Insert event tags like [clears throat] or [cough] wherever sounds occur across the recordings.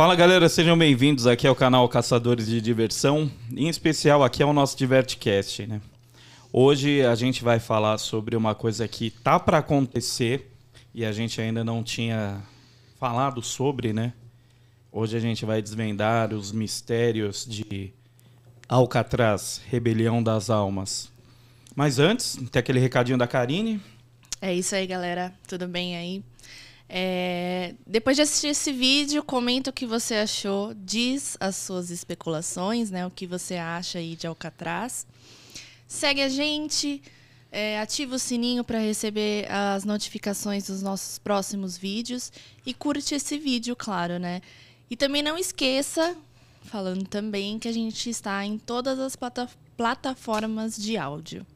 Fala galera, sejam bem-vindos aqui ao canal Caçadores de Diversão, em especial aqui ao nosso Divertcast, né? Hoje a gente vai falar sobre uma coisa que tá para acontecer e a gente ainda não tinha falado sobre, né? Hoje a gente vai desvendar os mistérios de Alcatraz, Rebelião das Almas. Mas antes, tem aquele recadinho da Karine. É isso aí, galera. Tudo bem aí? É, depois de assistir esse vídeo, comenta o que você achou, diz as suas especulações, né? O que você acha aí de Alcatraz. Segue a gente, é, ativa o sininho para receber as notificações dos nossos próximos vídeos e curte esse vídeo, claro, né? E também não esqueça, falando também, que a gente está em todas as plata plataformas de áudio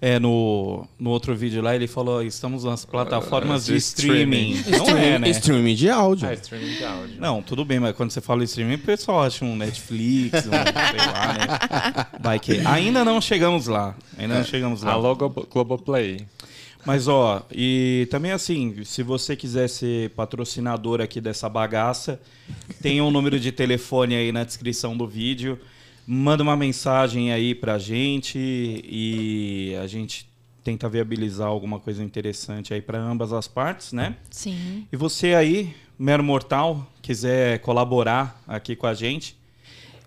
é, no, no outro vídeo lá, ele falou: estamos nas plataformas uh, de, streaming. streaming. Não é, né? Streaming de áudio. Ah, streaming de áudio. Não, tudo bem, mas quando você fala streaming, o pessoal acha um Netflix, um sei lá, né? Vai que. Ainda não chegamos lá. Ainda é. não chegamos lá. A logo Globoplay. Mas ó, e também assim, se você quiser ser patrocinador aqui dessa bagaça, tem um número de telefone aí na descrição do vídeo manda uma mensagem aí pra gente e a gente tenta viabilizar alguma coisa interessante aí para ambas as partes, né? Sim. E você aí, mero mortal, quiser colaborar aqui com a gente,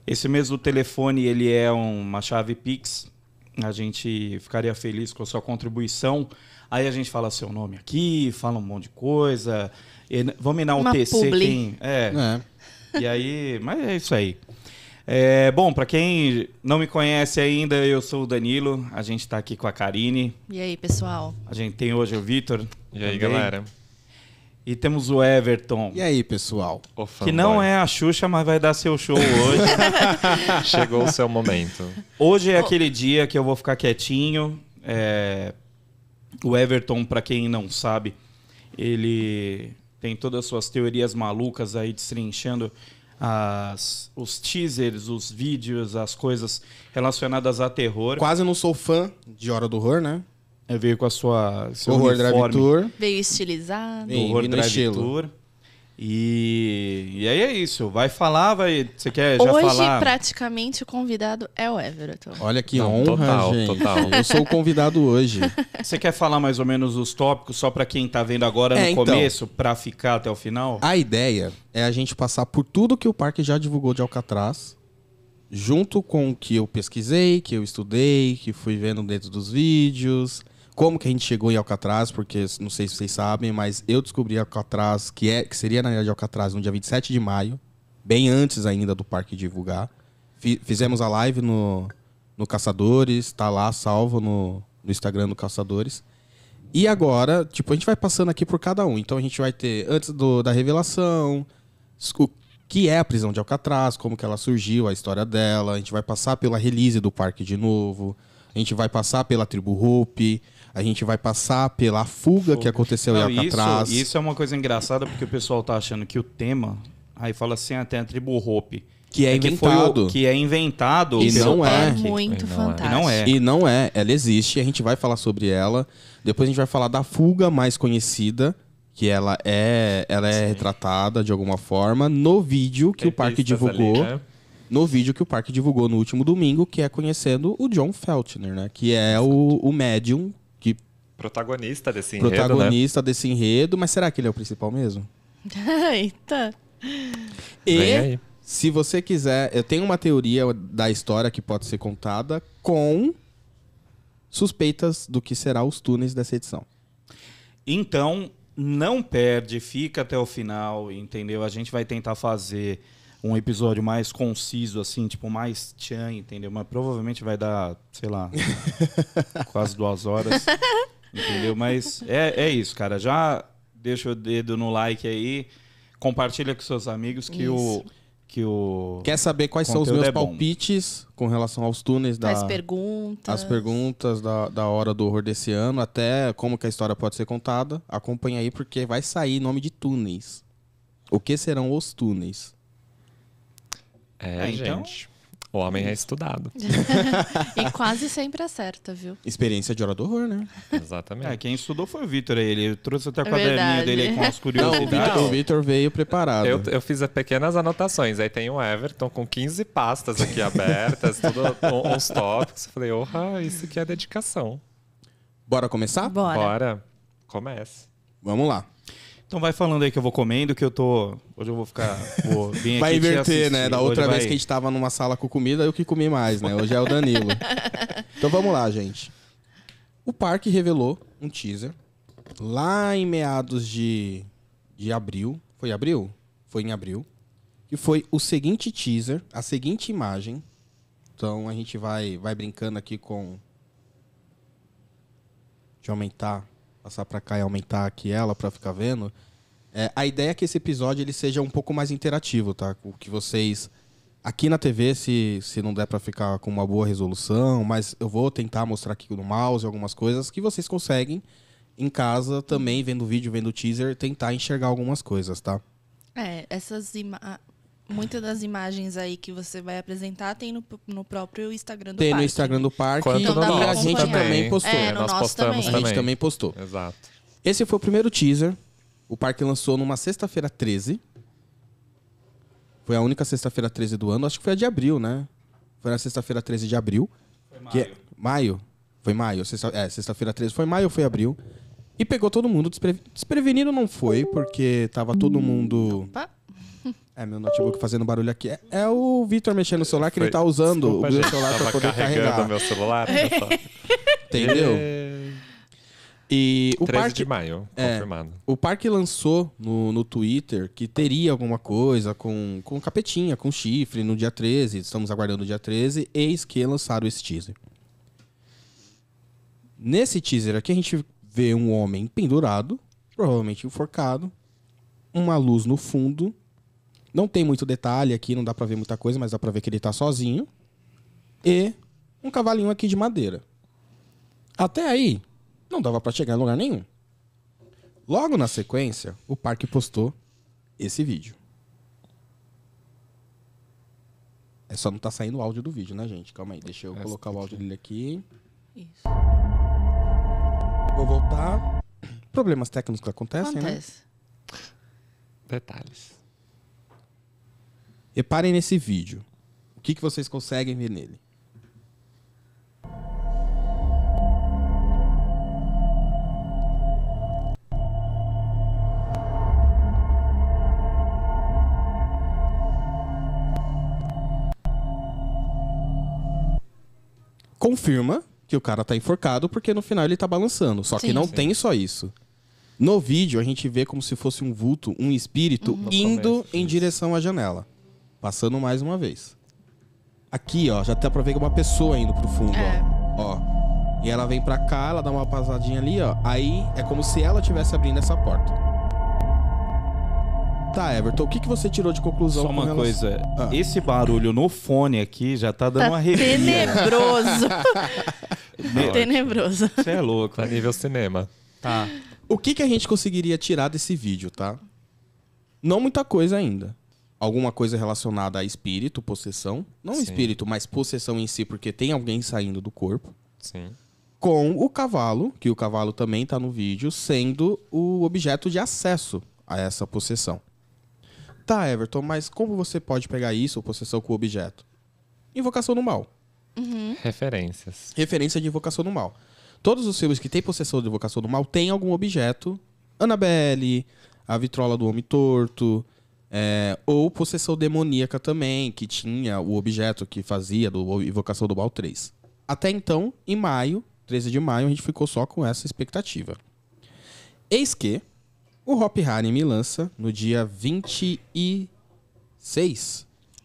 esse mesmo telefone ele é uma chave Pix. A gente ficaria feliz com a sua contribuição. Aí a gente fala seu nome aqui, fala um monte de coisa. Vamos enaltecer quem. É. é. E aí, mas é isso aí. É, bom, para quem não me conhece ainda, eu sou o Danilo, a gente está aqui com a Karine. E aí, pessoal? A gente tem hoje o Vitor. E aí, galera? E temos o Everton. E aí, pessoal? O que não é a Xuxa, mas vai dar seu show hoje. [laughs] Chegou o seu momento. Hoje é oh. aquele dia que eu vou ficar quietinho. É... O Everton, para quem não sabe, ele tem todas as suas teorias malucas aí destrinchando as, os teasers, os vídeos, as coisas relacionadas a terror. Quase não sou fã de Hora do Horror, né? É, veio com a sua. Horror uniforme. Drive Tour. Veio estilizado. horror Drive Tour. E, e aí é isso. Vai falar, vai. Você quer já Hoje, falar? Hoje, praticamente, o convidado é o Everton. Olha que Não, honra, total, gente. Total. Eu sou o convidado hoje. [laughs] Você quer falar mais ou menos os tópicos, só para quem tá vendo agora é, no então. começo, para ficar até o final? A ideia é a gente passar por tudo que o parque já divulgou de Alcatraz, junto com o que eu pesquisei, que eu estudei, que fui vendo dentro dos vídeos, como que a gente chegou em Alcatraz, porque não sei se vocês sabem, mas eu descobri Alcatraz, que, é, que seria na ilha de Alcatraz, no dia 27 de maio, bem antes ainda do parque divulgar. Fizemos a live no, no Caçadores, está lá salvo no, no Instagram do Caçadores. E agora, tipo, a gente vai passando aqui por cada um. Então a gente vai ter, antes do, da revelação, o que é a prisão de Alcatraz, como que ela surgiu, a história dela. A gente vai passar pela release do parque de novo. A gente vai passar pela tribo Hopi, a gente vai passar pela fuga Fogo. que aconteceu Não, em Alcatraz. Isso, isso é uma coisa engraçada porque o pessoal tá achando que o tema aí fala assim até ah, a tribo Hopi. Que é, é inventado. Que, o, que, é inventado. E não é. é. Muito e não é. fantástico. É. não é. E não é. Ela existe, a gente vai falar sobre ela. Depois a gente vai falar da fuga mais conhecida, que ela é, ela é retratada de alguma forma no vídeo que Tem o parque divulgou. Ali, né? no vídeo que o parque divulgou no último domingo, que é conhecendo o John Feltner, né? Que é o, o médium que protagonista desse enredo, né? protagonista né? desse enredo, mas será que ele é o principal mesmo? [laughs] Eita. E se você quiser, eu tenho uma teoria da história que pode ser contada com suspeitas do que será os túneis dessa edição. Então, não perde, fica até o final, entendeu? A gente vai tentar fazer um episódio mais conciso, assim, tipo, mais tchan, entendeu? Mas provavelmente vai dar, sei lá, [laughs] quase duas horas. entendeu? Mas é, é isso, cara. Já deixa o dedo no like aí. Compartilha com seus amigos que isso. o. Que o Quer saber quais são os meus é palpites com relação aos túneis da. As perguntas. As perguntas da, da hora do horror desse ano, até como que a história pode ser contada. Acompanha aí, porque vai sair nome de túneis. O que serão os túneis? É, é então... gente. O homem é estudado. [laughs] e quase sempre acerta, viu? Experiência de hora do horror, né? Exatamente. É, quem estudou foi o Vitor aí. Ele trouxe até o é caderninho verdade. dele com as curiosidades. [laughs] Não, o Vitor veio preparado. Eu, eu fiz pequenas anotações. Aí tem o Everton com 15 pastas aqui abertas, tudo, uns tópicos. falei, orra, isso aqui é dedicação. Bora começar? Bora. Bora. Comece. Vamos lá. Então vai falando aí que eu vou comendo, que eu tô. Hoje eu vou ficar. Vou vai inverter, né? Da outra vez vai... que a gente tava numa sala com comida, eu que comi mais, né? Hoje é o Danilo. [laughs] então vamos lá, gente. O parque revelou um teaser lá em meados de, de abril. Foi abril? Foi em abril. Que foi o seguinte teaser, a seguinte imagem. Então a gente vai, vai brincando aqui com. De aumentar passar para cá e aumentar aqui ela para ficar vendo. É, a ideia é que esse episódio ele seja um pouco mais interativo, tá? O que vocês aqui na TV, se, se não der para ficar com uma boa resolução, mas eu vou tentar mostrar aqui no mouse algumas coisas que vocês conseguem em casa também vendo o vídeo, vendo o teaser, tentar enxergar algumas coisas, tá? É, essas imagens Muitas das imagens aí que você vai apresentar tem no, no próprio Instagram do tem parque. Tem no Instagram do parque. Quanto então, e a gente também postou. É, no nós postamos também. A gente também postou. Exato. Esse foi o primeiro teaser. O parque lançou numa sexta-feira 13. Foi a única sexta-feira 13 do ano. Acho que foi a de abril, né? Foi na sexta-feira 13 de abril. Foi é maio. É... maio? Foi maio. Sexta, é, sexta-feira 13 foi maio ou foi abril? E pegou todo mundo. Despre... Desprevenido não foi, porque tava todo hum. mundo. Opa. É, meu notebook fazendo barulho aqui. É, é o Vitor mexendo no celular, que Foi. ele tá usando Desculpa, o meu gente, celular pra poder carregando carregar. meu celular. né, [laughs] Entendeu? É. E o 13 parque, de maio, É. confirmado. o parque lançou no, no Twitter que teria alguma coisa com, com capetinha, com chifre no dia 13. Estamos aguardando o dia 13. Eis que lançaram esse teaser. Nesse teaser aqui a gente vê um homem pendurado, provavelmente enforcado, uma luz no fundo não tem muito detalhe aqui, não dá para ver muita coisa, mas dá para ver que ele tá sozinho. E um cavalinho aqui de madeira. Até aí, não dava para chegar em lugar nenhum. Logo na sequência, o parque postou esse vídeo. É só não tá saindo o áudio do vídeo, né, gente? Calma aí, deixa eu Essa colocar o áudio dele aqui. Isso. Vou voltar. Problemas técnicos que acontecem, né? Acontece. né? Detalhes. Reparem nesse vídeo. O que, que vocês conseguem ver nele? Confirma que o cara tá enforcado porque no final ele tá balançando. Só sim, que não sim. tem só isso. No vídeo a gente vê como se fosse um vulto, um espírito uhum. indo começo, em direção à janela. Passando mais uma vez. Aqui, ó, já até pra ver que é uma pessoa indo pro fundo, é. ó. ó. E ela vem pra cá, ela dá uma passadinha ali, ó. Aí é como se ela estivesse abrindo essa porta. Tá, Everton, o que, que você tirou de conclusão? Só uma coisa. Ah. Esse barulho no fone aqui já tá dando tá uma Tenebroso. [laughs] Tá tenebroso. Você é louco. a tá nível cinema. Tá. O que, que a gente conseguiria tirar desse vídeo, tá? Não muita coisa ainda alguma coisa relacionada a espírito, possessão. Não Sim. espírito, mas possessão em si, porque tem alguém saindo do corpo. Sim. Com o cavalo, que o cavalo também está no vídeo, sendo o objeto de acesso a essa possessão. Tá, Everton, mas como você pode pegar isso, possessão com o objeto? Invocação no mal. Uhum. Referências. Referência de invocação no mal. Todos os filmes que têm possessão de invocação no mal têm algum objeto. Annabelle, A Vitrola do Homem Torto, é, ou possessão demoníaca também, que tinha o objeto que fazia do Invocação do Mal 3. Até então, em maio, 13 de maio, a gente ficou só com essa expectativa. Eis que o Hop Harry me lança no dia 26.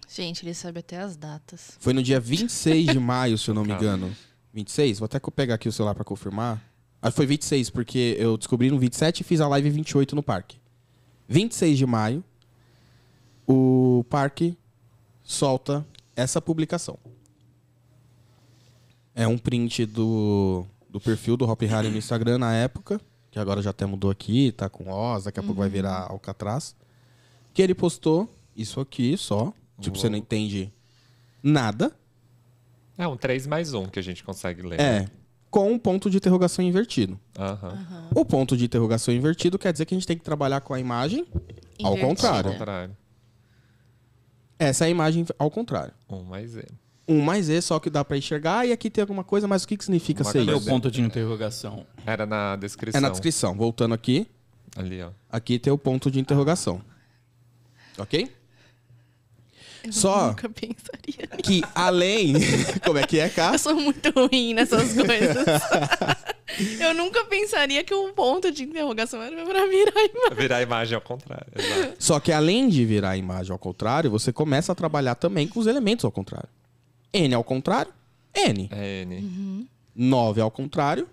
Gente, ele sabe até as datas. Foi no dia 26 de maio, se eu não me [laughs] engano. 26? Vou até pegar aqui o celular para confirmar. Ah, foi 26, porque eu descobri no 27 e fiz a live 28 no parque. 26 de maio, o parque solta essa publicação. É um print do, do perfil do Hop Harry no Instagram na época, que agora já até mudou aqui, tá com Oz, daqui a uhum. pouco vai uhum. virar Alcatraz. Que ele postou isso aqui só. Tipo, Uou. você não entende nada. É um 3 mais 1 que a gente consegue ler. É. Né? Com um ponto de interrogação invertido. Uhum. Uhum. O ponto de interrogação invertido quer dizer que a gente tem que trabalhar com a imagem Invertida. ao contrário. Ao contrário. Essa é a imagem ao contrário. 1 mais E. 1 mais E, só que dá para enxergar. E aqui tem alguma coisa, mas o que, que significa ser isso? o ponto de interrogação? Era na descrição. É na descrição. Voltando aqui. Ali, ó. Aqui tem o ponto de interrogação. Ok? Eu Só nunca pensaria nisso. que além. [laughs] Como é que é, cara? Eu sou muito ruim nessas coisas. [laughs] Eu nunca pensaria que um ponto de interrogação era pra virar a imagem. Virar a imagem ao contrário. Exato. Só que além de virar a imagem ao contrário, você começa a trabalhar também com os elementos ao contrário. N ao contrário, N. É N. Uhum. 9 ao contrário,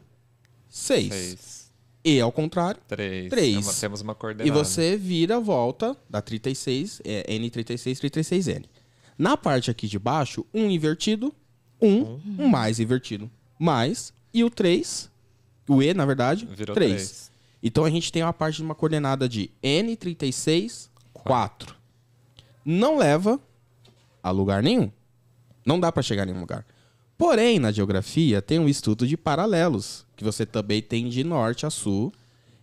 6. 6. E ao contrário, 3. 3. É temos uma coordenada. E você vira a volta da 36, é, N36, 36N. Na parte aqui de baixo, um invertido, um, uhum. um mais invertido, mais, e o 3, o E, na verdade, Virou 3. 3. Então a gente tem uma parte de uma coordenada de N36, 4. Não leva a lugar nenhum. Não dá para chegar em nenhum lugar. Porém, na geografia tem um estudo de paralelos, que você também tem de norte a sul,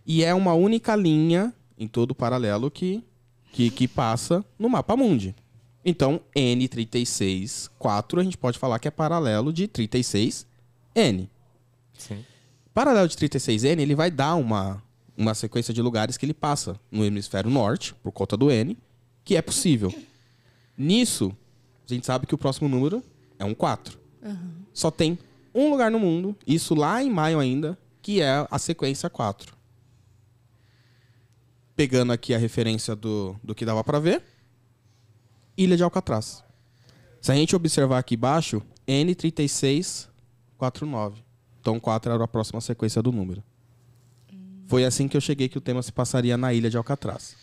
e é uma única linha em todo o paralelo que, que, que passa no mapa mundi. Então, N36, 4, a gente pode falar que é paralelo de 36, N. Sim paralelo de 36N, ele vai dar uma, uma sequência de lugares que ele passa no hemisfério norte, por conta do N, que é possível. Nisso, a gente sabe que o próximo número é um 4. Uhum. Só tem um lugar no mundo, isso lá em maio ainda, que é a sequência 4. Pegando aqui a referência do, do que dava para ver, Ilha de Alcatraz. Se a gente observar aqui embaixo, N3649. Então 4 era a próxima sequência do número. Foi assim que eu cheguei que o tema se passaria na ilha de Alcatraz.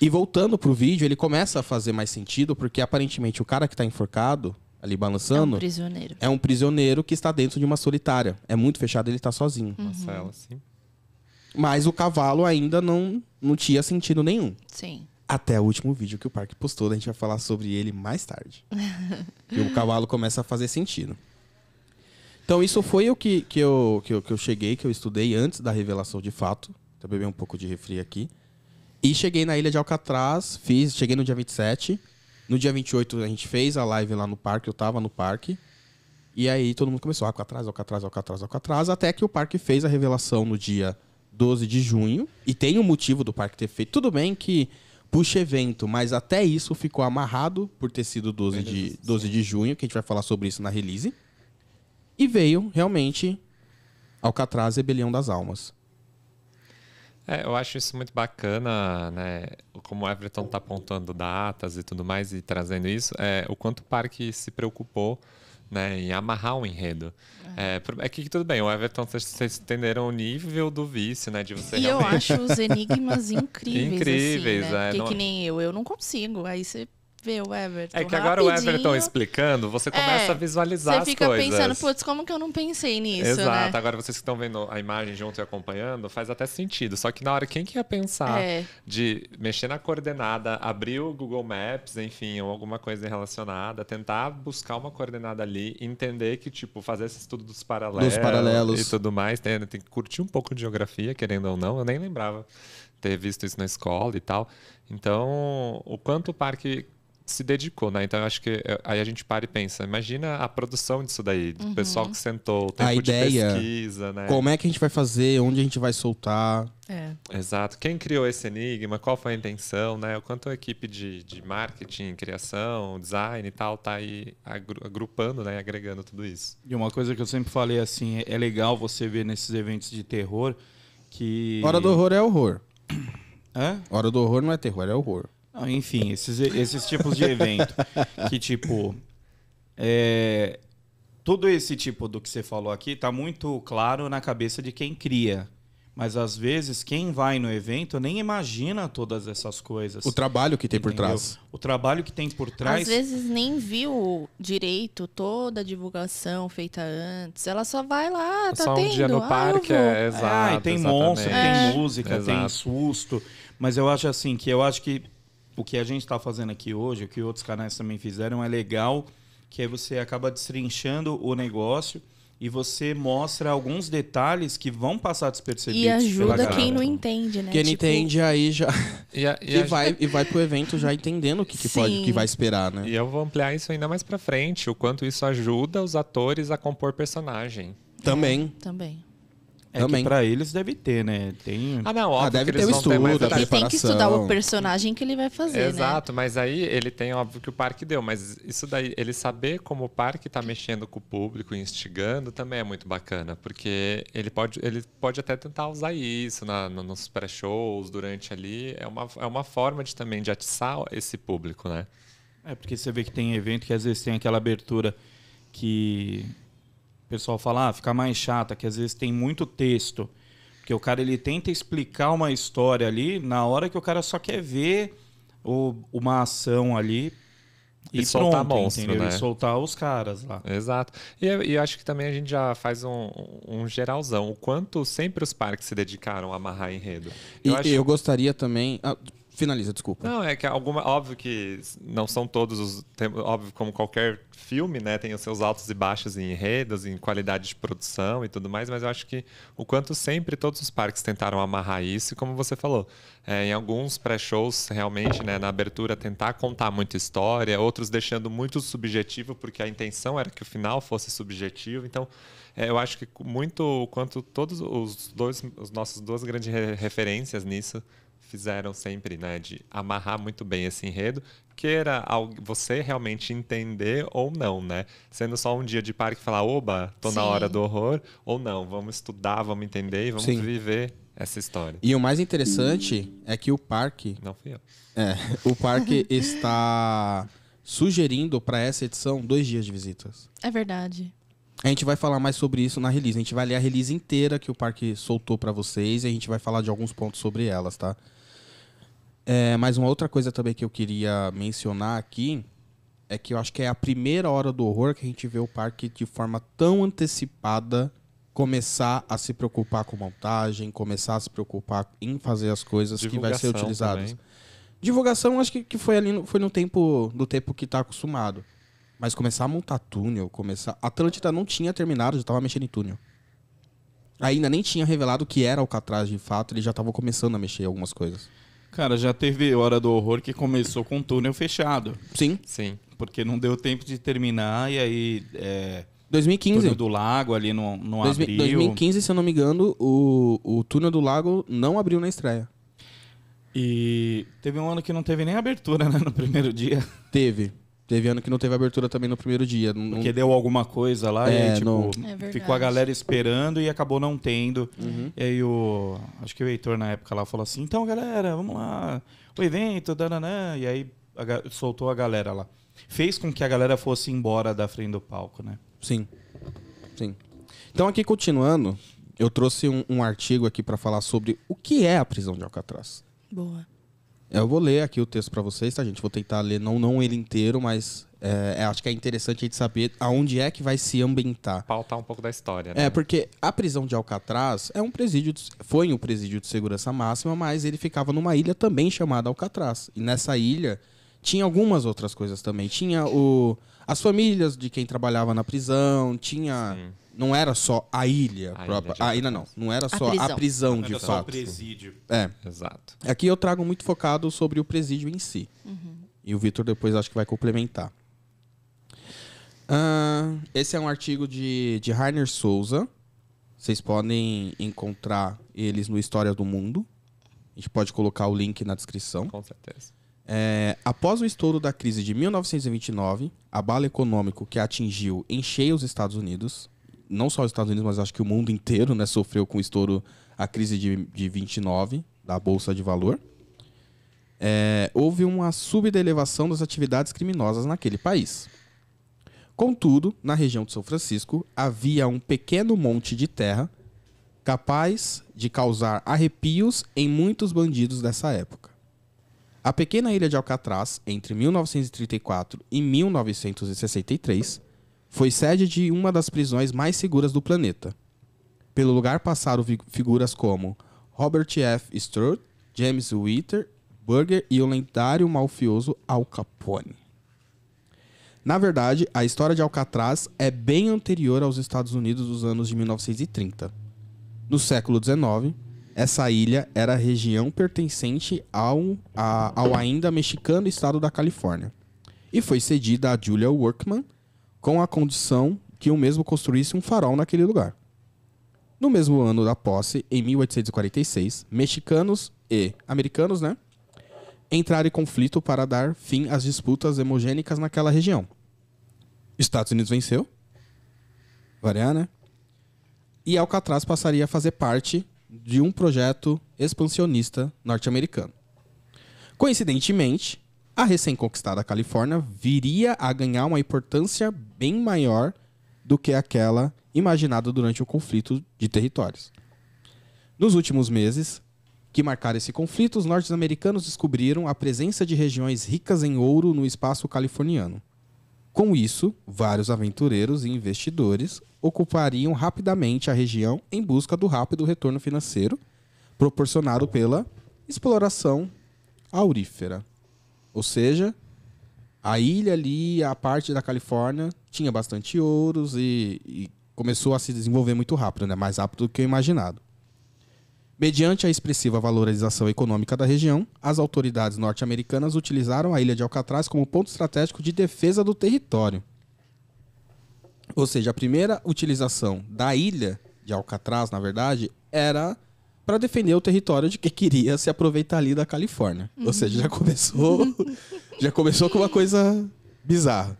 E voltando pro vídeo, ele começa a fazer mais sentido, porque aparentemente o cara que tá enforcado, ali balançando. É um prisioneiro. É um prisioneiro que está dentro de uma solitária. É muito fechado, ele tá sozinho. Uhum. sim. Mas o cavalo ainda não, não tinha sentido nenhum. Sim. Até o último vídeo que o Parque postou, a gente vai falar sobre ele mais tarde. [laughs] e o cavalo começa a fazer sentido. Então isso foi o que, que, eu, que, eu, que eu cheguei, que eu estudei antes da revelação de fato. Então, eu bebi um pouco de refri aqui. E cheguei na ilha de Alcatraz, fiz, cheguei no dia 27. No dia 28 a gente fez a live lá no parque, eu tava no parque. E aí todo mundo começou Alcatraz, Alcatraz, Alcatraz, Alcatraz, até que o parque fez a revelação no dia 12 de junho. E tem um motivo do parque ter feito. Tudo bem que puxa evento, mas até isso ficou amarrado por ter sido 12 de, 12 de junho, que a gente vai falar sobre isso na release. E veio, realmente, Alcatraz Rebelião das Almas. É, eu acho isso muito bacana, né? Como o Everton está apontando datas e tudo mais e trazendo isso, é, o quanto o parque se preocupou né, em amarrar um enredo. É, é, é que tudo bem, o Everton, vocês entenderam o nível do vício, né? De você e realmente... eu acho os enigmas incríveis. [laughs] incríveis, assim, né? é. Porque não... que nem eu, eu não consigo. Aí você ver o Everton. É que agora rapidinho. o Everton explicando, você é, começa é, a visualizar as coisas. Você fica pensando, putz, como que eu não pensei nisso? Exato, né? agora vocês que estão vendo a imagem junto e acompanhando, faz até sentido. Só que na hora, quem que ia pensar é. de mexer na coordenada, abrir o Google Maps, enfim, ou alguma coisa relacionada, tentar buscar uma coordenada ali, entender que, tipo, fazer esse estudo dos paralelos, dos paralelos. e tudo mais, tem, tem que curtir um pouco de geografia, querendo ou não, eu nem lembrava ter visto isso na escola e tal. Então, o quanto o parque se dedicou, né? Então eu acho que é, aí a gente para e pensa, imagina a produção disso daí, do uhum. pessoal que sentou, o tempo a ideia, de pesquisa, né? Como é que a gente vai fazer, onde a gente vai soltar. É. Exato. Quem criou esse enigma, qual foi a intenção, né? O quanto a equipe de, de marketing, criação, design e tal tá aí agrupando, né? Agregando tudo isso. E uma coisa que eu sempre falei assim, é, é legal você ver nesses eventos de terror que. Hora do horror é horror. É? Hora do horror não é terror, é horror. Ah, enfim, esses, esses tipos de evento que, tipo, é, todo esse tipo do que você falou aqui tá muito claro na cabeça de quem cria. Mas às vezes quem vai no evento nem imagina todas essas coisas. O trabalho que tem entendeu? por trás. O trabalho que tem por trás. Às vezes nem viu direito toda a divulgação feita antes. Ela só vai lá, tá só tendo. dia no ah, parque, é, exato. É, tem exatamente. monstro, é. tem música, exato. tem susto. Mas eu acho assim que eu acho que o que a gente está fazendo aqui hoje, o que outros canais também fizeram, é legal, que aí você acaba destrinchando o negócio e você mostra alguns detalhes que vão passar despercebidos. E ajuda quem não entende, né? Quem não tipo... entende aí já. [laughs] E, a, e, a... vai, e vai pro evento já entendendo o que, que pode, que vai esperar, né? E eu vou ampliar isso ainda mais pra frente, o quanto isso ajuda os atores a compor personagem. Também. Também. É Também. pra eles deve ter, né? Tem... Ah, não, ah, óbvio ah, deve que ter o estudo, ter Ele tem que estudar o personagem que ele vai fazer, né? Exato, né? mas aí ele tem, óbvio, que o parque deu. Mas isso daí, ele saber como o parque tá mexendo com o público, instigando, também é muito bacana. Porque ele pode, ele pode até tentar usar isso na, nos pré-shows, durante ali. É uma, é uma forma de também de atiçar esse público, né? É, porque você vê que tem evento que às vezes tem aquela abertura que o pessoal fala, ah, fica mais chata, que às vezes tem muito texto. Porque o cara ele tenta explicar uma história ali na hora que o cara só quer ver o, uma ação ali e, e soltar pronto, monstro, entendeu? Né? E soltar os caras lá. Exato. E, e acho que também a gente já faz um, um, geralzão. O quanto sempre os parques se dedicaram a amarrar enredo. Eu e acho... eu gostaria também... Ah, Finaliza, desculpa. Não, é que alguma. Óbvio que não são todos os. Tem, óbvio, como qualquer filme, né? Tem os seus altos e baixos em enredos, em qualidade de produção e tudo mais, mas eu acho que o quanto sempre todos os parques tentaram amarrar isso, e como você falou, é, em alguns pré-shows, realmente, né, na abertura, tentar contar muita história, outros deixando muito subjetivo, porque a intenção era que o final fosse subjetivo. Então, é, eu acho que muito o quanto todos os dois, os nossos duas grandes referências nisso fizeram sempre, né, de amarrar muito bem esse enredo, queira você realmente entender ou não, né? Sendo só um dia de parque e falar, oba, tô Sim. na hora do horror, ou não, vamos estudar, vamos entender e vamos Sim. viver essa história. E o mais interessante é que o parque. Não fui eu. É, o parque [laughs] está sugerindo para essa edição dois dias de visitas. É verdade. A gente vai falar mais sobre isso na release. A gente vai ler a release inteira que o parque soltou para vocês e a gente vai falar de alguns pontos sobre elas, tá? É, mas uma outra coisa também que eu queria mencionar aqui é que eu acho que é a primeira hora do horror que a gente vê o parque de forma tão antecipada começar a se preocupar com montagem, começar a se preocupar em fazer as coisas Divulgação que vai ser utilizadas. Também. Divulgação, acho que, que foi ali no, foi no tempo do tempo que está acostumado. Mas começar a montar túnel, começar. Atlântida não tinha terminado, já estava mexendo em túnel. Ainda nem tinha revelado que era o Alcatraz de fato, ele já estava começando a mexer em algumas coisas. Cara, já teve Hora do Horror que começou com o túnel fechado. Sim. Sim. Porque não deu tempo de terminar e aí. É, 2015. Túnel do Lago ali não, não abriu. 2015, se eu não me engano, o, o Túnel do Lago não abriu na estreia. E teve um ano que não teve nem abertura, né? No primeiro dia. Teve. Teve ano que não teve abertura também no primeiro dia. Não, Porque deu alguma coisa lá é, e tipo, não... é ficou a galera esperando e acabou não tendo. Uhum. E aí o. Acho que o Heitor na época lá falou assim, então galera, vamos lá, o evento, dananã. E aí a, soltou a galera lá. Fez com que a galera fosse embora da frente do palco, né? Sim. Sim. Então aqui continuando, eu trouxe um, um artigo aqui para falar sobre o que é a prisão de Alcatraz. Boa. Eu vou ler aqui o texto para vocês, tá, gente? Vou tentar ler, não, não ele inteiro, mas é, é, acho que é interessante a gente saber aonde é que vai se ambientar. Pautar um pouco da história, é, né? É, porque a prisão de Alcatraz é um presídio, de, foi um presídio de segurança máxima, mas ele ficava numa ilha também chamada Alcatraz. E nessa ilha tinha algumas outras coisas também. Tinha o, as famílias de quem trabalhava na prisão, tinha... Sim não era só a ilha a própria. Ilha a ilha não. Não era só a prisão, a prisão de era fato. Só o presídio. É. Exato. Aqui eu trago muito focado sobre o presídio em si. Uhum. E o Vitor depois acho que vai complementar. Uh, esse é um artigo de, de Rainer Souza. Vocês podem encontrar eles no História do Mundo. A gente pode colocar o link na descrição. Com certeza. É, após o estouro da crise de 1929, abalo econômico que atingiu em cheio os Estados Unidos, não só os Estados Unidos, mas acho que o mundo inteiro né, sofreu com o estouro, a crise de, de 29 da Bolsa de Valor. É, houve uma subdelevação das atividades criminosas naquele país. Contudo, na região de São Francisco, havia um pequeno monte de terra capaz de causar arrepios em muitos bandidos dessa época. A pequena ilha de Alcatraz, entre 1934 e 1963, foi sede de uma das prisões mais seguras do planeta. Pelo lugar passaram figuras como Robert F. Stroud, James Witter, Burger e o lendário mafioso Al Capone. Na verdade, a história de Alcatraz é bem anterior aos Estados Unidos dos anos de 1930. No século XIX, essa ilha era região pertencente ao, a, ao ainda mexicano estado da Califórnia e foi cedida a Julia Workman, com a condição que o mesmo construísse um farol naquele lugar. No mesmo ano da posse, em 1846, mexicanos e americanos, né, entraram em conflito para dar fim às disputas hemogênicas naquela região. Estados Unidos venceu. Variar, né? E Alcatraz passaria a fazer parte de um projeto expansionista norte-americano. Coincidentemente, a recém-conquistada Califórnia viria a ganhar uma importância bem maior do que aquela imaginada durante o conflito de territórios. Nos últimos meses, que marcaram esse conflito, os norte-americanos descobriram a presença de regiões ricas em ouro no espaço californiano. Com isso, vários aventureiros e investidores ocupariam rapidamente a região em busca do rápido retorno financeiro proporcionado pela exploração aurífera. Ou seja, a ilha ali, a parte da Califórnia, tinha bastante ouros e, e começou a se desenvolver muito rápido, né? mais rápido do que eu imaginado. Mediante a expressiva valorização econômica da região, as autoridades norte-americanas utilizaram a ilha de Alcatraz como ponto estratégico de defesa do território. Ou seja, a primeira utilização da ilha de Alcatraz, na verdade, era para defender o território de quem queria se aproveitar ali da Califórnia. Uhum. Ou seja, já começou, [laughs] já começou com uma coisa bizarra.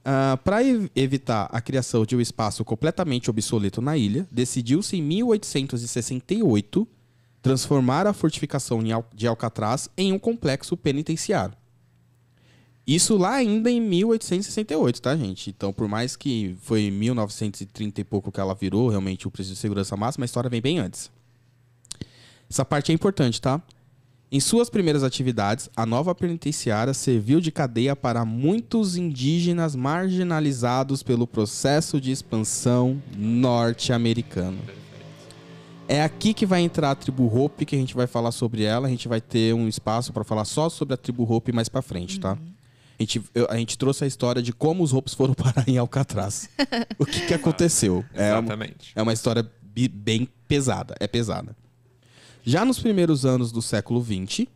Uh, ah, para ev evitar a criação de um espaço completamente obsoleto na ilha, decidiu-se em 1868 transformar a fortificação de Alcatraz em um complexo penitenciário. Isso lá ainda em 1868, tá, gente? Então, por mais que foi em 1930 e pouco que ela virou realmente o preço de segurança máxima, a história vem bem antes. Essa parte é importante, tá? Em suas primeiras atividades, a nova penitenciária serviu de cadeia para muitos indígenas marginalizados pelo processo de expansão norte-americano. É aqui que vai entrar a tribo Hopi, que a gente vai falar sobre ela. A gente vai ter um espaço para falar só sobre a tribo Hopi mais para frente, tá? Uhum. A gente, eu, a gente trouxe a história de como os ropes foram [laughs] parar em Alcatraz. o que, que aconteceu. Ah, exatamente. É uma, é uma história bem pesada. É pesada. Já nos primeiros anos do século XX,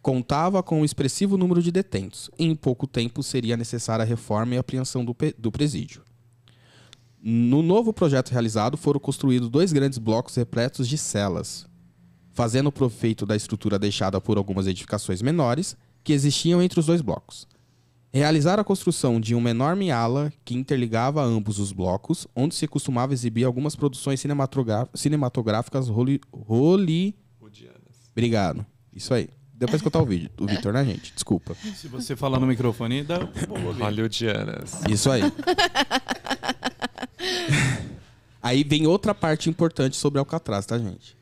contava com um expressivo número de detentos. em pouco tempo seria necessária a reforma e apreensão do, do presídio. No novo projeto realizado, foram construídos dois grandes blocos repletos de celas, fazendo proveito da estrutura deixada por algumas edificações menores que existiam entre os dois blocos. Realizar a construção de uma enorme ala que interligava ambos os blocos, onde se costumava exibir algumas produções cinematográficas holly, Obrigado. Isso aí. Depois escutar o vídeo, o Vitor, né, gente? Desculpa. Se você falar no microfone, dá Hollywoodianas. Isso aí. [laughs] aí vem outra parte importante sobre Alcatraz, tá, gente?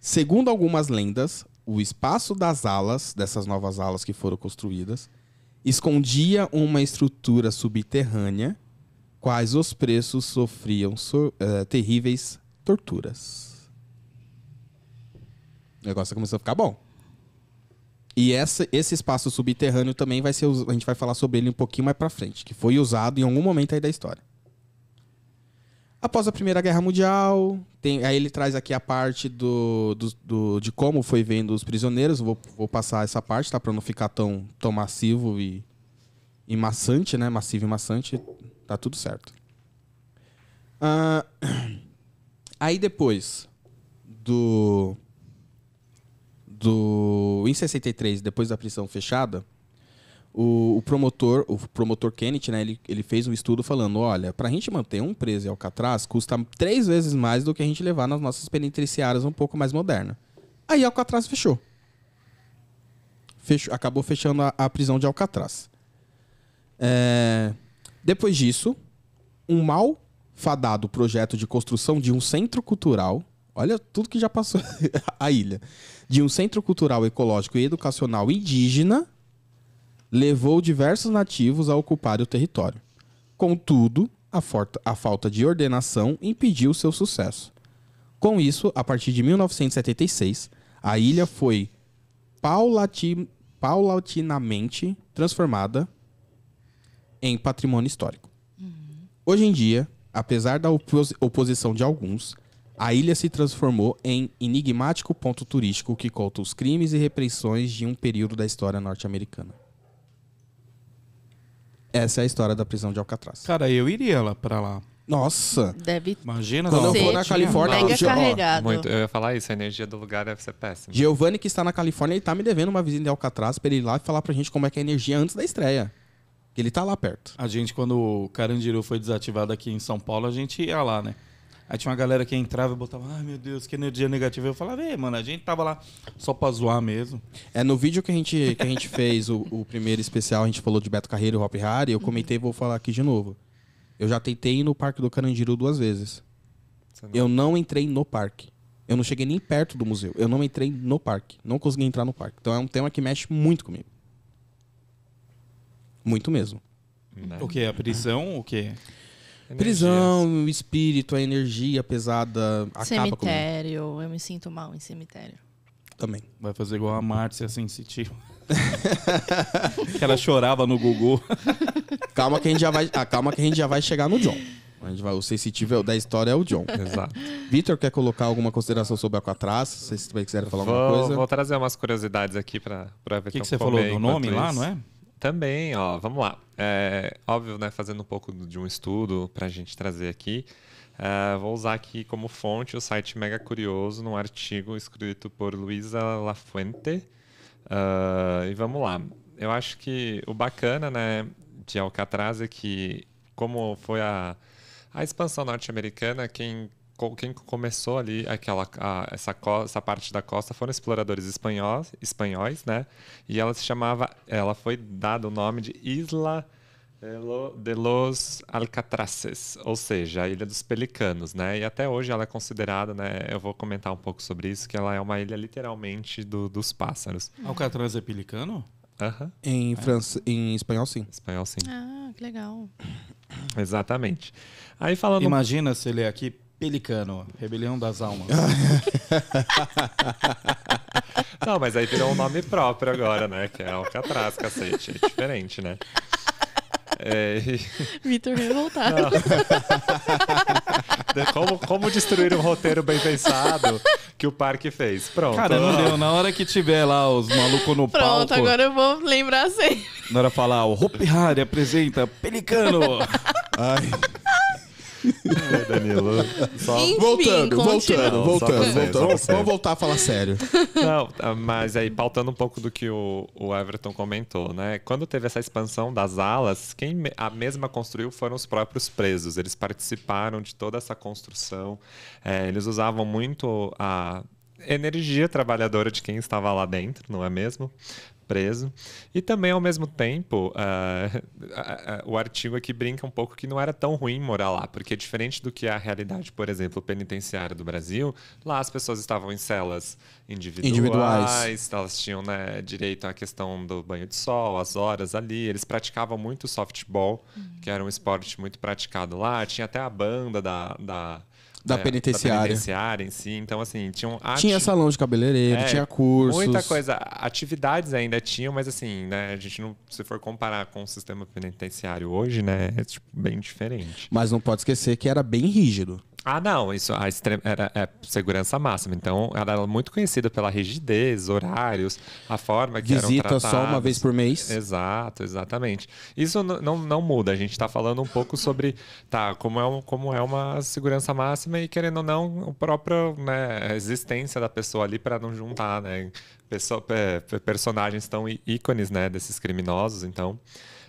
Segundo algumas lendas, o espaço das alas, dessas novas alas que foram construídas, escondia uma estrutura subterrânea, quais os presos sofriam so, uh, terríveis torturas. O negócio começou a ficar bom. E essa, esse espaço subterrâneo também vai ser. A gente vai falar sobre ele um pouquinho mais pra frente, que foi usado em algum momento aí da história. Após a Primeira Guerra Mundial, tem, aí ele traz aqui a parte do, do, do de como foi vendo os prisioneiros. Vou, vou passar essa parte, tá? Para não ficar tão, tão massivo e, e maçante, né? Massivo e maçante. Tá tudo certo. Ah, [clears throat] aí depois do. Do. Em 63, depois da prisão fechada, o, o, promotor, o promotor Kennedy, né, ele, ele fez um estudo falando, olha, para a gente manter um preso em Alcatraz custa três vezes mais do que a gente levar nas nossas penitenciárias um pouco mais modernas. Aí Alcatraz fechou. fechou acabou fechando a, a prisão de Alcatraz. É, depois disso, um mal fadado projeto de construção de um centro cultural, olha tudo que já passou [laughs] a ilha, de um centro cultural, ecológico e educacional indígena levou diversos nativos a ocupar o território. Contudo, a, a falta de ordenação impediu seu sucesso. Com isso, a partir de 1976, a ilha foi paulati paulatinamente transformada em patrimônio histórico. Uhum. Hoje em dia, apesar da opos oposição de alguns, a ilha se transformou em enigmático ponto turístico que conta os crimes e repressões de um período da história norte-americana. Essa é a história da prisão de Alcatraz. Cara, eu iria lá pra lá. Nossa! Deve Imagina, Quando não. eu vou na Califórnia... Mega Gio... carregado. Muito. Eu ia falar isso, a energia do lugar deve ser péssima. Giovanni, que está na Califórnia, ele tá me devendo uma visita de Alcatraz pra ele ir lá e falar pra gente como é que é a energia antes da estreia. Que ele tá lá perto. A gente, quando o Carandiru foi desativado aqui em São Paulo, a gente ia lá, né? Aí tinha uma galera que entrava e botava, ai ah, meu Deus, que energia negativa. Eu falava, ei, mano, a gente tava lá só pra zoar mesmo. É, no vídeo que a gente, que a gente [laughs] fez, o, o, primeiro especial, a gente falou de Beto Carreiro e Hop Harry, eu comentei vou falar aqui de novo. Eu já tentei ir no Parque do Carandiru duas vezes. Não... Eu não entrei no parque. Eu não cheguei nem perto do museu. Eu não entrei no parque. Não consegui entrar no parque. Então é um tema que mexe muito comigo. Muito mesmo. Não. O que? A prisão? O que? Prisão, o espírito, a energia pesada cemitério, acaba Cemitério, eu me sinto mal em cemitério. Também. Vai fazer igual a Márcia sensitiva. [laughs] que ela chorava no Gugu. [laughs] Calma que a gente já vai, ah, calma que a gente já vai chegar no John. A gente vai, o sensitivo é da história é o John. Exato. Vitor, quer colocar alguma consideração sobre a Alcatraz? Se vocês quiserem falar vou, alguma coisa. Vou trazer umas curiosidades aqui para ver O que, que você falou do nome lá, não é? Também, ó, vamos lá. É, óbvio, né, fazendo um pouco de um estudo para a gente trazer aqui, uh, vou usar aqui como fonte o site Mega Curioso, num artigo escrito por Luisa Lafuente. Uh, e vamos lá. Eu acho que o bacana né, de Alcatraz é que, como foi a, a expansão norte-americana, quem quem começou ali aquela, a, essa, essa parte da costa foram exploradores espanhóis, espanhóis, né? E ela se chamava, ela foi dada o nome de Isla de los Alcatraces, ou seja, a Ilha dos Pelicanos, né? E até hoje ela é considerada, né? Eu vou comentar um pouco sobre isso, que ela é uma ilha literalmente do, dos pássaros. Alcatraz é pelicano? Uhum. Em, é. em espanhol, sim. Espanhol, sim. Ah, que legal. Exatamente. Aí falando. Imagina se ele é aqui Pelicano, Rebelião das Almas. [laughs] Não, mas aí virou um nome próprio agora, né? Que é Alcatraz, cacete. Assim, é diferente, né? É... Vitor revoltado. [laughs] como, como destruir um roteiro bem pensado que o parque fez? Pronto. Cara, não deu. Na hora que tiver lá os malucos no Pronto, palco... Pronto, agora eu vou lembrar sempre. Assim. Na hora falar, o Hopi Hari apresenta Pelicano. Ai... Danilo. Só... Enfim, voltando, voltando, voltando, voltando. Vamos, vamos voltar a falar sério. Não, mas aí, pautando um pouco do que o, o Everton comentou, né? Quando teve essa expansão das alas, quem a mesma construiu foram os próprios presos. Eles participaram de toda essa construção. É, eles usavam muito a energia trabalhadora de quem estava lá dentro, não é mesmo? preso. E também, ao mesmo tempo, uh, [laughs] o artigo aqui brinca um pouco que não era tão ruim morar lá, porque diferente do que é a realidade, por exemplo, penitenciária do Brasil, lá as pessoas estavam em celas individuais, individuais. elas tinham né, direito à questão do banho de sol, as horas ali, eles praticavam muito softball, uhum. que era um esporte muito praticado lá, tinha até a banda da, da da, é, penitenciária. da penitenciária em si. Então, assim, tinham. Ati... Tinha salão de cabeleireiro, é, tinha cursos. Muita coisa. Atividades ainda tinham, mas assim, né? A gente não. Se for comparar com o sistema penitenciário hoje, né? É tipo, bem diferente. Mas não pode esquecer que era bem rígido. Ah, não, isso a era é segurança máxima. Então, ela era muito conhecida pela rigidez, horários, a forma que Visita eram só uma vez por mês. Exato, exatamente. Isso não, não muda. A gente está falando um pouco sobre tá, como, é, um, como é uma segurança máxima e, querendo ou não, né, a própria né, existência da pessoa ali para não juntar né, pessoa, personagens tão ícones né, desses criminosos. Então.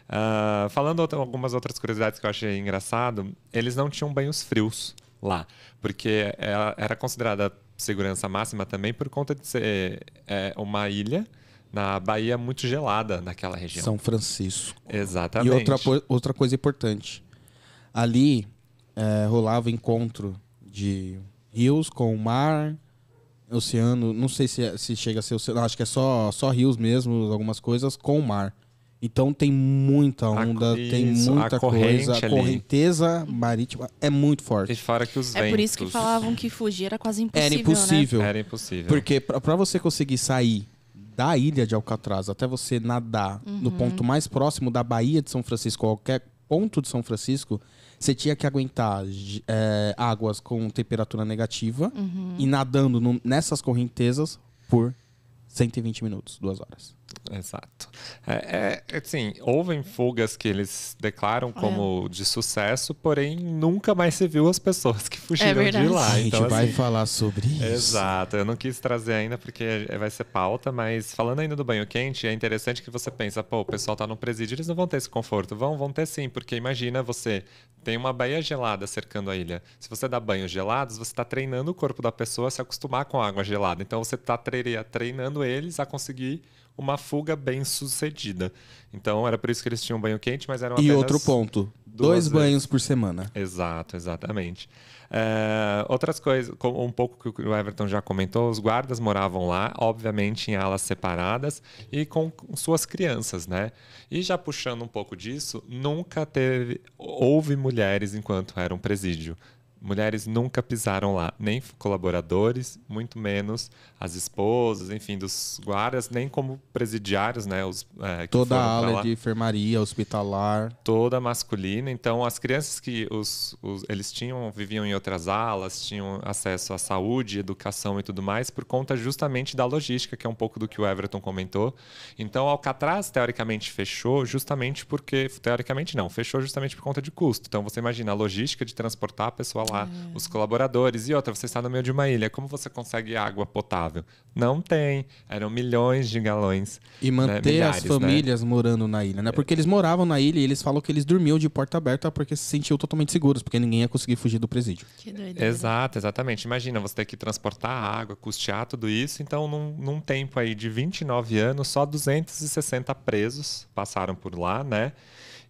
Uh, falando outra, algumas outras curiosidades que eu achei engraçado, eles não tinham banhos frios lá, porque ela é, era considerada segurança máxima também por conta de ser é, uma ilha na Bahia muito gelada naquela região. São Francisco. Exatamente. E outra, outra coisa importante, ali é, rolava encontro de rios com o mar, oceano, não sei se, é, se chega a ser oceano, acho que é só, só rios mesmo, algumas coisas, com o mar. Então tem muita onda, tem muita a coisa. A correnteza marítima é muito forte. E fora que os ventos... É por isso que falavam que fugir era quase impossível. Era impossível. Né? Era impossível. Porque para você conseguir sair da ilha de Alcatraz até você nadar uhum. no ponto mais próximo da Baía de São Francisco, qualquer ponto de São Francisco, você tinha que aguentar é, águas com temperatura negativa uhum. e nadando no, nessas correntezas por 120 minutos, duas horas. Exato. É, é, assim, houve fugas que eles declaram como de sucesso, porém nunca mais se viu as pessoas que [laughs] fugiram é de lá. Então, a gente então, vai assim, falar sobre isso. Exato. Eu não quis trazer ainda porque é, vai ser pauta, mas falando ainda do banho quente, é interessante que você pensa, pô, o pessoal tá no presídio, eles não vão ter esse conforto. Vão, vão ter sim, porque imagina você tem uma baía gelada cercando a ilha. Se você dá banhos gelados, você está treinando o corpo da pessoa a se acostumar com a água gelada. Então você está treinando eles a conseguir uma fuga bem sucedida. Então era por isso que eles tinham banho quente, mas eram apenas... E outro ponto, dois banhos por semana. Exato, exatamente. É, outras coisas, um pouco que o Everton já comentou, os guardas moravam lá, obviamente em alas separadas e com suas crianças, né? E já puxando um pouco disso, nunca teve houve mulheres enquanto era um presídio mulheres nunca pisaram lá, nem colaboradores, muito menos as esposas, enfim, dos guardas, nem como presidiários, né? Os, é, toda a ala de enfermaria, hospitalar. Toda masculina. Então, as crianças que os, os, eles tinham, viviam em outras alas, tinham acesso à saúde, educação e tudo mais, por conta justamente da logística, que é um pouco do que o Everton comentou. Então, Alcatraz, teoricamente, fechou justamente porque. Teoricamente, não, fechou justamente por conta de custo. Então, você imagina a logística de transportar a pessoa lá lá é. os colaboradores. E outra, você está no meio de uma ilha, como você consegue água potável? Não tem. Eram milhões de galões. E né, manter né? Milhares, as famílias né? morando na ilha, né? Porque eles moravam na ilha e eles falam que eles dormiam de porta aberta porque se sentiam totalmente seguros, porque ninguém ia conseguir fugir do presídio. Que doideira. Exato, exatamente. Imagina, você ter que transportar água, custear tudo isso. Então, num, num tempo aí de 29 anos, só 260 presos passaram por lá, né?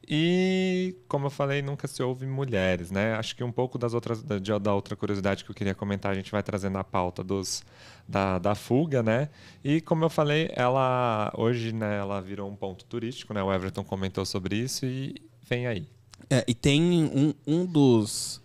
E, como eu falei, nunca se ouve mulheres, né? Acho que um pouco das outras, da, da outra curiosidade que eu queria comentar, a gente vai trazer na pauta dos, da, da fuga, né? E, como eu falei, ela hoje né, ela virou um ponto turístico, né? O Everton comentou sobre isso e vem aí. É, e tem um, um dos.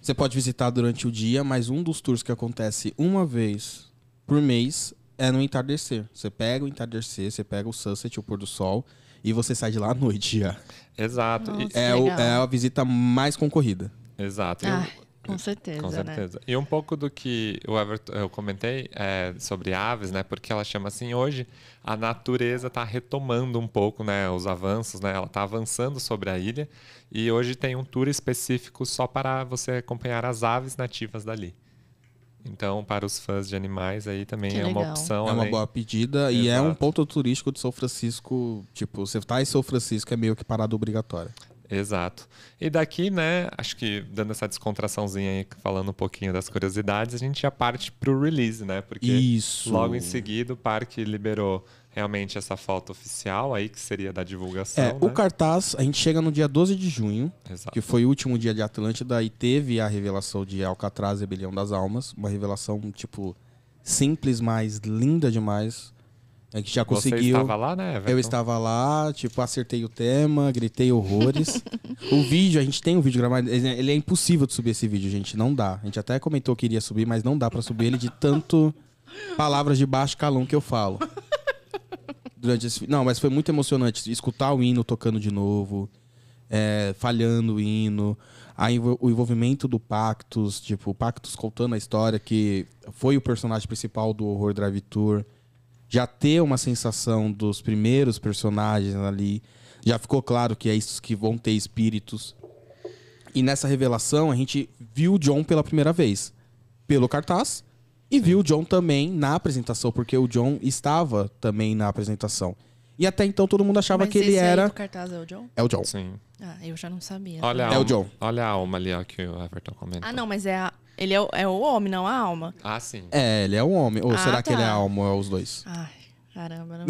Você pode visitar durante o dia, mas um dos tours que acontece uma vez por mês é no entardecer. Você pega o entardecer, você pega o sunset, o pôr do sol e você sai de lá à noite já. Exato. Nossa, é, o, é a visita mais concorrida. Exato. Ah, eu, com certeza. Com né? certeza. Né? E um pouco do que o Everton, eu comentei é, sobre aves, né? Porque ela chama assim hoje, a natureza está retomando um pouco, né? Os avanços, né? Ela está avançando sobre a ilha e hoje tem um tour específico só para você acompanhar as aves nativas dali. Então, para os fãs de animais aí também é uma opção. É além... uma boa pedida Exato. e é um ponto turístico de São Francisco. Tipo, você está em São Francisco é meio que parada obrigatória. Exato. E daqui, né, acho que dando essa descontraçãozinha aí, falando um pouquinho das curiosidades, a gente já parte para o release, né? Porque Isso. logo em seguida o parque liberou realmente essa falta oficial aí, que seria da divulgação. É, né? O cartaz, a gente chega no dia 12 de junho, Exato. que foi o último dia de Atlântida, e teve a revelação de Alcatraz Rebelião das Almas, uma revelação, tipo, simples, mas linda demais. A é gente já conseguiu. Você estava lá, né? Everton? Eu estava lá, tipo, acertei o tema, gritei horrores. [laughs] o vídeo, a gente tem um vídeo gravado, é, ele é impossível de subir esse vídeo, gente, não dá. A gente até comentou que iria subir, mas não dá para subir ele de tanto [laughs] palavras de baixo calão que eu falo durante esse. Não, mas foi muito emocionante escutar o hino tocando de novo, é, falhando o hino, a, o envolvimento do Pactus, tipo, o Pactus contando a história que foi o personagem principal do Horror Drive Tour. Já ter uma sensação dos primeiros personagens ali. Já ficou claro que é isso que vão ter espíritos. E nessa revelação, a gente viu o John pela primeira vez. Pelo cartaz e viu o John também na apresentação, porque o John estava também na apresentação. E até então todo mundo achava Mas que ele era. cartaz é o John? É o John. Sim. Ah, eu já não sabia. Olha é o John. Olha a alma ali ó, que o Everton comentou. Ah, não, mas é a... ele é o, é o homem, não a alma. Ah, sim. É, ele é o homem. Ou ah, será tá. que ele é tá. a alma ou é os dois? Ai, caramba, não.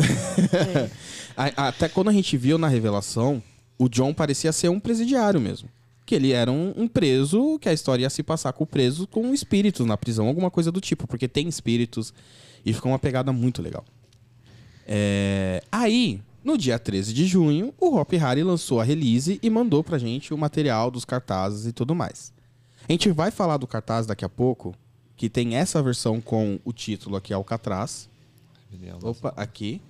[laughs] até quando a gente viu na revelação, o John parecia ser um presidiário mesmo que ele era um, um, preso, que a história ia se passar com o preso com espíritos na prisão, alguma coisa do tipo, porque tem espíritos e ficou uma pegada muito legal. É... Aí, no dia 13 de junho, o Hop Harry lançou a release e mandou pra gente o material dos cartazes e tudo mais. A gente vai falar do cartaz daqui a pouco, que tem essa versão com o título aqui Alcatraz. É Opa, aqui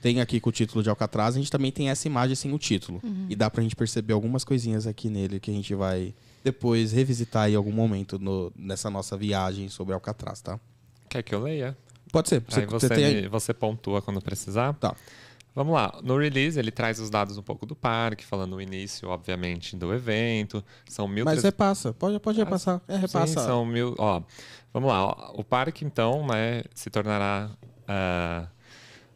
tem aqui com o título de Alcatraz, a gente também tem essa imagem sem o título. Uhum. E dá pra gente perceber algumas coisinhas aqui nele que a gente vai depois revisitar em algum momento no, nessa nossa viagem sobre Alcatraz, tá? Quer que eu leia? Pode ser. Você, aí você, você, tem... você pontua quando precisar. Tá. Vamos lá. No release, ele traz os dados um pouco do parque, falando o início, obviamente, do evento. São mil. Mas repassa, pode, pode ah, repassar. É, repassa. Sim, são mil. Ó, vamos lá. O parque, então, né, se tornará. Uh,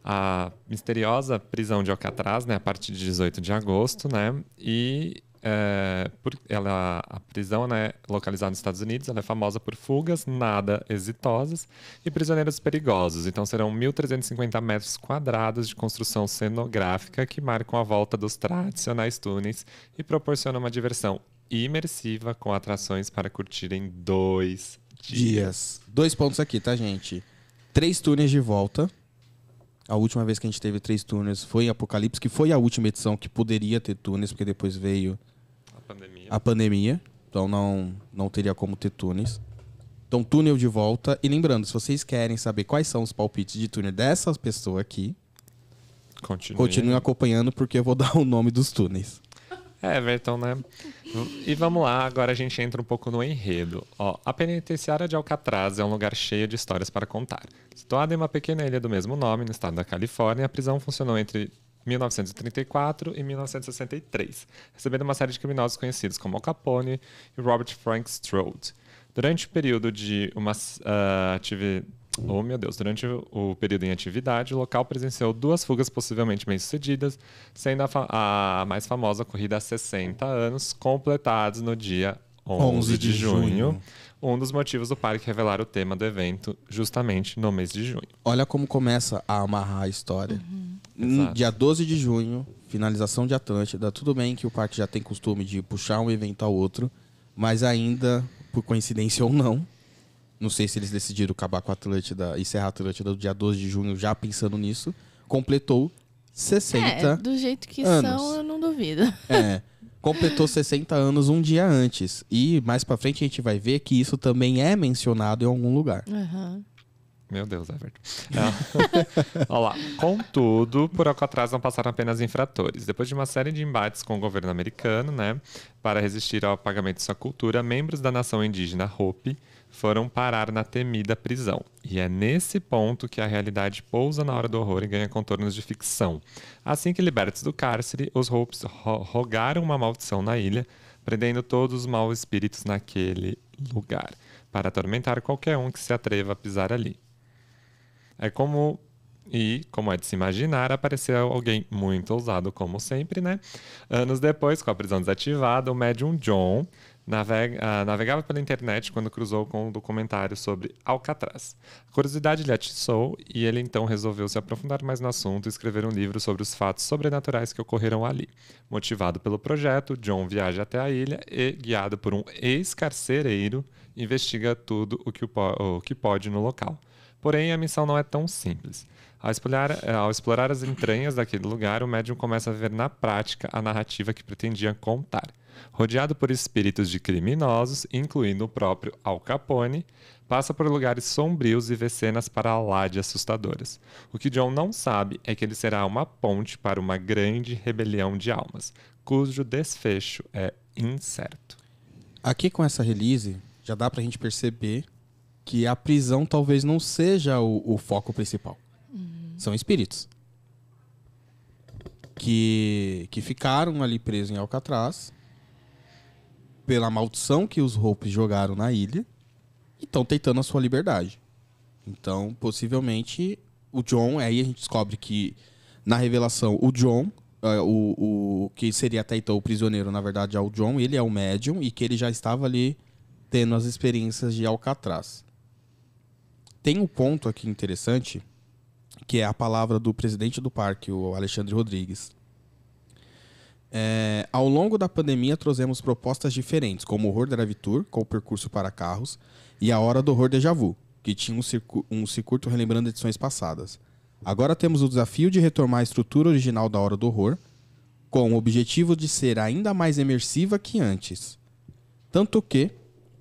a misteriosa prisão de Alcatraz, né, a partir de 18 de agosto, né, e é, por, ela, a prisão né, localizada nos Estados Unidos ela é famosa por fugas nada exitosas e prisioneiros perigosos. Então serão 1.350 metros quadrados de construção cenográfica que marcam a volta dos tradicionais túneis e proporcionam uma diversão imersiva com atrações para curtir em dois dias. dias. Dois pontos aqui, tá, gente? Três túneis de volta a última vez que a gente teve três túneis foi Apocalipse, que foi a última edição que poderia ter túneis, porque depois veio a pandemia. A pandemia então não, não teria como ter túneis. Então, túnel de volta. E lembrando, se vocês querem saber quais são os palpites de túnel dessa pessoa aqui, continue, continue acompanhando, porque eu vou [laughs] dar o nome dos túneis. Everton, é, então, né? E vamos lá, agora a gente entra um pouco no enredo. Ó, a penitenciária de Alcatraz é um lugar cheio de histórias para contar. Situada em uma pequena ilha do mesmo nome, no estado da Califórnia, a prisão funcionou entre 1934 e 1963, recebendo uma série de criminosos conhecidos como Al Capone e Robert Frank Strode. Durante o período de uma uh, ah, atividade Oh, meu Deus. Durante o período em atividade, o local presenciou duas fugas possivelmente bem-sucedidas, sendo a, a, mais famosa corrida há 60 anos, completados no dia 11, 11 de, de junho, junho. Um dos motivos do parque revelar o tema do evento justamente no mês de junho. Olha como começa a amarrar a história. Uhum. Dia 12 de junho, finalização de Atlântida. Tudo bem que o parque já tem costume de puxar um evento ao outro, mas ainda, por coincidência ou não, não sei se eles decidiram acabar com a Atlântida encerrar a Atlântida no dia 12 de junho, já pensando nisso. Completou 60 é, do jeito que anos. são, eu não duvido. É. Completou 60 anos um dia antes. E mais pra frente a gente vai ver que isso também é mencionado em algum lugar. Uhum. Meu Deus, Everton. É Olha [laughs] lá. Contudo, por Alcatraz não passaram apenas infratores. Depois de uma série de embates com o governo americano, né, para resistir ao pagamento de sua cultura, membros da nação indígena Hopi foram parar na temida prisão. E é nesse ponto que a realidade pousa na hora do horror e ganha contornos de ficção. Assim que libertos do cárcere, os Hopes ro rogaram uma maldição na ilha, prendendo todos os maus espíritos naquele lugar, para atormentar qualquer um que se atreva a pisar ali. É como. E, como é de se imaginar, apareceu alguém muito ousado, como sempre, né? Anos depois, com a prisão desativada, o médium John Navega, uh, navegava pela internet quando cruzou com um documentário sobre Alcatraz. A curiosidade lhe atiçou e ele então resolveu se aprofundar mais no assunto e escrever um livro sobre os fatos sobrenaturais que ocorreram ali. Motivado pelo projeto, John viaja até a ilha e, guiado por um ex-carcereiro, investiga tudo o que, o, o que pode no local. Porém, a missão não é tão simples. Ao explorar, eh, ao explorar as entranhas daquele lugar, o médium começa a ver na prática a narrativa que pretendia contar. Rodeado por espíritos de criminosos, incluindo o próprio Al Capone, passa por lugares sombrios e vê cenas para lá de assustadoras. O que John não sabe é que ele será uma ponte para uma grande rebelião de almas, cujo desfecho é incerto. Aqui com essa release, já dá pra gente perceber que a prisão talvez não seja o, o foco principal. Uhum. São espíritos. Que, que ficaram ali presos em Alcatraz pela maldição que os roupes jogaram na ilha e estão tentando a sua liberdade. Então, possivelmente, o John, aí a gente descobre que na revelação, o John, uh, o, o que seria até então o prisioneiro, na verdade é o John, ele é o médium e que ele já estava ali tendo as experiências de Alcatraz tem um ponto aqui interessante, que é a palavra do presidente do parque, o Alexandre Rodrigues. É, ao longo da pandemia, trouxemos propostas diferentes, como o Horror Gravitur, com o percurso para carros, e a Hora do Horror Deja Vu, que tinha um, circu um circuito relembrando edições passadas. Agora temos o desafio de retomar a estrutura original da Hora do Horror, com o objetivo de ser ainda mais imersiva que antes. Tanto que,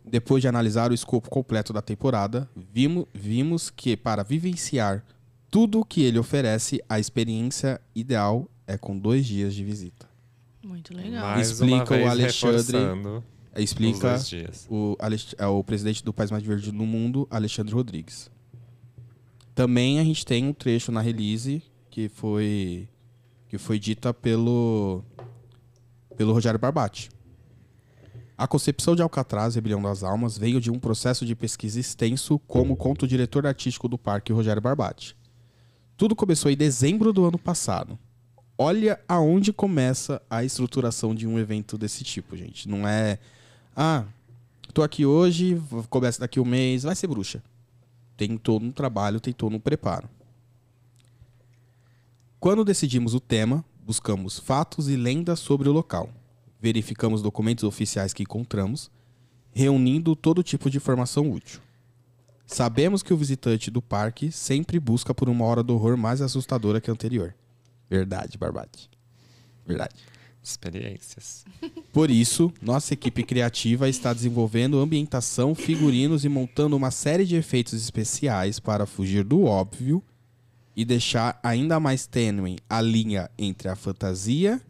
depois de analisar o escopo completo da temporada, vimos, vimos que para vivenciar tudo o que ele oferece, a experiência ideal é com dois dias de visita. Muito legal. Mais explica o Alexandre. Explica o, é o presidente do País Mais Verde no Mundo, Alexandre Rodrigues. Também a gente tem um trecho na release que foi que foi dita pelo pelo Rogério Barbati. A concepção de Alcatraz, Rebelião das Almas, veio de um processo de pesquisa extenso, como conta o diretor artístico do parque, Rogério Barbati. Tudo começou em dezembro do ano passado. Olha aonde começa a estruturação de um evento desse tipo, gente. Não é. Ah, tô aqui hoje, começa daqui um mês, vai ser bruxa. Tem todo um trabalho, tem todo um preparo. Quando decidimos o tema, buscamos fatos e lendas sobre o local verificamos documentos oficiais que encontramos, reunindo todo tipo de informação útil. Sabemos que o visitante do parque sempre busca por uma hora do horror mais assustadora que a anterior. Verdade, Barbate. Verdade. Experiências. [laughs] Por isso, nossa equipe criativa está desenvolvendo ambientação, figurinos e montando uma série de efeitos especiais para fugir do óbvio e deixar ainda mais tênue a linha entre a fantasia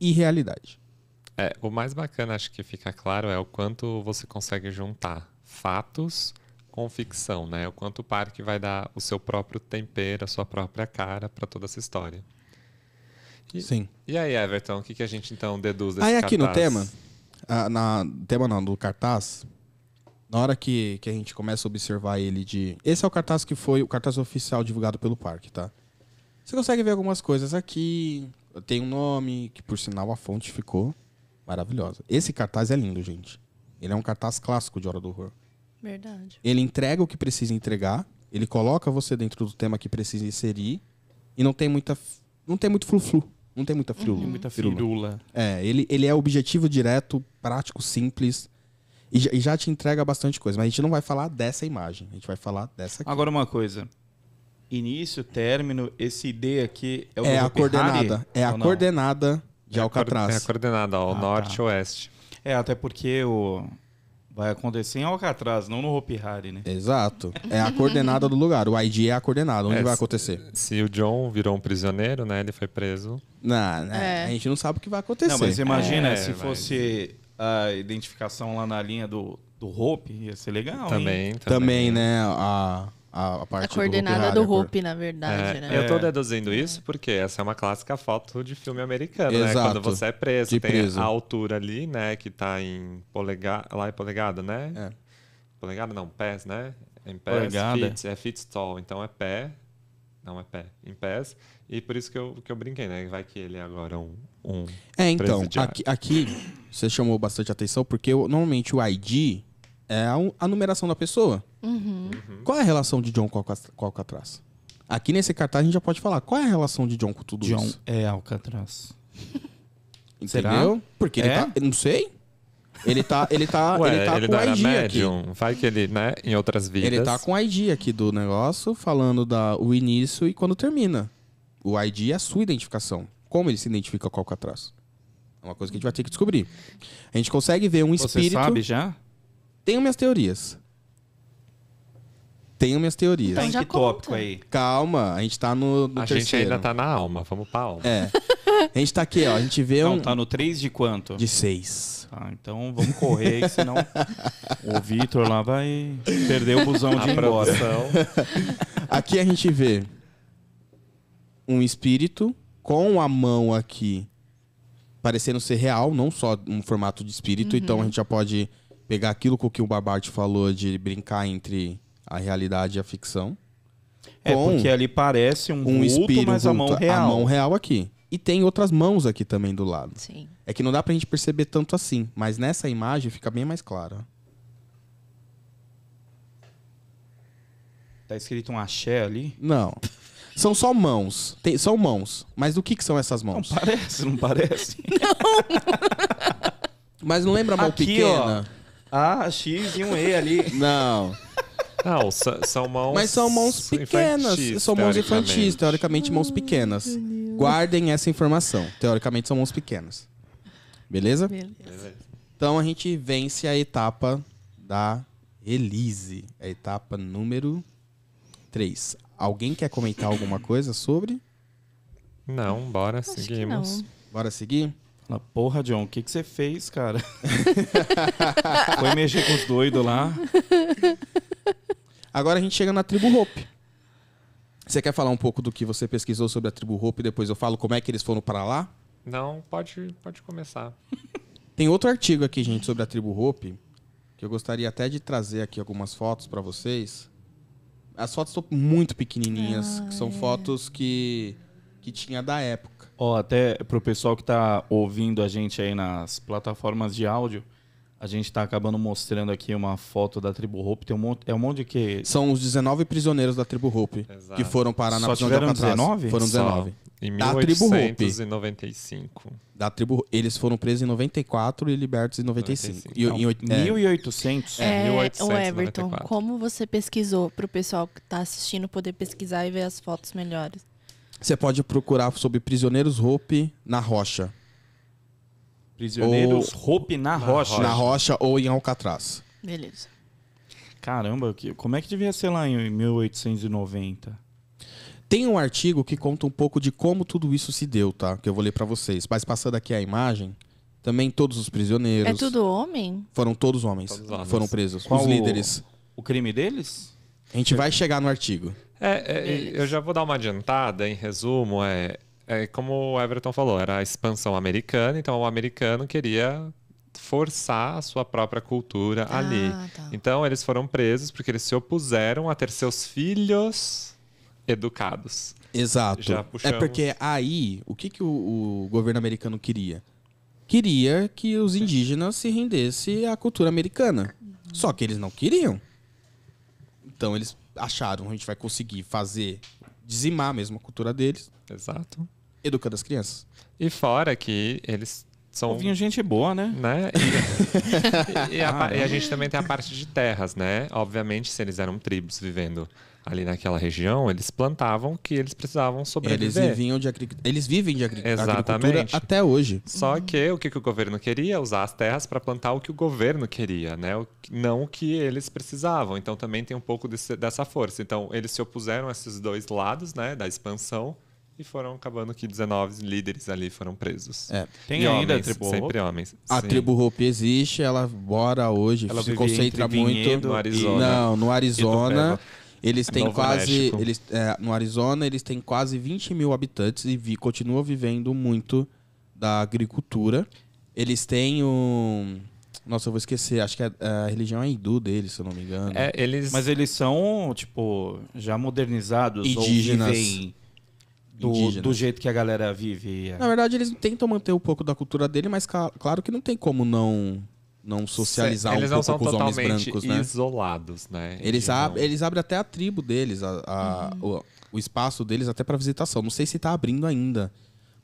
e realidade. É, o mais bacana, acho que fica claro, é o quanto você consegue juntar fatos com ficção, né? O quanto o parque vai dar o seu próprio tempero, a sua própria cara para toda essa história. E, Sim. E aí, Everton, o que, que a gente então deduz desse aí, cartaz? Aí aqui no tema, na tema não, do cartaz, na hora que, que a gente começa a observar ele de... Esse é o cartaz que foi o cartaz oficial divulgado pelo parque, tá? Você consegue ver algumas coisas aqui, tem um nome, que por sinal a fonte ficou maravilhosa. Esse cartaz é lindo, gente. Ele é um cartaz clássico de Hora do Horror. Verdade. Ele entrega o que precisa entregar, ele coloca você dentro do tema que precisa inserir e não tem muita não tem muito fluflu, não tem muita firula. Uhum. muita firula. É, ele, ele é objetivo direto, prático, simples. E já, e já te entrega bastante coisa, mas a gente não vai falar dessa imagem, a gente vai falar dessa aqui. Agora uma coisa, início, término, esse D aqui é o é a coordenada, Harry, é a não? coordenada de é Alcatraz. É coordenada ao ah, tá. norte tá. oeste. É, até porque o vai acontecer em Alcatraz, não no Hopi Hari, né? Exato. É a coordenada do lugar. O ID é a coordenada, onde é, vai acontecer. Se, se o John virou um prisioneiro, né? Ele foi preso. Não, né? A gente não sabe o que vai acontecer. Não, mas imagina é, se mas... fosse a identificação lá na linha do, do Hope, ia ser legal. Também, também, também. né? A a, a parte a coordenada do Hope, na verdade, é, né? Eu tô é. deduzindo isso porque essa é uma clássica foto de filme americano, Exato. né? Quando você é preso, tem preso. a altura ali, né? Que tá em polegada, lá é polegada, né? É. Polegada não, pés, né? Em pés, polegada. Feet, é feet tall, então é pé, não é pé, em pés. E por isso que eu, que eu brinquei, né? Vai que ele é agora um. um é, então, aqui, aqui você chamou bastante atenção, porque normalmente o ID é a, a numeração da pessoa. Uhum. Qual é a relação de John com Alcatraz? Aqui nesse cartaz a gente já pode falar. Qual é a relação de John com tudo John isso? John é Alcatraz. [laughs] Entendeu? Será? Porque é? ele tá. não sei. Ele tá, ele tá, [laughs] Ué, ele tá ele com a ID aqui. Vai que ele, né, em outras vidas. Ele tá com a ID aqui do negócio, falando da o início e quando termina. O ID é a sua identificação. Como ele se identifica com o Alcatraz? É uma coisa que a gente vai ter que descobrir. A gente consegue ver um espírito. Você sabe já? Tenho minhas teorias. Tenho minhas teorias. Então, já que conta. tópico aí? Calma, a gente tá no, no a terceiro. gente ainda tá na alma, vamos pra alma. É. A gente tá aqui, ó. A gente vê Não, um. tá no 3 de quanto? De 6. Ah, então vamos correr, senão o Vitor lá vai perder o busão de ir [laughs] Aqui a gente vê um espírito com a mão aqui parecendo ser real, não só um formato de espírito. Uhum. Então a gente já pode pegar aquilo com o que o Babarte falou de brincar entre a realidade e a ficção. É, porque ali parece um, um espírito, mas a mão real. A mão real aqui. E tem outras mãos aqui também do lado. Sim. É que não dá pra gente perceber tanto assim, mas nessa imagem fica bem mais clara. Tá escrito um axé ali? Não. São só mãos. Tem, são mãos. Mas do que, que são essas mãos? Não parece, não parece. [laughs] não! [laughs] mas não lembra a mão aqui, pequena? Ó, a, X e um E ali. Não. Não, ah, são mãos. Mas são mãos pequenas. Infantis, são mãos infantis, teoricamente, mãos pequenas. Guardem essa informação. Teoricamente, são mãos pequenas. Beleza? Beleza. Então a gente vence a etapa da Elise. A etapa número 3. Alguém quer comentar alguma coisa sobre? Não, bora, Acho seguimos. Não. Bora seguir? Fala, porra, John, o que, que você fez, cara? [laughs] Foi mexer com os doidos lá. [laughs] Agora a gente chega na tribo Hope. Você quer falar um pouco do que você pesquisou sobre a tribo Hope? Depois eu falo como é que eles foram para lá? Não, pode, pode começar. [laughs] Tem outro artigo aqui, gente, sobre a tribo Hope, que eu gostaria até de trazer aqui algumas fotos para vocês. As fotos estão muito pequenininhas, ah, são é. fotos que, que tinha da época. Ó, oh, até pro pessoal que tá ouvindo a gente aí nas plataformas de áudio, a gente está acabando mostrando aqui uma foto da tribo Hope. Tem um monte, é um monte de que. São os 19 prisioneiros da tribo Hope Exato. que foram parar na Só prisão de Alcatraz. 19? Foram 19. Só. Em 1895. Da tribo Eles foram presos em 94 e libertos em 95. 95. E, em, 1800? É, é, é o Everton, como você pesquisou para o pessoal que está assistindo poder pesquisar e ver as fotos melhores? Você pode procurar sobre prisioneiros Hope na rocha. Prisioneiros ou... Hope na, na rocha. rocha. Na Rocha ou em Alcatraz. Beleza. Caramba, como é que devia ser lá em 1890? Tem um artigo que conta um pouco de como tudo isso se deu, tá? Que eu vou ler para vocês. Mas passando aqui a imagem, também todos os prisioneiros. É tudo homem? Foram todos homens. Todos homens. Foram presos. Qual os líderes. O, o crime deles? A gente vai chegar no artigo. É, é eu já vou dar uma adiantada, em resumo, é, é, como o Everton falou, era a expansão americana, então o americano queria forçar a sua própria cultura ah, ali. Tá. Então eles foram presos porque eles se opuseram a ter seus filhos educados. Exato. É porque aí, o que, que o, o governo americano queria? Queria que os indígenas se rendessem à cultura americana. Uhum. Só que eles não queriam. Então eles acharam, que a gente vai conseguir fazer, dizimar mesmo a cultura deles. Exato educando as crianças. E fora que eles são. Ouvindo gente boa, né? né? E, [laughs] e, a, e, a, ah. gente também tem a parte de terras, né? Obviamente, se eles eram tribos vivendo ali naquela região, eles plantavam o que eles precisavam sobreviver. Eles viviam de agric... eles vivem de agri... agricultura até hoje. Só que o que, que o governo queria? Usar as terras para plantar o que o governo queria, né? Não o que eles precisavam. Então também tem um pouco desse, dessa força. Então eles se opuseram a esses dois lados, né? Da expansão e foram acabando que 19 líderes ali foram presos. É. Tem e ainda homens, a tribo Sempre homens. A Sim. tribo Hopi existe, ela mora hoje, ela se concentra muito. No Arizona. Não, no Arizona. Eles têm Novo quase. Eles, é, no Arizona, eles têm quase 20 mil habitantes e vi, continuam vivendo muito da agricultura. Eles têm um. Nossa, eu vou esquecer. Acho que a, é, é a, religião é hindu deles, se eu não me engano. É, eles... Mas eles são, tipo, já modernizados Indígenas. ou vivem do, do, jeito que a galera vive. É. Na verdade, eles tentam manter um pouco da cultura dele, mas claro que não tem como não não socializar Cê, um pouco são com os homens brancos, né? isolados, né? Eles, ab não... eles abrem até a tribo deles, a, a, uhum. o, o, espaço deles até para visitação. Não sei se está abrindo ainda,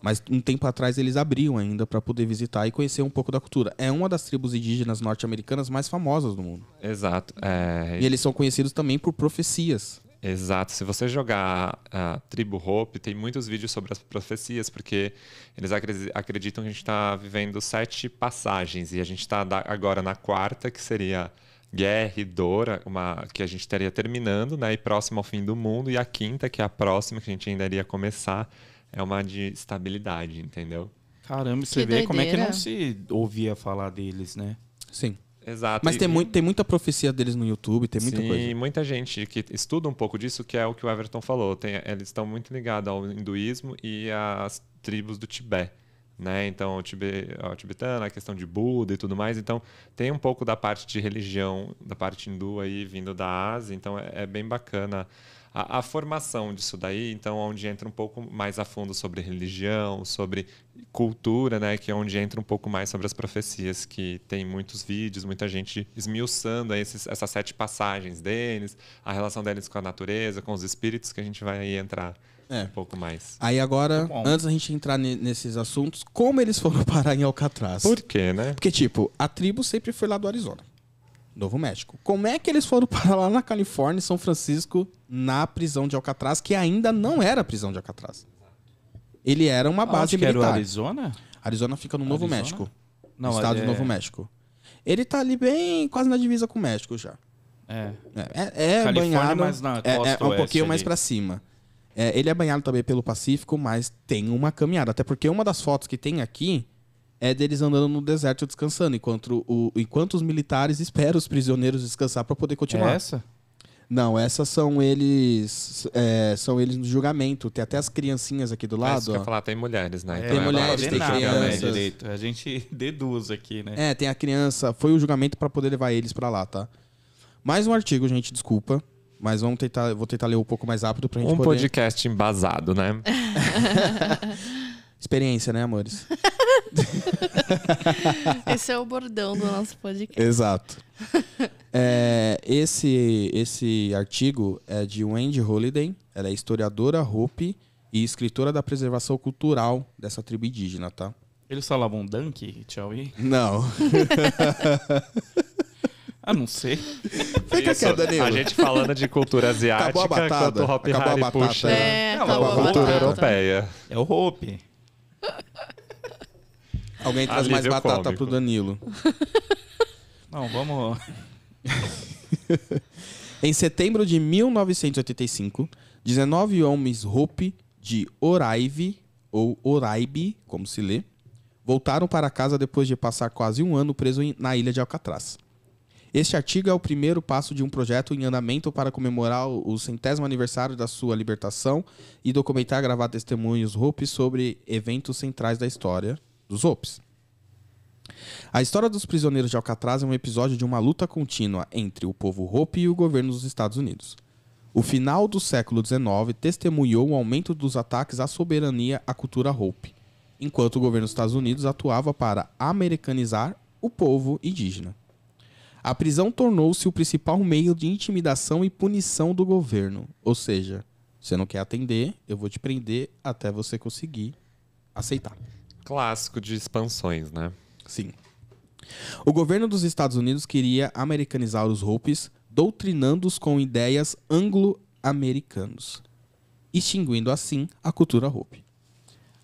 mas um tempo atrás eles abriam ainda para poder visitar e conhecer um pouco da cultura. É uma das tribos indígenas norte-americanas mais famosas do mundo. Exato. É... E eles são conhecidos também por profecias. Exato. Se você jogar a Tribo Hope, tem muitos vídeos sobre as profecias, porque eles acreditam que a gente está vivendo sete passagens e a gente está agora na quarta, que seria guerra e dor, uma, que a gente estaria terminando, né? E próximo ao fim do mundo. E a quinta, que é a próxima, que a gente ainda iria começar, é uma de estabilidade, entendeu? Caramba, você que vê doideira. como é que não se ouvia falar deles, né? Sim. Exato. Mas tem, tem muita profecia deles no YouTube, tem muita sim, coisa. Tem muita gente que estuda um pouco disso, que é o que o Everton falou. Tem, eles estão muito ligados ao hinduísmo e às tribos do Tibete. Né? Então, o, o tibetano, a questão de Buda e tudo mais. Então, tem um pouco da parte de religião, da parte hindu aí vindo da Ásia. Então, é, é bem bacana a, a, formação disso daí, então, onde entra um pouco mais a fundo sobre religião, sobre cultura, né, que é onde entra um pouco mais sobre as profecias, que tem muitos vídeos, muita gente esmiuçando esses, essas sete passagens deles, a relação deles com a natureza, com os espíritos, que a gente vai aí entrar é. um pouco mais. Aí agora, Bom. antes da gente entrar nesses assuntos, como eles foram [laughs] parar em Alcatraz? Por quê, né? Porque, tipo, a tribo sempre foi lá do Arizona. Novo México. Como é que eles foram [laughs] para lá na Califórnia, São Francisco, na prisão de Alcatraz, que ainda não era prisão de Alcatraz? Ele era uma ah, base Onde militar. Era o Arizona? Arizona fica no Novo Arizona? México. Não, estado é... do Novo México. Ele tá ali bem quase na divisa com o México já. É. É, é, é banhado. Mais na costa é, é um Oeste pouquinho ali. mais para cima. É, ele é banhado também pelo Pacífico, mas tem uma caminhada. Até porque uma das fotos que tem aqui é deles andando no deserto descansando, enquanto, o, enquanto os militares esperam os prisioneiros descansar para poder continuar. É essa? Não, essas são eles. É, são eles no julgamento. Tem até as criancinhas aqui do é lado. Quer falar, tem mulheres, né? tem mulheres, tem crianças. Né, A gente [laughs] deduz aqui, né? É, tem a criança. Foi o julgamento para poder levar eles para lá, tá? Mais um artigo, gente, desculpa. Mas vamos tentar, vou tentar ler um pouco mais rápido pra gente um poder... Um podcast embasado, né? [laughs] Experiência, né, amores? [laughs] esse é o bordão do nosso podcast. Exato. É, esse, esse artigo é de Wendy Holiday. Ela é historiadora Hopi e escritora da preservação cultural dessa tribo indígena, tá? Eles falavam Dunk, Tchauí? Não. [laughs] ah, não sei. Fica quieto, Danilo. A gente falando de cultura asiática, acabou a batata, acabou a batata, puxa. Né? É, é acabou a cultura batata. europeia. É o Hopi. Alguém traz mais batata cômico. pro então. Danilo. [laughs] Não, vamos. [laughs] em setembro de 1985, 19 homens Hopi de Oraive, ou Oraibe, como se lê, voltaram para casa depois de passar quase um ano preso na ilha de Alcatraz. Este artigo é o primeiro passo de um projeto em andamento para comemorar o centésimo aniversário da sua libertação e documentar e gravar testemunhos Hopi sobre eventos centrais da história dos Ops. A história dos prisioneiros de Alcatraz é um episódio de uma luta contínua entre o povo Hopi e o governo dos Estados Unidos. O final do século XIX testemunhou o aumento dos ataques à soberania à cultura Hopi, enquanto o governo dos Estados Unidos atuava para americanizar o povo indígena. A prisão tornou-se o principal meio de intimidação e punição do governo, ou seja, você não quer atender, eu vou te prender até você conseguir aceitar. Clássico de expansões, né? Sim. O governo dos Estados Unidos queria americanizar os Hopis, doutrinando-os com ideias anglo-americanos, extinguindo assim a cultura Hopi.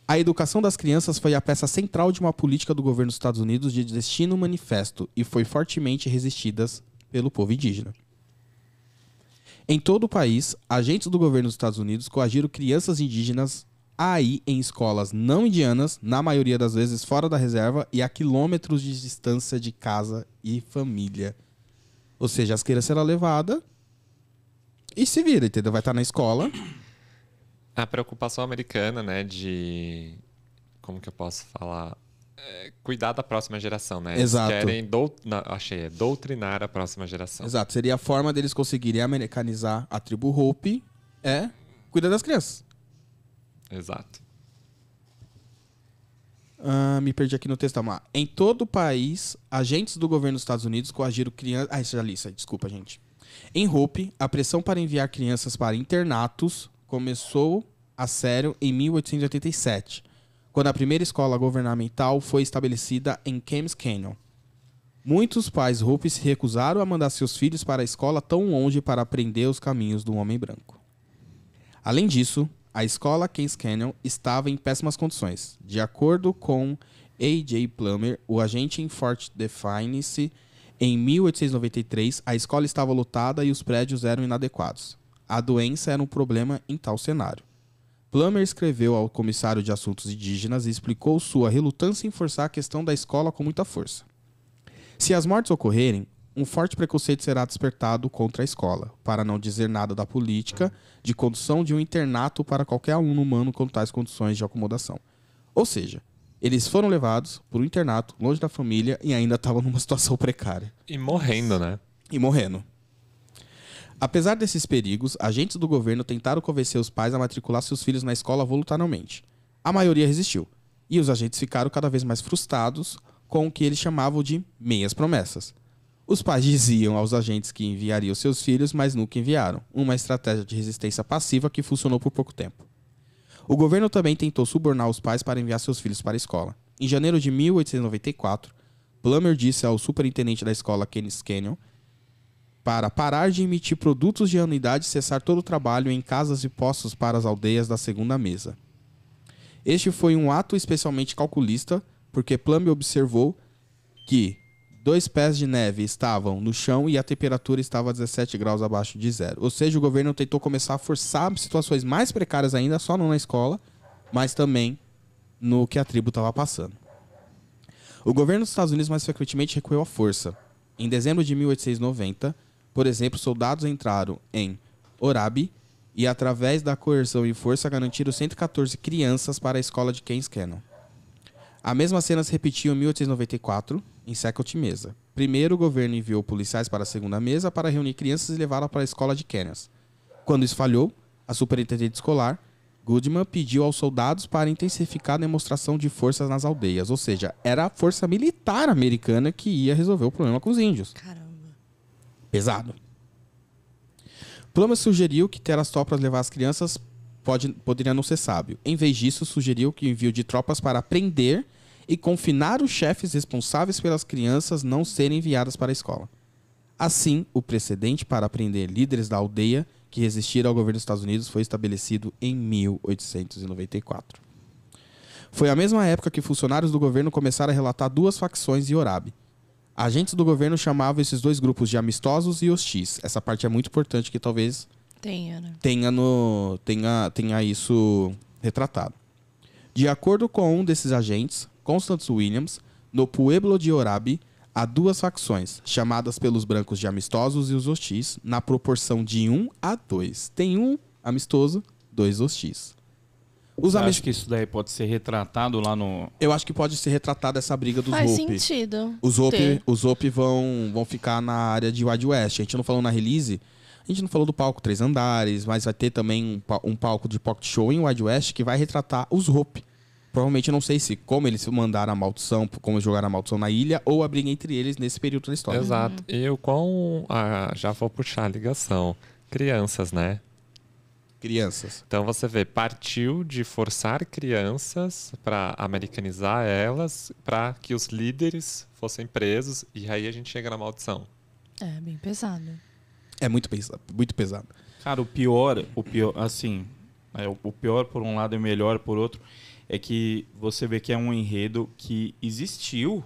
A educação das crianças foi a peça central de uma política do governo dos Estados Unidos de destino manifesto e foi fortemente resistida pelo povo indígena. Em todo o país, agentes do governo dos Estados Unidos coagiram crianças indígenas aí em escolas não indianas, na maioria das vezes fora da reserva e a quilômetros de distância de casa e família. Ou seja, as crianças será levada e se vira, entendeu? Vai estar tá na escola. A preocupação americana, né, de. Como que eu posso falar? É, cuidar da próxima geração, né? Exato. Eles querem dout... Não, achei, é doutrinar a próxima geração. Exato. Seria a forma deles conseguirem americanizar a tribo Hopi é cuidar das crianças. Exato. Ah, me perdi aqui no texto, Amar. Em todo o país, agentes do governo dos Estados Unidos coagiram crianças. Ah, isso já li, isso aí, desculpa, gente. Em Hope, a pressão para enviar crianças para internatos começou a sério em 1887, quando a primeira escola governamental foi estabelecida em Kings Canyon. Muitos pais Hope se recusaram a mandar seus filhos para a escola tão longe para aprender os caminhos do homem branco. Além disso, a escola Case Canyon estava em péssimas condições. De acordo com A.J. Plummer, o agente em Fort Defiance, em 1893, a escola estava lotada e os prédios eram inadequados. A doença era um problema em tal cenário. Plummer escreveu ao comissário de assuntos indígenas e explicou sua relutância em forçar a questão da escola com muita força. Se as mortes ocorrerem, um forte preconceito será despertado contra a escola, para não dizer nada da política de condução de um internato para qualquer aluno humano com tais condições de acomodação. Ou seja, eles foram levados para um internato, longe da família e ainda estavam numa [laughs] situação precária. E morrendo, né? E morrendo. Apesar desses perigos, agentes do governo tentaram convencer os pais a matricular seus filhos na escola voluntariamente. A maioria resistiu, e os agentes ficaram cada vez mais frustrados com o que eles chamavam de meias promessas. Os pais diziam aos agentes que enviariam seus filhos, mas nunca enviaram, uma estratégia de resistência passiva que funcionou por pouco tempo. O governo também tentou subornar os pais para enviar seus filhos para a escola. Em janeiro de 1894, Plummer disse ao superintendente da escola Kenneth Canyon para parar de emitir produtos de anuidade e cessar todo o trabalho em casas e postos para as aldeias da segunda mesa. Este foi um ato especialmente calculista, porque Plummer observou que dois pés de neve estavam no chão e a temperatura estava 17 graus abaixo de zero. Ou seja, o governo tentou começar a forçar situações mais precárias ainda, só não na escola, mas também no que a tribo estava passando. O governo dos Estados Unidos mais frequentemente recuou à força. Em dezembro de 1890, por exemplo, soldados entraram em Orabi e, através da coerção e força, garantiram 114 crianças para a escola de Keynes Cannon. A mesma cena se repetiu em 1894, em Second Mesa. Primeiro, o governo enviou policiais para a segunda mesa para reunir crianças e levá-las para a escola de Kenyans. Quando isso falhou, a superintendente escolar, Goodman, pediu aos soldados para intensificar a demonstração de forças nas aldeias. Ou seja, era a força militar americana que ia resolver o problema com os índios. Caramba. Pesado. Pluma sugeriu que ter as tropas levar as crianças pode, poderia não ser sábio. Em vez disso, sugeriu que o envio de tropas para prender e confinar os chefes responsáveis pelas crianças não serem enviadas para a escola. Assim, o precedente para prender líderes da aldeia que resistiram ao governo dos Estados Unidos foi estabelecido em 1894. Foi a mesma época que funcionários do governo começaram a relatar duas facções de Orab. Agentes do governo chamavam esses dois grupos de amistosos e hostis. Essa parte é muito importante que talvez tenha, né? tenha, no, tenha, tenha isso retratado. De acordo com um desses agentes, Constance Williams, no Pueblo de Orabi há duas facções, chamadas pelos brancos de amistosos e os hostis, na proporção de 1 um a 2. Tem um amistoso, dois hostis. Os Eu acho que isso daí pode ser retratado lá no. Eu acho que pode ser retratado essa briga dos Hope Faz sentido. Os Hope, os Hope vão, vão ficar na área de Wide West. A gente não falou na release, a gente não falou do palco Três Andares, mas vai ter também um, um palco de Pocket Show em Wide West que vai retratar os Hope. Provavelmente eu não sei se como eles mandaram a maldição, como eles jogaram a maldição na ilha, ou a briga entre eles nesse período da história. Exato. Uhum. E o quão. Ah, já vou puxar a ligação. Crianças, né? Crianças. Então você vê, partiu de forçar crianças para americanizar elas, para que os líderes fossem presos, e aí a gente chega na maldição. É, bem pesado. É muito pesado, muito pesado. Cara, o pior, o pior, assim, é, o pior por um lado e o melhor por outro é que você vê que é um enredo que existiu.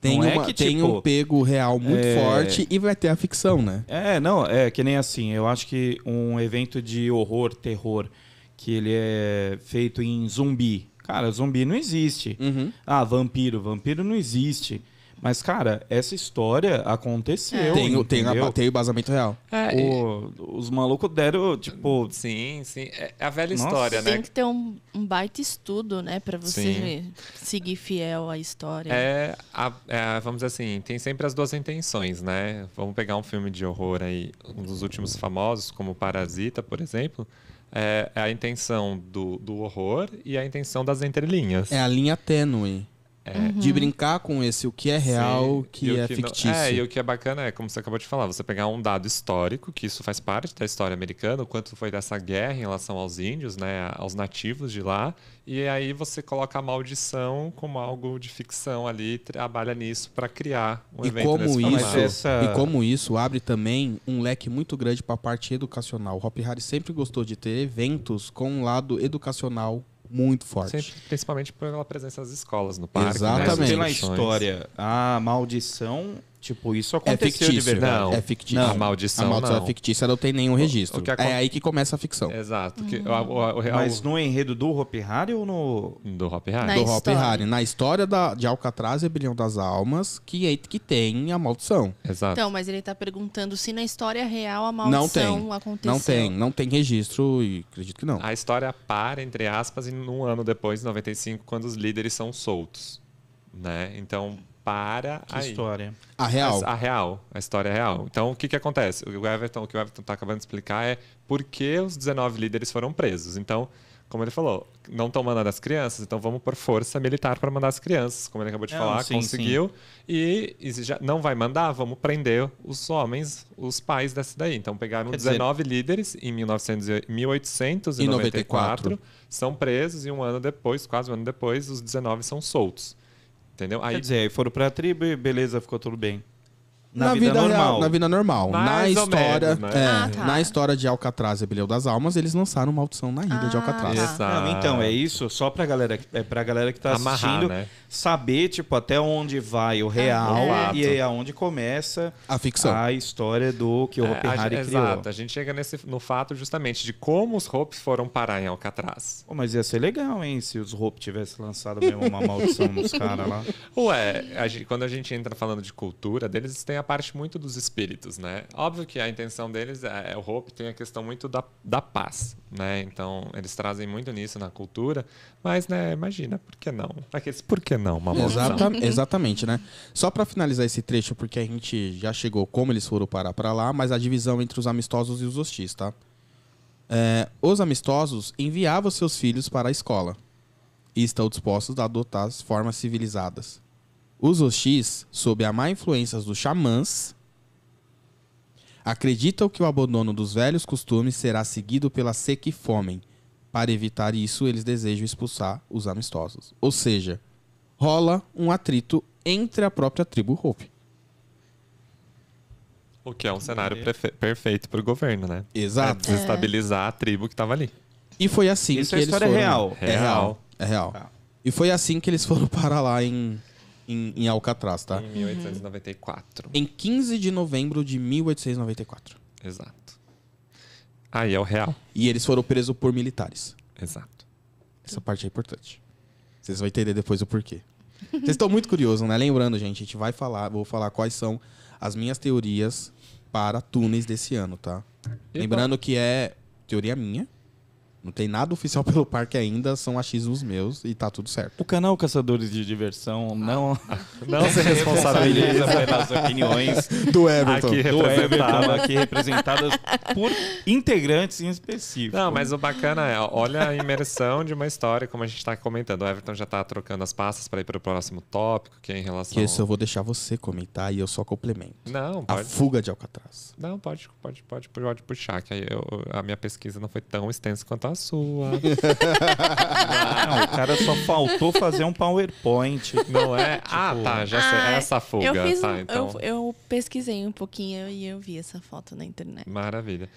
Tem, é uma, é que, tem tipo, um pego real muito é... forte e vai ter a ficção, né? É, não, é que nem assim. Eu acho que um evento de horror, terror, que ele é feito em zumbi. Cara, zumbi não existe. Uhum. Ah, vampiro, vampiro não existe. Mas, cara, essa história aconteceu. Tem, tem, a, tem o real. É, o, os malucos deram, tipo. Sim, sim. É, é a velha Nossa. história, né? Tem que ter um, um baita estudo, né? Pra você sim. seguir fiel à história. É, a, é, vamos dizer assim, tem sempre as duas intenções, né? Vamos pegar um filme de horror aí, um dos últimos famosos, como Parasita, por exemplo é, é a intenção do, do horror e a intenção das entrelinhas. É a linha tênue. É, uhum. De brincar com esse o que é real, Sim, o que é, é fictício. Não, é, e o que é bacana é, como você acabou de falar, você pegar um dado histórico, que isso faz parte da história americana, o quanto foi dessa guerra em relação aos índios, né, aos nativos de lá, e aí você coloca a maldição como algo de ficção ali, trabalha nisso para criar um e evento como isso, essa... E como isso abre também um leque muito grande para a parte educacional. O Hop Harry sempre gostou de ter eventos com um lado educacional muito forte. Sempre, principalmente pela presença das escolas no parque. Né, Exatamente. Né? Pela história, a maldição Tipo, isso é aconteceu é fictício, de verdade. Não, é fictício. Não. A maldição, a maldição é não. é fictícia, não tem nenhum registro. É aí que começa a ficção. Exato. Que, hum. o, o, o, Mas no enredo do Hopi Hari ou no... Do Hopi Hari. Na do Hopi Hari. Na história da, de Alcatraz e Rebelião das Almas, que é que tem a maldição. Exato. Então, mas ele está perguntando se na história real a maldição não tem. aconteceu. Não tem. Não tem registro e acredito que não. A história para, entre aspas, em um ano depois, em 95, quando os líderes são soltos. Né? Então, para que história. A real. A, a, real, a história real. Então, o que, que acontece? O Everton, o que o Everton está acabando de explicar é por que os 19 líderes foram presos. Então, como ele falou, não estão mandando as crianças, então vamos por força militar para mandar as crianças, como ele acabou de falar, sim, conseguiu. Sim. E, e, já não vai mandar, vamos prender os homens, os pais dessa daí. Então pegaram Quer 19 dizer, líderes em 1900, 1894, e são presos e um ano depois, quase um ano depois, os 19 são soltos. Entendeu? Aí, Quer dizer, aí foram pra tribo e beleza, ficou tudo bem. Na, na vida, vida, normal. Real, na vida normal. Mais na história, menos, né? é, ah, tá. na história de Alcatraz e Bilhão das Almas, eles lançaram uma audição na Ilha ah, de Alcatraz. Tá. Não, então, é isso, só pra galera, é pra galera que tá Amarrar, assistindo. Né? saber, tipo, até onde vai o real é. é e aí aonde começa a ficção. A história do que o é, Hari criou. Exato, a gente chega nesse, no fato justamente de como os Hopes foram parar em Alcatraz. mas ia ser legal, hein, se os Hopes tivessem lançado mesmo uma maldição nos [laughs] caras lá. Ué, a gente, quando a gente entra falando de cultura deles, tem a parte muito dos espíritos, né? Óbvio que a intenção deles, é, é o Hope tem a questão muito da, da paz, né? Então, eles trazem muito nisso na cultura, mas, né, imagina, por que não? Aqueles por que não, uma Exata, uhum. Exatamente, né? Só para finalizar esse trecho, porque a gente já chegou como eles foram parar para lá, mas a divisão entre os amistosos e os hostis, tá? É, os amistosos enviavam seus filhos para a escola e estão dispostos a adotar as formas civilizadas. Os hostis, sob a má influência dos xamãs, acreditam que o abandono dos velhos costumes será seguido pela seca e fome, para evitar isso, eles desejam expulsar os amistosos. Ou seja, rola um atrito entre a própria tribo Hope. O que é um cenário perfeito para o governo, né? Exato. É desestabilizar a tribo que estava ali. E foi assim Isso que é eles foram. É real. É real. É real. Ah. E foi assim que eles foram [laughs] para lá em, em, em Alcatraz, tá? Em 1894. Em 15 de novembro de 1894. Exato. Aí é o real. E eles foram presos por militares. Exato. Essa parte é importante. Vocês vão entender depois o porquê. Vocês estão muito curiosos, né? Lembrando, gente, a gente vai falar, vou falar quais são as minhas teorias para túneis desse ano, tá? Lembrando que é teoria minha, não tem nada oficial pelo parque ainda, são achismos meus e tá tudo certo. O canal Caçadores de Diversão não, ah. [laughs] não se responsabiliza é pelas opiniões do Everton. Aqui do Everton, aqui representadas por integrantes em específico. Não, mas o bacana é, olha a imersão de uma história, como a gente tá comentando. O Everton já tá trocando as pastas para ir pro próximo tópico, que é em relação. Que isso eu vou deixar você comentar e eu só complemento. Não, pode. A fuga de Alcatraz. Não, pode, pode, pode, pode puxar, que aí eu, a minha pesquisa não foi tão extensa quanto a sua. [laughs] não, o cara só faltou fazer um PowerPoint. Não é? Tipo, ah, tá, já sei. Ah, é essa fuga. Eu, fiz, tá, então... eu, eu, pesquisei um pouquinho e eu vi essa foto na internet. Maravilha.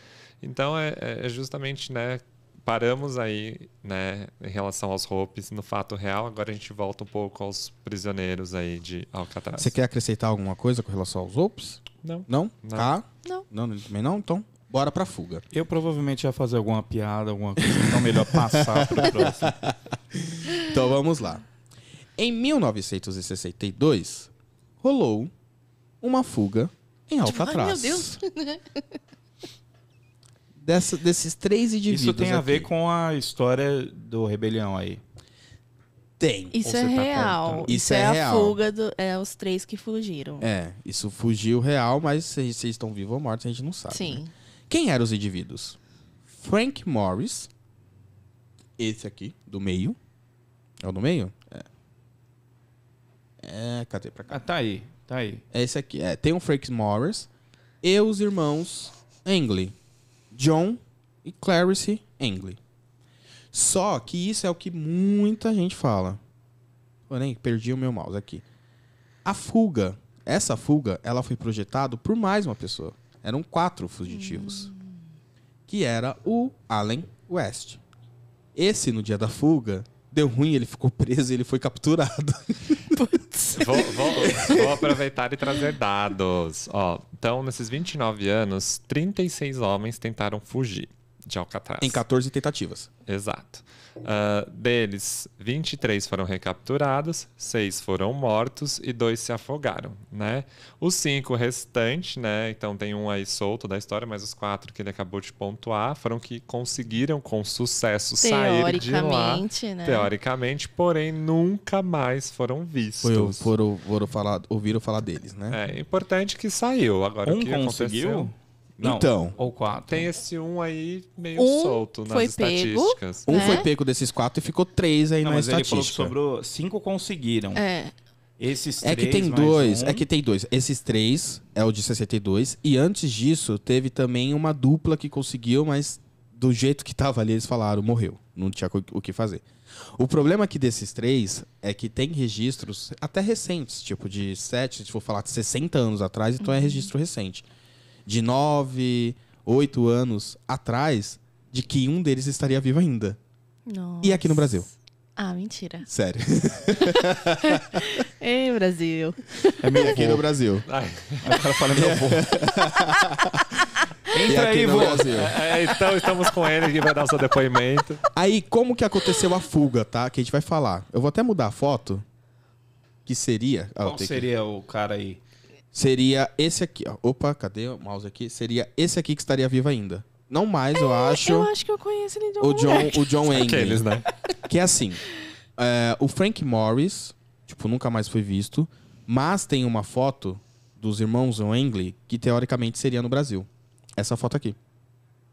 Então é, é, é justamente, né? Paramos aí, né, em relação aos roupes, no fato real. Agora a gente volta um pouco aos prisioneiros aí de Alcatraz. Você quer acrescentar alguma coisa com relação aos ropes? Não. Não? Não. Tá? Não. Não, também não? Então, bora pra fuga. Eu provavelmente ia fazer alguma piada, alguma coisa, então melhor passar pro [laughs] próximo. Então vamos lá. Em 1962, rolou uma fuga em Alcatraz. Ai, meu Deus. [laughs] Dessa, desses três indivíduos. Isso tem a aqui. ver com a história do rebelião aí. Tem. Isso é tá real. Isso, isso é, é, a fuga do, é os três que fugiram. É, isso fugiu real, mas se, se estão vivos ou mortos a gente não sabe. Sim. Né? Quem eram os indivíduos? Frank Morris, esse aqui, do meio. É o do meio? É. É, cadê pra cá? Ah, tá aí, tá aí. É Esse aqui, é, tem o Frank Morris e os irmãos Angley, John e Clarice Angley. Só que isso é o que muita gente fala. Porém, perdi o meu mouse aqui. A fuga, essa fuga, ela foi projetada por mais uma pessoa. Eram quatro fugitivos. Hum. Que era o Allen West. Esse, no dia da fuga, deu ruim, ele ficou preso e ele foi capturado. [laughs] vou, vou, vou, aproveitar e trazer dados. Ó, então, nesses 29 anos, 36 homens tentaram fugir de Alcatraz. Em 14 tentativas. Exato. Uh, deles, 23 foram recapturados, 6 foram mortos e 2 se afogaram, né? Os 5 restantes, né? Então tem um aí solto da história, mas os 4 que ele acabou de pontuar foram que conseguiram com sucesso sair de lá. Né? Teoricamente, porém nunca mais foram vistos. Foi, foram, foram falar, ouviram falar deles, né? É importante que saiu. Agora um o que conseguiu? Aconteceu? Não, então. Ou quatro. Tem esse um aí meio um solto nas foi estatísticas. Pego, né? Um foi é. pego desses quatro e ficou três aí não, na mas estatística. Ele falou que sobrou cinco conseguiram. É. Esses três. É que tem dois. É um... É que tem dois. Esses três é o de 62. E antes disso, teve também uma dupla que conseguiu, mas do jeito que tava ali, eles falaram, morreu. Não tinha o que fazer. O problema aqui desses três é que tem registros até recentes, tipo de 7, se for falar de 60 anos atrás, então é uhum. é registro recente de 9, 8 anos atrás de que um deles estaria vivo ainda. Nossa. E aqui no Brasil. Ah, mentira. Sério. [laughs] Ei, Brasil. É meio aqui no Brasil. Ai, o cara fala meu avô. É Entra aí, vô. É, é, então estamos com ele que vai dar o seu depoimento. Aí, como que aconteceu a fuga, tá? Que a gente vai falar. Eu vou até mudar a foto. Que seria. Ah, Qual seria que... o cara aí? seria esse aqui, ó. Opa, cadê o mouse aqui? Seria esse aqui que estaria vivo ainda. Não mais, é, eu acho. Eu acho que eu conheço ele de o John, o John Wayne. Aqueles, né? Que é assim. É, o Frank Morris, tipo, nunca mais foi visto. Mas tem uma foto dos irmãos Wengli que teoricamente seria no Brasil. Essa foto aqui.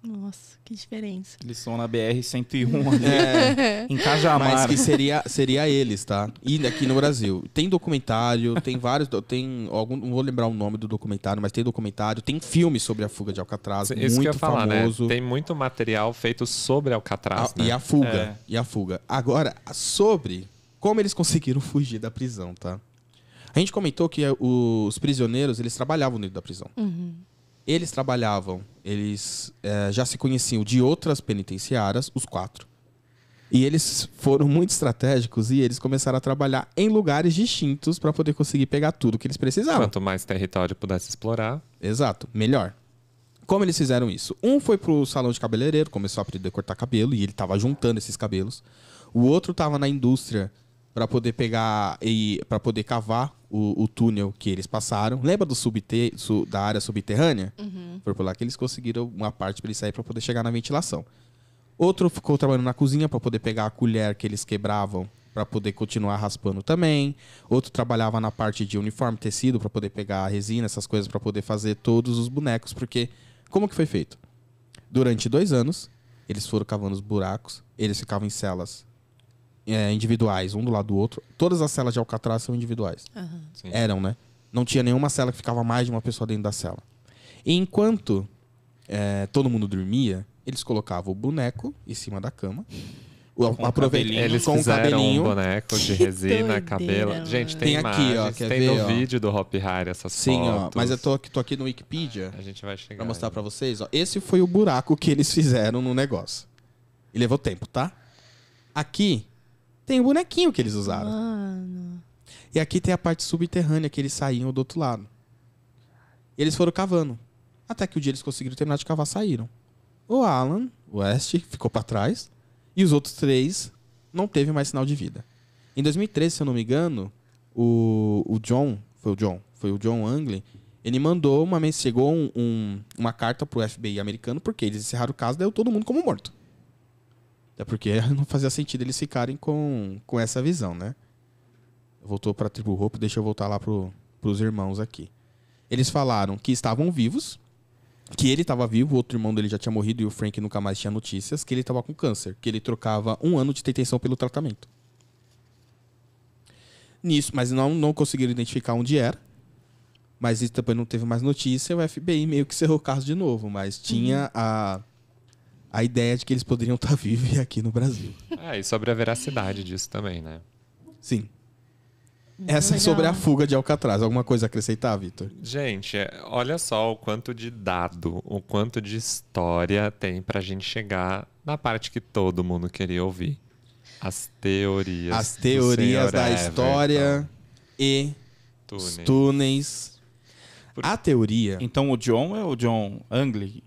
Nossa, que diferença. Eles são na BR-101 [laughs] é, em Cajamar. Mas que seria, seria eles, tá? E aqui no Brasil. Tem documentário, tem vários... Tem algum, não vou lembrar o nome do documentário, mas tem documentário. Tem filme sobre a fuga de Alcatraz, Isso muito que eu falar, né? famoso. Né? Tem muito material feito sobre Alcatraz, a, ah, né? E a fuga, é. e a fuga. Agora, sobre como eles conseguiram [laughs] fugir da prisão, tá? A gente comentou que os prisioneiros, eles trabalhavam dentro da prisão. Uhum. Eles trabalhavam, eles é, já se conheciam de outras penitenciárias, os quatro. E eles foram muito estratégicos e eles começaram a trabalhar em lugares distintos para poder conseguir pegar tudo que eles precisavam. Quanto mais território pudesse explorar. Exato, melhor. Como eles fizeram isso? Um foi pro salão de cabeleireiro, começou a aprender a cortar cabelo e ele tava juntando esses cabelos. O outro tava na indústria para poder pegar e para poder cavar o, o, túnel que eles passaram. Lembra do subte su, da área subterrânea? Uhum. Foi por lá que eles conseguiram uma parte para eles sair para poder chegar na ventilação. Outro ficou trabalhando na cozinha para poder pegar a colher que eles quebravam para poder continuar raspando também. Outro trabalhava na parte de uniforme, tecido para poder pegar a resina, essas coisas para poder fazer todos os bonecos, porque como que foi feito? Durante dois anos eles foram cavando os buracos, eles ficavam em celas é, individuais, um do lado do outro. Todas as celas de Alcatraz são individuais. Uhum. Eram, né? Não tinha nenhuma cela que ficava mais de uma pessoa dentro da cela. E enquanto é, todo mundo dormia, eles colocavam o boneco em cima da cama. O, com cabelinho, eles com cabelinho. um boneco de resina, cabelo. Gente, tem, tem imagens, aqui, ó, tem ver, no ó. vídeo do Hop Hari essas Sim, fotos. Sim, mas eu tô aqui, tô aqui no Wikipedia. Ah, a gente vai chegar. Pra mostrar para vocês, ó. Esse foi o buraco que eles fizeram no negócio. E levou tempo, tá? Aqui tem o bonequinho que eles usaram. Mano. E aqui tem a parte subterrânea que eles saíam do outro lado. E eles foram cavando. Até que o dia eles conseguiram terminar de cavar, saíram. O Alan, o West, ficou para trás. E os outros três não teve mais sinal de vida. Em 2013, se eu não me engano, o, o John, foi o John, foi o John Anglin, ele mandou uma mensagem, chegou um, um, uma carta pro FBI americano, porque eles encerraram o caso, deu todo mundo como morto. Até porque [laughs] não fazia sentido eles ficarem com, com essa visão, né? Voltou para a tribo roupa, deixa eu voltar lá para os irmãos aqui. Eles falaram que estavam vivos, que ele estava vivo, o outro irmão dele já tinha morrido e o Frank nunca mais tinha notícias, que ele estava com câncer, que ele trocava um ano de detenção pelo tratamento. Nisso, mas não, não conseguiram identificar onde era. Mas isso também não teve mais notícia, o FBI meio que cerrou o caso de novo, mas tinha uhum. a a ideia de que eles poderiam estar [laughs] vivos aqui no Brasil. É, e sobre a veracidade disso também, né? Sim. Essa legal. é sobre a fuga de Alcatraz. Alguma coisa a acrescentar, Vitor? Gente, é, olha só o quanto de dado, o quanto de história tem pra gente chegar na parte que todo mundo queria ouvir. As teorias. As teorias da Everton. história e túneis. túneis. Por... A teoria. Então o John é o John Angley,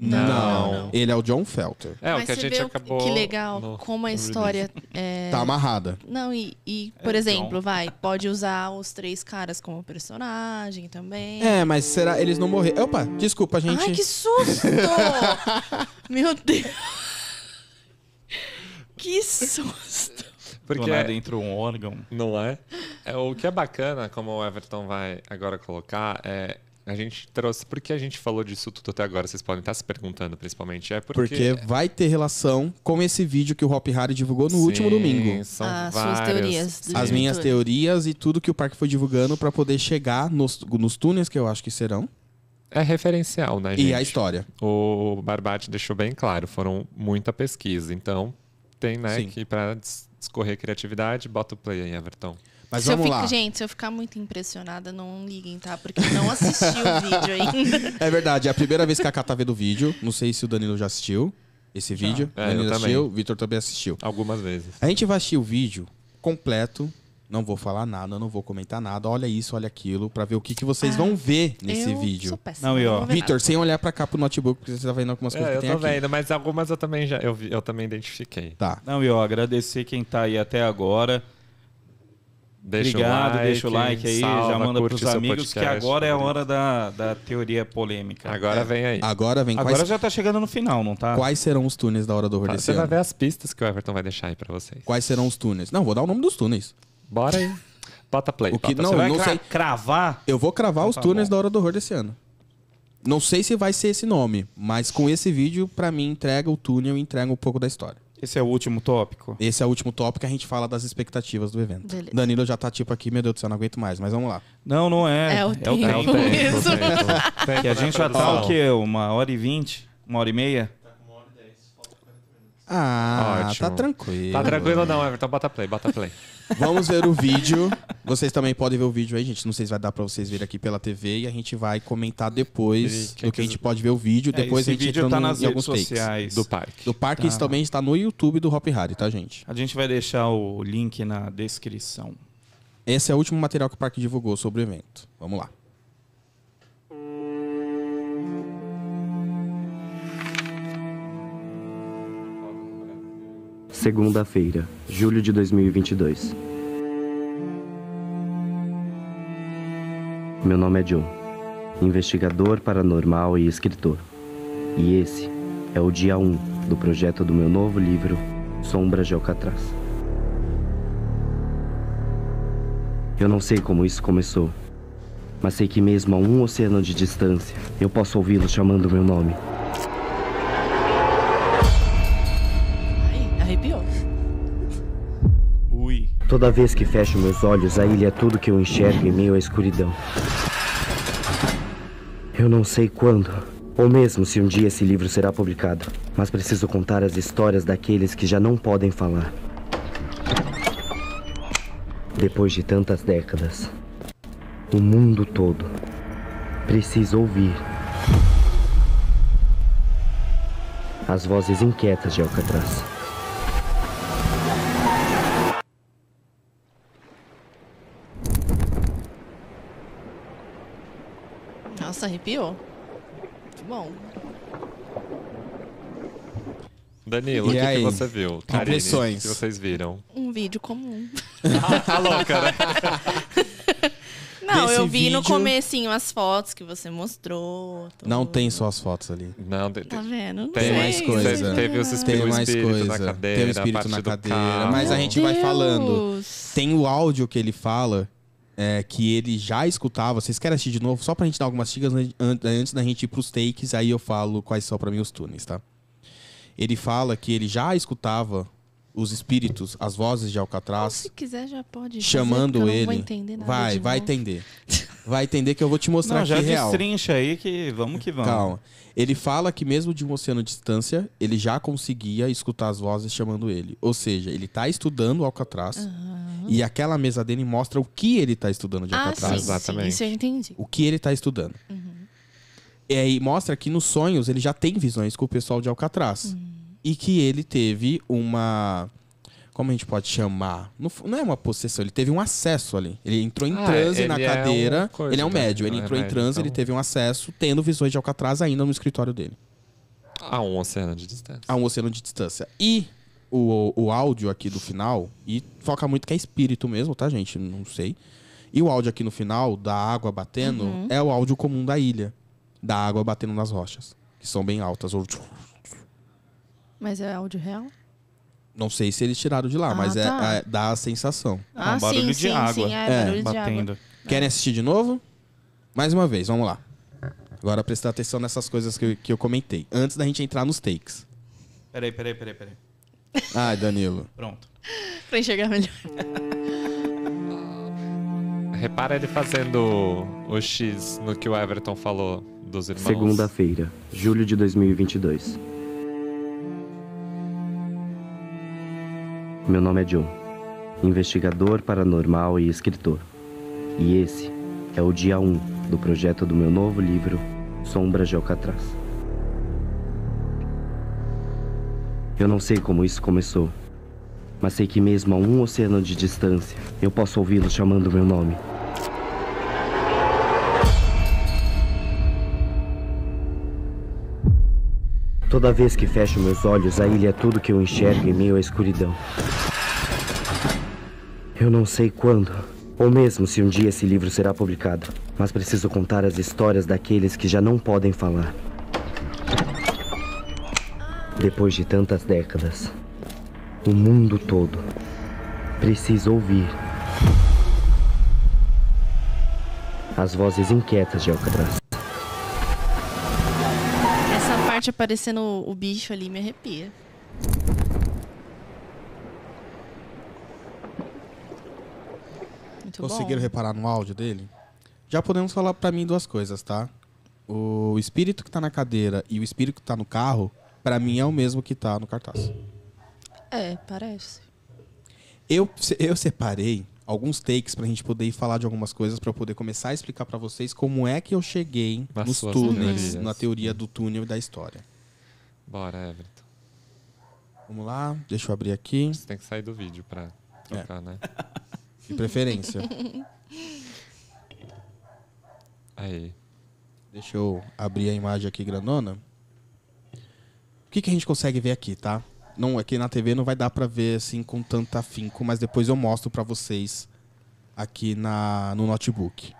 não. Não. Ele é o John Felter. É, Mas o que a gente acabou. Que legal no, como a história. É... Tá amarrada. Não, e, e é, por é exemplo, John. vai, pode usar os três caras como personagem também. É, mas será. Eles não morreram. Opa, desculpa, gente. Ai, que susto! [laughs] Meu Deus! Que susto! Porque é dentro um órgão. Não é? é? O que é bacana, como o Everton vai agora colocar, é a gente trouxe porque a gente falou disso tudo até agora, vocês podem estar se perguntando principalmente. É porque, porque vai ter relação com esse vídeo que o Hop Harry divulgou no Sim, último domingo. São ah, As várias. suas teorias. As minhas teorias e tudo que o parque foi divulgando para poder chegar nos, nos túneis que eu acho que serão. É referencial, né, gente? E a história. O Barbate deixou bem claro, foram muita pesquisa. Então, tem, né, Sim. que para discorrer criatividade, bota o play aí, Everton. Mas se vamos fico, lá. Gente, se eu ficar muito impressionada, não liguem, tá? Porque eu não assisti o [laughs] vídeo ainda. É verdade, é a primeira vez que a Kata tá vê do vídeo. Não sei se o Danilo já assistiu esse tá. vídeo. Já. É, Danilo assistiu, o Vitor também assistiu. Algumas vezes. A gente vai assistir o vídeo completo. Não vou falar nada, não vou comentar nada. Olha isso, olha aquilo, para ver o que, que vocês ah, vão ver nesse vídeo. Péssima, não, e Vitor, sem olhar para cá pro notebook, porque você tá vendo algumas coisas é, que tem aqui. Eu tô vendo, mas algumas eu também já eu, eu também identifiquei. Tá. Não, e agradecer quem tá aí até agora. Deixa o like, deixa o like aí, salva, já manda pros amigos que agora é a hora da, da teoria polêmica. Agora é. vem aí. Agora vem. Agora quais... já tá chegando no final, não tá? Quais serão os túneis da hora do horror tá, Você ano? vai ver as pistas que o Everton vai deixar aí pra vocês. Quais serão os túneis? Não, vou dar o nome dos túneis. Bora aí. Bota play. O que, bota. Não, Você vai não cra sei. cravar? Eu vou cravar então, os tá túneis da hora do horror desse ano. Não sei se vai ser esse nome, mas com esse vídeo, para mim, entrega o túnel e entrega um pouco da história. Esse é o último tópico? Esse é o último tópico que a gente fala das expectativas do evento. Beleza. Danilo já tá tipo aqui, meu Deus do céu, não aguento mais, mas vamos lá. Não, não é. É o é tempo. O tempo, é o tempo, o tempo. que a gente já tá o quê? Uma hora e vinte? Uma hora e meia? Ah, tá Ótimo. tá tranquilo. Tá tranquilo não, Everton. Bota play, bota play. [laughs] Vamos ver o vídeo. Vocês também podem ver o vídeo aí, gente. Não sei se vai dar pra vocês verem aqui pela TV. E a gente vai comentar depois do que a gente pode ver o vídeo. É, depois a gente vídeo tá no, nas redes alguns sociais takes. do parque. Do parque. Tá. Isso também está no YouTube do Hop Harry, tá, gente? A gente vai deixar o link na descrição. Esse é o último material que o parque divulgou sobre o evento. Vamos lá. Segunda-feira, julho de 2022. Meu nome é John, investigador paranormal e escritor. E esse é o dia 1 do projeto do meu novo livro, Sombras de Alcatraz. Eu não sei como isso começou, mas sei que mesmo a um oceano de distância, eu posso ouvi-lo chamando meu nome. Toda vez que fecho meus olhos, a ilha é tudo que eu enxergo em meio à escuridão. Eu não sei quando, ou mesmo se um dia esse livro será publicado, mas preciso contar as histórias daqueles que já não podem falar. Depois de tantas décadas, o mundo todo precisa ouvir as vozes inquietas de Alcatraz. Nossa, arrepiou. Muito bom. Danilo, o que, que, você viu? Karine, Impressões. que vocês viram? Um vídeo comum. ah, [laughs] a tá louca, né? [laughs] Não, eu vi vídeo... no comecinho as fotos que você mostrou. Tô... Não tem só as fotos ali. Não, tem. tá vendo? Não tem, mais coisa. Teve os espíritos, tem mais coisa. na cadeira, tem o espírito na cadeira, mas a gente Deus. vai falando. Tem o áudio que ele fala é, que ele já escutava. Vocês querem assistir de novo? Só pra gente dar algumas dicas antes da gente ir pros takes, aí eu falo quais são para mim os túneis, tá? Ele fala que ele já escutava os espíritos, as vozes de Alcatraz. Ou se quiser, já pode. Chamando dizer, ele. Entender vai, vai entender. [laughs] Vai entender que eu vou te mostrar não, já real. Já destrincha aí que vamos que vamos. Calma. Ele fala que mesmo de um oceano de distância, ele já conseguia escutar as vozes chamando ele. Ou seja, ele está estudando Alcatraz. Uhum. E aquela mesa dele mostra o que ele está estudando de ah, Alcatraz. Sim, Exatamente. Sim, isso eu entendi. O que ele está estudando. Uhum. E aí mostra que nos sonhos ele já tem visões com o pessoal de Alcatraz. Uhum. E que ele teve uma como a gente pode chamar? Não, não, é uma possessão, ele teve um acesso ali. Ele entrou em ah, transe na é cadeira. É coisa, ele é um né? médium, ele é entrou é em transe, então... ele teve um acesso, tendo visões de Alcatraz ainda no escritório dele. A um oceano de distância. A um oceano de distância. E o, o, o áudio aqui do final, e foca muito que é espírito mesmo, tá, gente? Não sei. E o áudio aqui no final, da água batendo, uhum. é o áudio comum da ilha. Da água batendo nas rochas, que são bem altas. Mas é áudio real? Não sei se eles tiraram de lá, Ah, mas é- tá. é- dá a sensação. É ah, um barulho sim, de sim, água sim, é, É, barulho de água. Batendo. Querem assistir de novo? Mais uma vez, vamos lá. Agora prestar atenção nessas coisas que eu, que eu comentei. Antes da gente entrar nos takes. Peraí, peraí, peraí, peraí. Ai, Danilo. Pronto. Pra enxergar melhor. Repara ele fazendo o X no que o Everton falou dos irmãos. Segunda-feira, julho de 2022. Meu nome é John, investigador paranormal e escritor. E esse é o dia 1 do projeto do meu novo livro, Sombras de Alcatraz. Eu não sei como isso começou, mas sei que mesmo a um oceano de distância, eu posso ouvi-lo chamando meu nome. Toda vez que fecho meus olhos, a ilha é tudo que eu enxergo em meio à escuridão. Eu não sei quando, ou mesmo se um dia esse livro será publicado, mas preciso contar as histórias daqueles que já não podem falar. Depois de tantas décadas, o mundo todo precisa ouvir as vozes inquietas de Alcatraz aparecendo o bicho ali me arrepia. Muito Conseguiram bom. reparar no áudio dele? Já podemos falar para mim duas coisas, tá? O espírito que tá na cadeira e o espírito que tá no carro, para mim é o mesmo que tá no cartaz. É, parece. Eu, eu separei alguns takes pra gente poder falar de algumas coisas para poder começar a explicar para vocês como é que eu cheguei Nas nos túneis, teorias. na teoria do túnel e da história. Bora, Everton. Vamos lá, deixa eu abrir aqui. Você tem que sair do vídeo pra trocar, é. né? [laughs] De preferência. Aí. Deixa eu abrir a imagem aqui grandona. O que, que a gente consegue ver aqui, tá? Não, aqui na TV não vai dar para ver assim com tanto afinco, mas depois eu mostro para vocês aqui na, no notebook.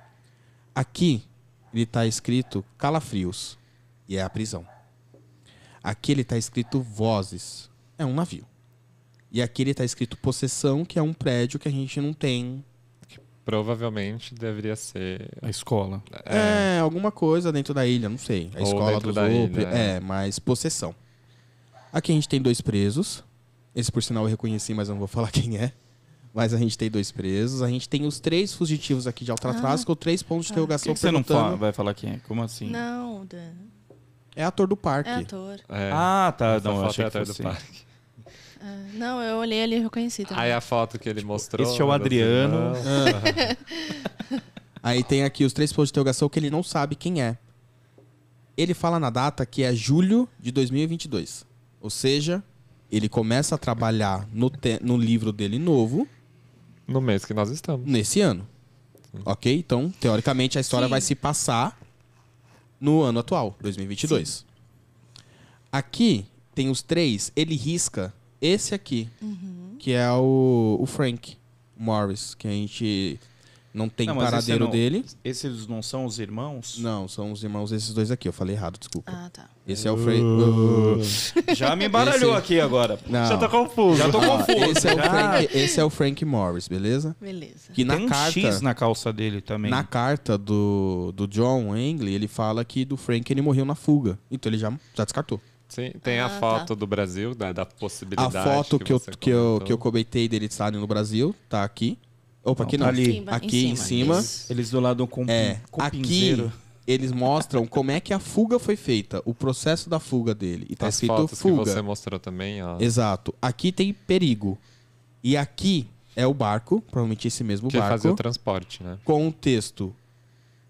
Aqui ele está escrito calafrios e é a prisão. Aqui ele está escrito vozes, é um navio. E aqui ele está escrito possessão, que é um prédio que a gente não tem. Provavelmente deveria ser. A escola. É, é alguma coisa dentro da ilha, não sei. A Ou escola do Zope. É. é, mas possessão. Aqui a gente tem dois presos. Esse, por sinal, eu reconheci, mas eu não vou falar [laughs] quem é. Mas a gente tem dois presos. A gente tem os três fugitivos aqui de Alcatraz ah. com três pontos de ah. interrogação ah. que perguntando... Você não vai falar quem é? Como assim? Não, Dan. É ator do parque. É ator. É. Ah, tá. Essa não, eu achei é ator do parque. Ah, não, eu olhei ali e reconheci também. Aí a foto que ele tipo, mostrou. Este é o Adriano. Ah. Aí tem aqui os três pontos de interrogação que ele não sabe quem é. Ele fala na data que é julho de 2022. Ou seja, ele começa a trabalhar no, no livro dele novo. No mês que nós estamos. Nesse ano. Sim. Ok? Então, teoricamente, a história Sim. vai se passar no ano atual, 2022. Sim. Aqui tem os três, ele risca esse aqui, uhum. que é o, o Frank Morris, que a gente não tem não, paradeiro esse não, dele. Esses não são os irmãos? Não, são os irmãos esses dois aqui. Eu falei errado, desculpa. Ah, tá. Esse é o Frank. Uh. [laughs] Já me embaralhou esse... aqui agora. Não. Já tô confuso. Já tô ah, confuso. Esse é, Frank, esse é, o Frank, Morris, beleza? Beleza. Que na Tem um carta, X na calça dele também. Na carta do, do John Angley, ele fala que do Frank ele morreu na fuga. Então ele já, já descartou. Sim, tem ah, a tá. foto tá. do Brasil, da, da possibilidade. A foto que, que eu, que, eu, que eu comentei dele estarem no Brasil, tá aqui. Opa, aqui não. não. Tá ali, aqui, aqui em cima. Em cima. Eles do lado com é, com aqui pinzeiro. eles mostram como é que a fuga foi feita, o processo da fuga dele. E tá As escrito fotos fuga. que você mostrou também, ó. Exato. Aqui tem perigo. E aqui é o barco, provavelmente esse mesmo que barco. Que fazer o transporte, né? Com o um texto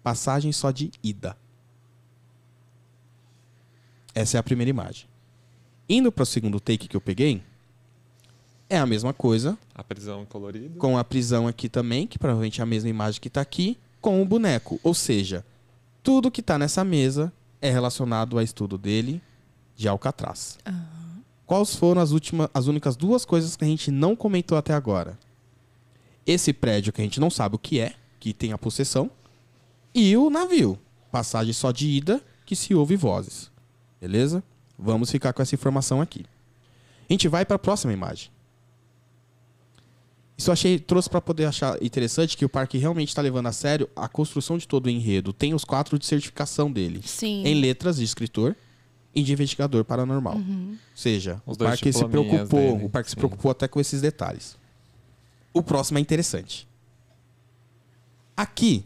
passagem só de ida. Essa é a primeira imagem. Indo para o segundo take que eu peguei, é a mesma coisa. A prisão colorida. Com a prisão aqui também, que provavelmente é a mesma imagem que está aqui, com o boneco. Ou seja, tudo que está nessa mesa é relacionado ao estudo dele de Alcatraz. Uhum. Quais foram as últimas, as únicas duas coisas que a gente não comentou até agora? Esse prédio que a gente não sabe o que é, que tem a possessão, e o navio, passagem só de ida, que se ouve vozes. Beleza? Vamos ficar com essa informação aqui. A gente vai para a próxima imagem. Isso achei trouxe para poder achar interessante que o parque realmente está levando a sério a construção de todo o enredo. Tem os quatro de certificação dele. Sim. Em letras de escritor e de investigador paranormal. Uhum. Ou seja, os o parque se preocupou, dele. o parque Sim. se preocupou até com esses detalhes. O próximo é interessante. Aqui,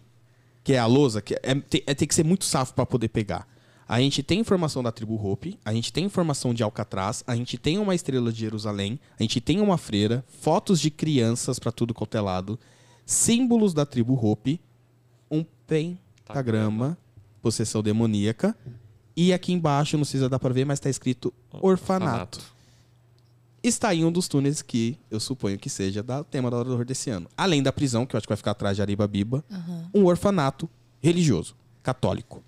que é a lousa, que é, é tem, é, tem que ser muito safo para poder pegar. A gente tem informação da tribo Hopi, a gente tem informação de Alcatraz, a gente tem uma estrela de Jerusalém, a gente tem uma freira, fotos de crianças para tudo é lado, símbolos da tribo Hopi, um pentagrama, possessão demoníaca, e aqui embaixo, não sei se dá para ver, mas está escrito orfanato. está em um dos túneis que eu suponho que seja da tema da Hora do Horror desse ano. Além da prisão, que eu acho que vai ficar atrás de Ariba Biba, uhum. um orfanato religioso, católico.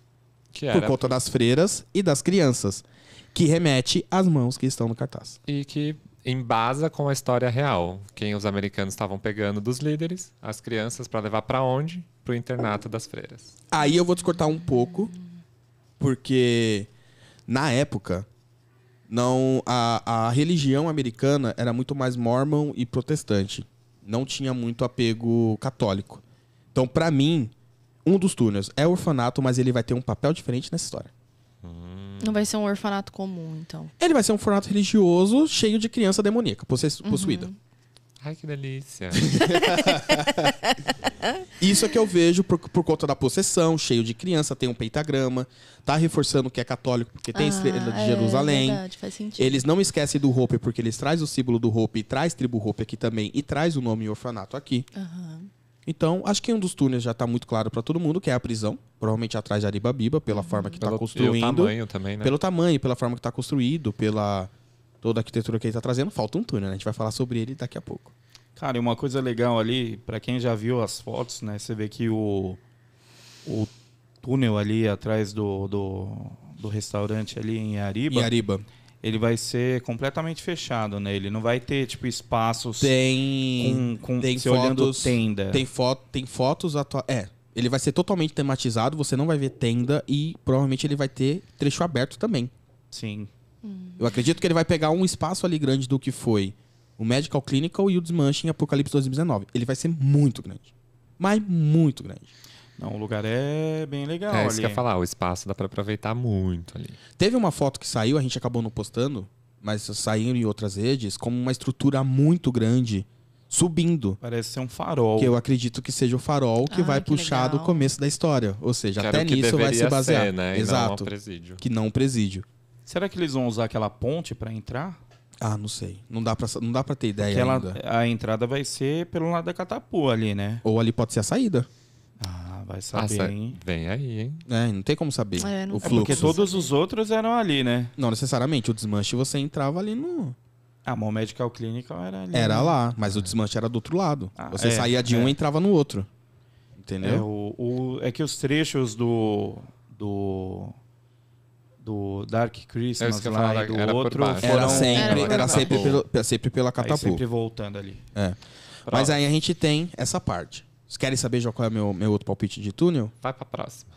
Que era... Por conta das freiras e das crianças. Que remete às mãos que estão no cartaz. E que embasa com a história real. Quem os americanos estavam pegando dos líderes, as crianças, para levar para onde? para o internato das freiras. Aí eu vou descortar um pouco, porque na época não a, a religião americana era muito mais mormon e protestante. Não tinha muito apego católico. Então, para mim, um dos túneis é orfanato, mas ele vai ter um papel diferente nessa história. Hum. Não vai ser um orfanato comum, então. Ele vai ser um orfanato religioso cheio de criança demoníaca, uhum. possuída. Uhum. Ai, que delícia. [laughs] Isso é que eu vejo por, por, conta da possessão, cheio de criança, tem um pentagrama, tá reforçando que é católico porque tem ah, estrela de Jerusalém. É verdade, faz sentido. Eles não esquecem do roupe, porque eles trazem o símbolo do roupe, traz tribo roupe aqui também e traz o nome orfanato aqui. Uhum. Então, acho que um dos túneis já está muito claro para todo mundo, que é a prisão, provavelmente atrás de Aribabiba, pela forma que está construindo. Pelo tamanho também, né? Pelo tamanho, pela forma que está construído, pela toda a arquitetura que ele está trazendo, falta um túnel, né? A gente vai falar sobre ele daqui a pouco. Cara, e uma coisa legal ali, para quem já viu as fotos, né? Você vê que o, o túnel ali atrás do, do, do restaurante ali em Ariba. Em Ariba ele vai ser completamente fechado, né? Ele não vai ter, tipo, espaços. Tem. Com, com tem fotos, olhando tenda. Tem, foto, tem fotos atuais. É. Ele vai ser totalmente tematizado, você não vai ver tenda e provavelmente ele vai ter trecho aberto também. Sim. Hum. Eu acredito que ele vai pegar um espaço ali grande do que foi o Medical Clinical e o Desmanche em Apocalipse 2019. Ele vai ser muito grande. Mas muito grande. Não, o lugar é bem legal. É isso que eu ia falar, o espaço dá para aproveitar muito ali. Teve uma foto que saiu, a gente acabou não postando, mas saindo em outras redes, como uma estrutura muito grande subindo. Parece ser um farol. Que eu acredito que seja o farol que vai que puxar legal. do começo da história. Ou seja, Quero até nisso vai se basear. Ser, né? Exato. Não que não um presídio. Será que eles vão usar aquela ponte para entrar? Ah, não sei. Não dá para não dá para ter ideia ainda. a entrada vai ser pelo lado da Catapu ali, né? Ou ali pode ser a saída. Ah, vai ah, saber, ah, hein? Vem aí, hein? É, não tem como saber. É, o fluxo. É porque todos os outros eram ali, né? Não necessariamente. O desmanche você entrava ali no. a ah, mas Medical Clinical era ali. Era né? lá, mas o desmanche era do outro lado. Ah, você é, saía de é. um e entrava no outro. Entendeu? É, o, o, é que os trechos do. do do Dark Christmas é lá e do era outro era sempre era, era sempre pela catapulta sempre voltando ali é. mas aí a gente tem essa parte vocês querem saber já qual é o meu, meu outro palpite de túnel? Vai pra próxima.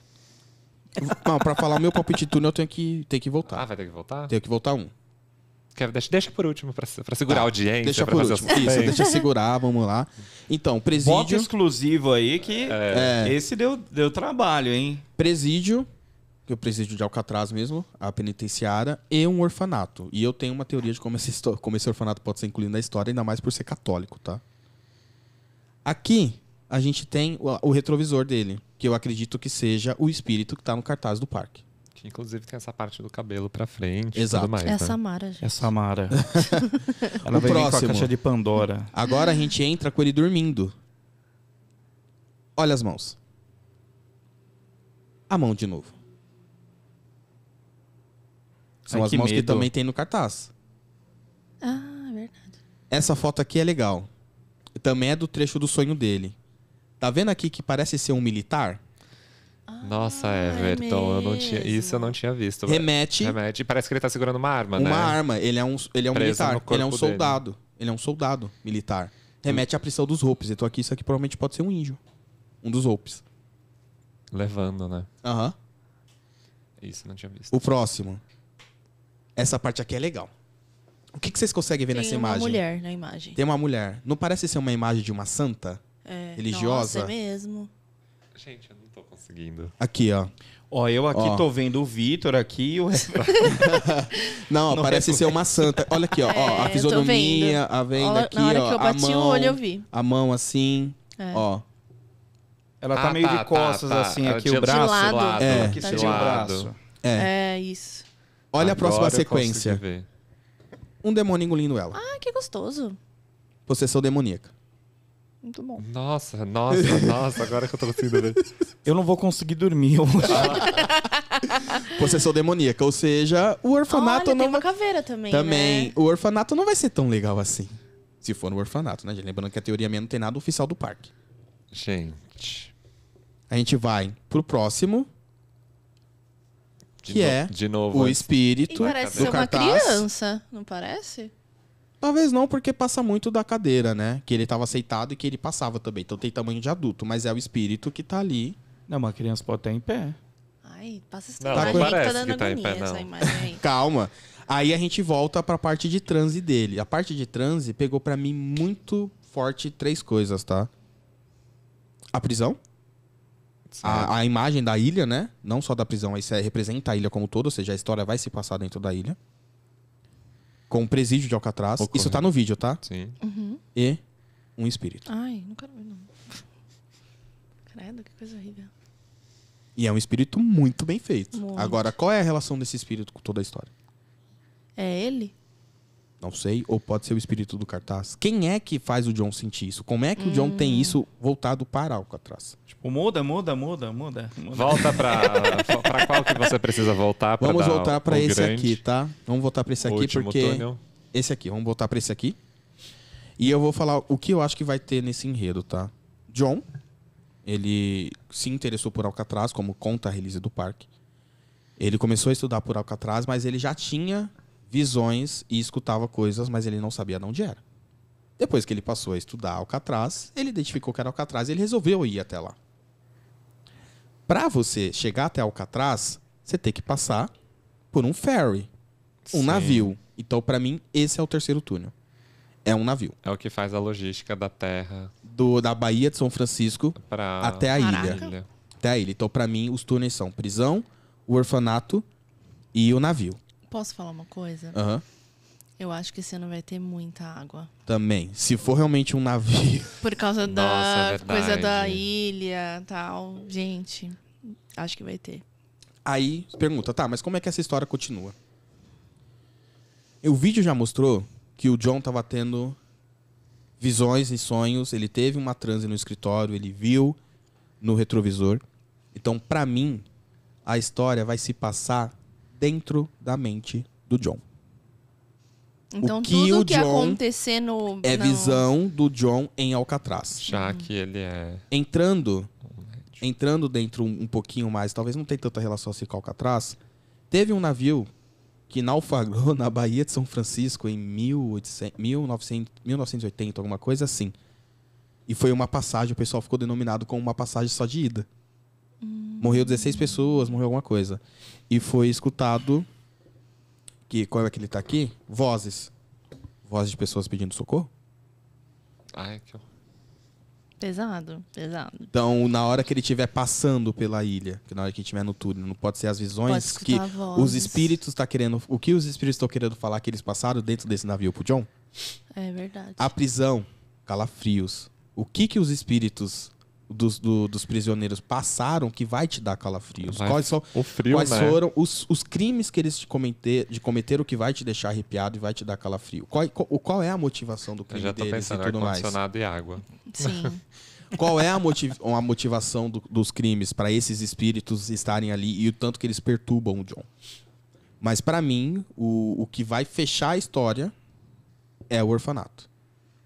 Não, pra falar o meu palpite de túnel, eu tenho que, tenho que voltar. Ah, vai ter que voltar? Tenho que voltar um. Quero, deixa, deixa por último, pra, pra segurar tá. a ah, audiência. Deixa por último. Isso, [laughs] deixa segurar, vamos lá. Então, presídio... Voto exclusivo aí que é. é. esse deu, deu trabalho, hein? Presídio, que é presídio de Alcatraz mesmo, a penitenciária, e um orfanato. E eu tenho uma teoria de como esse, como esse orfanato pode ser incluído na história, ainda mais por ser católico, tá? Aqui, a gente tem o, o retrovisor dele, que eu acredito que seja o espírito que está no cartaz do parque. Que inclusive tem essa parte do cabelo para frente Exato. Mais, é a né? Samara, gente. É a Samara. [laughs] Ela o próximo. com a caixa de Pandora. Agora a gente entra com ele dormindo. Olha as mãos. A mão de novo. São Ai, as que mãos medo. que também tem no cartaz. Ah, é verdade. Essa foto aqui é legal. Também é do trecho do sonho dele. Tá vendo aqui que parece ser um militar? Nossa, ah, é Everton, é eu não tinha, isso eu não tinha visto. Remete. Remete. parece que ele tá segurando uma arma, uma né? Uma arma. Ele é um, ele é um militar. Ele é um soldado. Dele. Ele é um soldado militar. Remete à prisão dos roupes. Eu tô aqui, isso aqui provavelmente pode ser um índio. Um dos roupes. Levando, né? Aham. Uhum. Isso, não tinha visto. O próximo. Essa parte aqui é legal. O que, que vocês conseguem ver Tem nessa imagem? Tem uma mulher na imagem. Tem uma mulher. Não parece ser uma imagem de uma santa? É, religiosa. Nossa, é mesmo. Gente, eu não tô conseguindo. Aqui, ó. Ó, eu aqui ó. tô vendo o Vitor aqui e o [laughs] Não, ó, não é parece ser uma santa. Olha aqui, ó. [laughs] É, ó a fisionomia, a venda aqui, ó. Na hora ó, que eu bati mão, o olho, eu vi. A mão assim, é. ó. Ela tá ah, meio tá, de tá, costas, tá, assim, tá aqui o braço. De lado. É, aqui tá de lado. braço. É. é, isso. Olha Agora a próxima sequência. Um demônio engolindo ela. Ah, que gostoso. Possessão demoníaca muito bom. Nossa, nossa, nossa, agora que eu tô conseguindo ver. [laughs] Eu não vou conseguir dormir hoje. [laughs] É sou demoníaca, ou seja, o orfanato Olha, não tem vai... uma caveira também, Também, né? o orfanato não vai ser tão legal assim. Se for no orfanato, né? Lembrando que a teoria minha não tem nada oficial do parque. Gente. A gente vai pro próximo, De que no- é de novo. o espírito E parece ser do uma criança, não parece? Talvez não, porque passa muito da cadeira, né? Que ele estava aceitado e que ele passava também. Então tem tamanho de adulto, mas é o espírito que está ali. Não, uma criança pode estar em pé. Ai, passa essa não, tá, não parece tá que tá em pé, não. Aí. [laughs] Calma. Aí a gente volta para a parte de transe dele. A parte de transe pegou para mim muito forte três coisas, tá? A prisão. A, a, imagem da ilha, né? Não só da prisão, isso é, representa a ilha como todo, ou seja, a história vai se passar dentro da ilha com o presídio de Alcatraz. Isso tá no vídeo, tá? Sim. Uhum. E um espírito. Ai, não quero ver, não. Credo, que coisa horrível. E é um espírito muito bem feito. Muito. Agora, qual é a relação desse espírito com toda a história? É ele? Não sei, ou pode ser o espírito do cartaz. Quem é que faz o John sentir isso? Como é que hum. o John tem hum. isso voltado para Alcatraz? Tipo, muda, muda, muda, muda. Volta para [laughs] para qual que você precisa voltar Vamos voltar para esse grande. aqui, tá? Vamos voltar para esse aqui Último porque túnel. esse aqui, vamos voltar para esse aqui. E eu vou falar o que eu acho que vai ter nesse enredo, tá? John, ele se interessou por Alcatraz, como conta a release do parque. Ele começou a estudar por Alcatraz, mas ele já tinha visões e escutava coisas, mas ele não sabia de onde era. Depois que ele passou a estudar Alcatraz, ele identificou que era Alcatraz e ele resolveu ir até lá. Para você chegar até Alcatraz, você tem que passar por um ferry, um Sim. navio. Então, para mim, esse é o terceiro túnel. É um navio. É o que faz a logística da terra. Do, da Baía de São Francisco pra... até a Caraca. ilha. Até a ilha. Então, para mim, os túneis são prisão, o orfanato e o navio. Posso falar uma coisa? Aham. Uhum. Eu acho que esse ano vai ter muita água. Também. Se for realmente um navio. Por causa da é coisa da ilha tal. Gente, acho que vai ter. Aí, pergunta, tá, mas como é que essa história continua? O vídeo já mostrou que o John tava tendo visões e sonhos. Ele teve uma transe no escritório, ele viu no retrovisor. Então, para mim, a história vai se passar dentro da mente do John. Então o que tudo o que John acontecer no é não. visão do John em Alcatraz. Já que ele é entrando entrando dentro um, um pouquinho mais, talvez não tenha tanta relação assim com Alcatraz. Teve um navio que naufragou [laughs] na Baía de São Francisco em 1800, 1900, 1980, alguma coisa assim. E foi uma passagem, o pessoal ficou denominado como uma passagem só de ida. Hum. Morreu 16 pessoas, morreu alguma coisa e foi escutado que quando é que ele tá aqui? Vozes. Vozes de pessoas pedindo socorro? Ai, que Pesado, pesado. Então, na hora que ele estiver passando pela ilha, que na hora que estiver no túnel, não pode ser as visões que vozes. os espíritos estão tá querendo. O que os espíritos estão querendo falar que eles passaram dentro desse navio pro John? É verdade. A prisão, calafrios. O que que os espíritos dos, do, dos prisioneiros passaram que vai te dar calafrios. Vai, quais são, frio, quais né? foram os, os crimes que eles te cometer, de cometeram que vai te deixar arrepiado e vai te dar calafrio? Qual, qual, qual é a motivação do crime Eu já tô deles pensando, e tudo mais? e água. Sim. [laughs] Qual é a, motiv a motivação do, dos crimes para esses espíritos estarem ali e o tanto que eles perturbam o John? Mas para mim, o, o que vai fechar a história é o orfanato.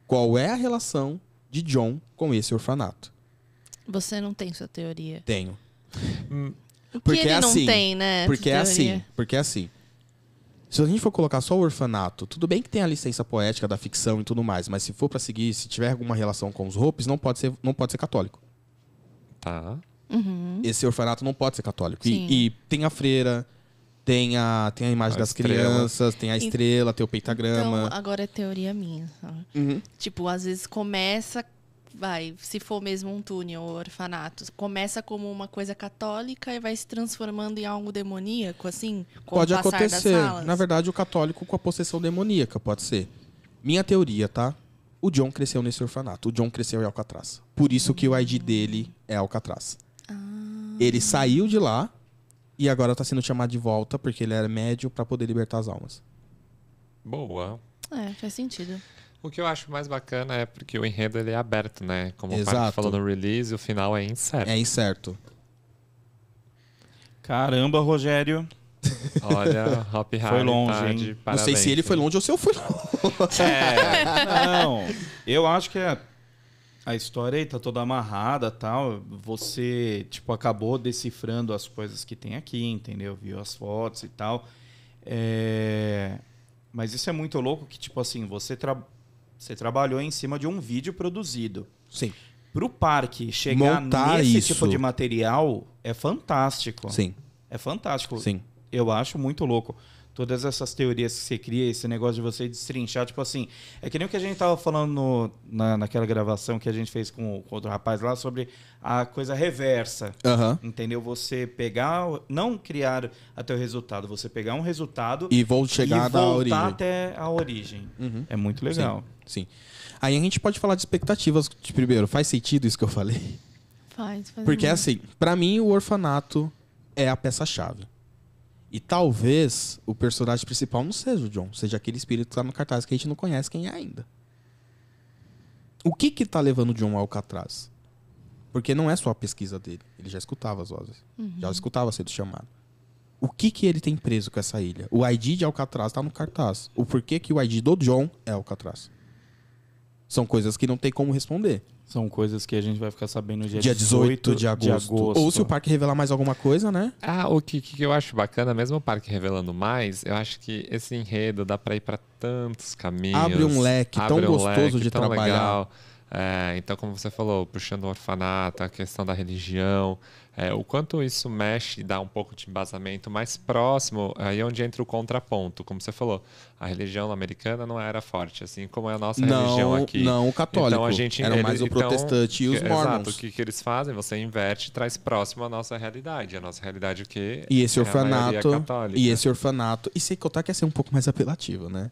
Qual é a relação de John com esse orfanato? Você não tem sua teoria. Tenho. Hum. o que porque ele é assim, não tem, né? Porque é assim, porque é assim. Se a gente for colocar só o orfanato, tudo bem que tem a licença poética da ficção e tudo mais, mas se for para seguir, se tiver alguma relação com os roupes, não pode ser, não pode ser católico. Tá. Uhum. Esse orfanato não pode ser católico. E, e, tem a freira, tem a, tem a imagem a das estrela. crianças, tem a estrela, e, tem o peitagrama. Então, agora é teoria minha. Uhum. Tipo, às vezes começa vai, se for mesmo um túnel ou orfanato, começa como uma coisa católica e vai se transformando em algo demoníaco, assim? Pode acontecer. Na verdade, o católico com a possessão demoníaca, pode ser. Minha teoria, tá? O John cresceu nesse orfanato. O John cresceu em Alcatraz. Por isso que o ID dele é Alcatraz. Ah. Ele saiu de lá e agora está sendo chamado de volta porque ele era médio para poder libertar as almas. Boa. É, faz sentido. O que eu acho mais bacana é porque o enredo ele é aberto, né? Como Exato. o Marco falou no release, o final é incerto. É incerto. Caramba, Rogério. Olha, [laughs] Hop foi longe, tá hein? Não sei se ele foi longe ou se eu fui longe. É, não. Eu acho que é a história aí tá toda amarrada tal. Você, tipo, acabou decifrando as coisas que tem aqui, entendeu? Viu as fotos e tal. É... Mas isso é muito louco que, tipo assim, você trabalha. Você trabalhou em cima de um vídeo produzido. Sim. Para o parque chegar Montar nesse tipo isso. tipo de material é fantástico. Sim. É fantástico. Sim. Eu acho muito louco todas essas teorias que você cria, esse negócio de você destrinchar, tipo assim, é que nem o que a gente tava falando no, na, naquela gravação que a gente fez com, com outro rapaz lá sobre a coisa reversa. Uhum. Entendeu? Você pegar, não criar até o resultado, você pegar um resultado e, vou chegar e voltar origem. até a origem. Uhum. É muito legal. Sim, sim. Aí a gente pode falar de expectativas de primeiro. Faz sentido isso que eu falei? Faz, faz Porque muito. assim, para mim o orfanato é a peça-chave. E talvez o personagem principal não seja o John, seja aquele espírito que tá no cartaz que a gente não conhece quem é ainda. O que que tá levando o John ao Alcatraz? Porque não é só a pesquisa dele, ele já escutava as vozes, uhum. já escutava sendo chamado. O que que ele tem preso com essa ilha? O ID de Alcatraz tá no cartaz. O porquê que o ID do John é Alcatraz? São coisas que não tem como responder. São coisas que a gente vai ficar sabendo no dia, dia 18, 18 de, agosto. de, agosto. Ou se o parque revelar mais alguma coisa, né? Ah, o que, que eu acho bacana, mesmo o parque revelando mais, eu acho que esse enredo dá para ir para tantos caminhos. Abre um leque abre tão um gostoso leque, de tão trabalhar. Legal. É, então, como você falou, puxando o orfanato, a questão da religião, é, o quanto isso mexe e dá um pouco de embasamento mais próximo, aí é onde entra o contraponto. Como você falou, a religião americana não era forte, assim como é a nossa não, religião aqui. Não, o católico. Então, a gente, era mais o então, protestante e os então, mormons. Exato, o que, que eles fazem? Você inverte e traz próximo à nossa realidade. A nossa realidade o quê? E esse é orfanato. E esse orfanato. E que eu que ia ser um pouco mais apelativo, né?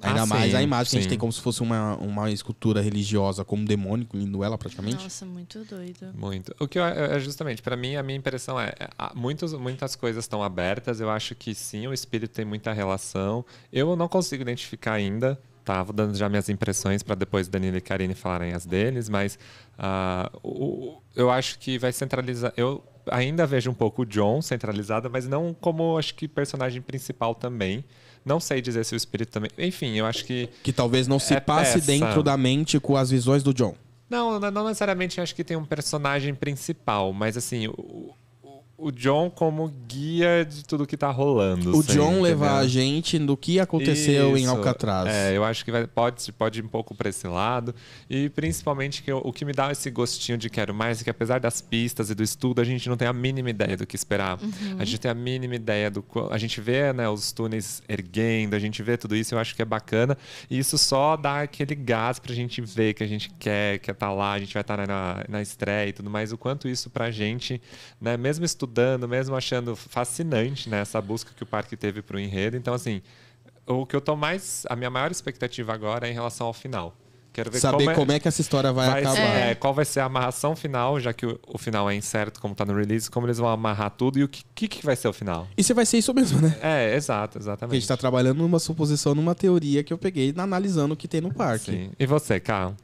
Ah, ainda ah, mais sim, a imagem sim. que a gente tem como se fosse uma, uma escultura religiosa, como um demônio, lindo ela praticamente. Nossa, muito doido. Muito. O que é, é justamente, para mim, a minha impressão é, é muitos, muitas coisas estão abertas, eu acho que sim, o espírito tem muita relação. Eu não consigo identificar ainda, tá? Vou dando já minhas impressões para depois Danilo e Karine falarem as deles, mas uh, o, eu acho que vai centralizar. Eu ainda vejo um pouco o John centralizado, mas não como acho que personagem principal também. Não sei dizer se o espírito também. Enfim, eu acho que. Que talvez não se é passe peça. dentro da mente com as visões do John. Não, não necessariamente acho que tem um personagem principal, mas assim, o John como guia de tudo que tá rolando. O assim, John entender. levar a gente do que aconteceu Isso, em Alcatraz. É, eu acho que vai, pode, pode ir um pouco para esse lado. E principalmente que eu, o que me dá esse gostinho de quero mais é que apesar das pistas e do estudo, a gente não tem a mínima ideia do que esperar. Uhum. A gente tem a mínima ideia do. A gente vê né, os túneis erguendo, a gente vê tudo isso, eu acho que é bacana. E isso só dá aquele gás pra gente ver que a gente quer, quer tá lá, a gente vai estar tá na, na estreia e tudo mais. O quanto isso pra gente, né, mesmo estudando estudando, mesmo achando fascinante né, essa busca que o parque teve para o enredo. Então, assim, o que eu tô mais. A minha maior expectativa agora é em relação ao final. Quero ver Saber como é, como é que essa história vai, vai acabar. É, qual vai ser a amarração final, já que o, o final é incerto, como está no release, como eles vão amarrar tudo e o que, que, que vai ser o final. E se vai ser isso mesmo, né? É, exato, exatamente. Porque a gente está trabalhando numa suposição, numa teoria que eu peguei analisando o que tem no parque. Sim. E você, Carl?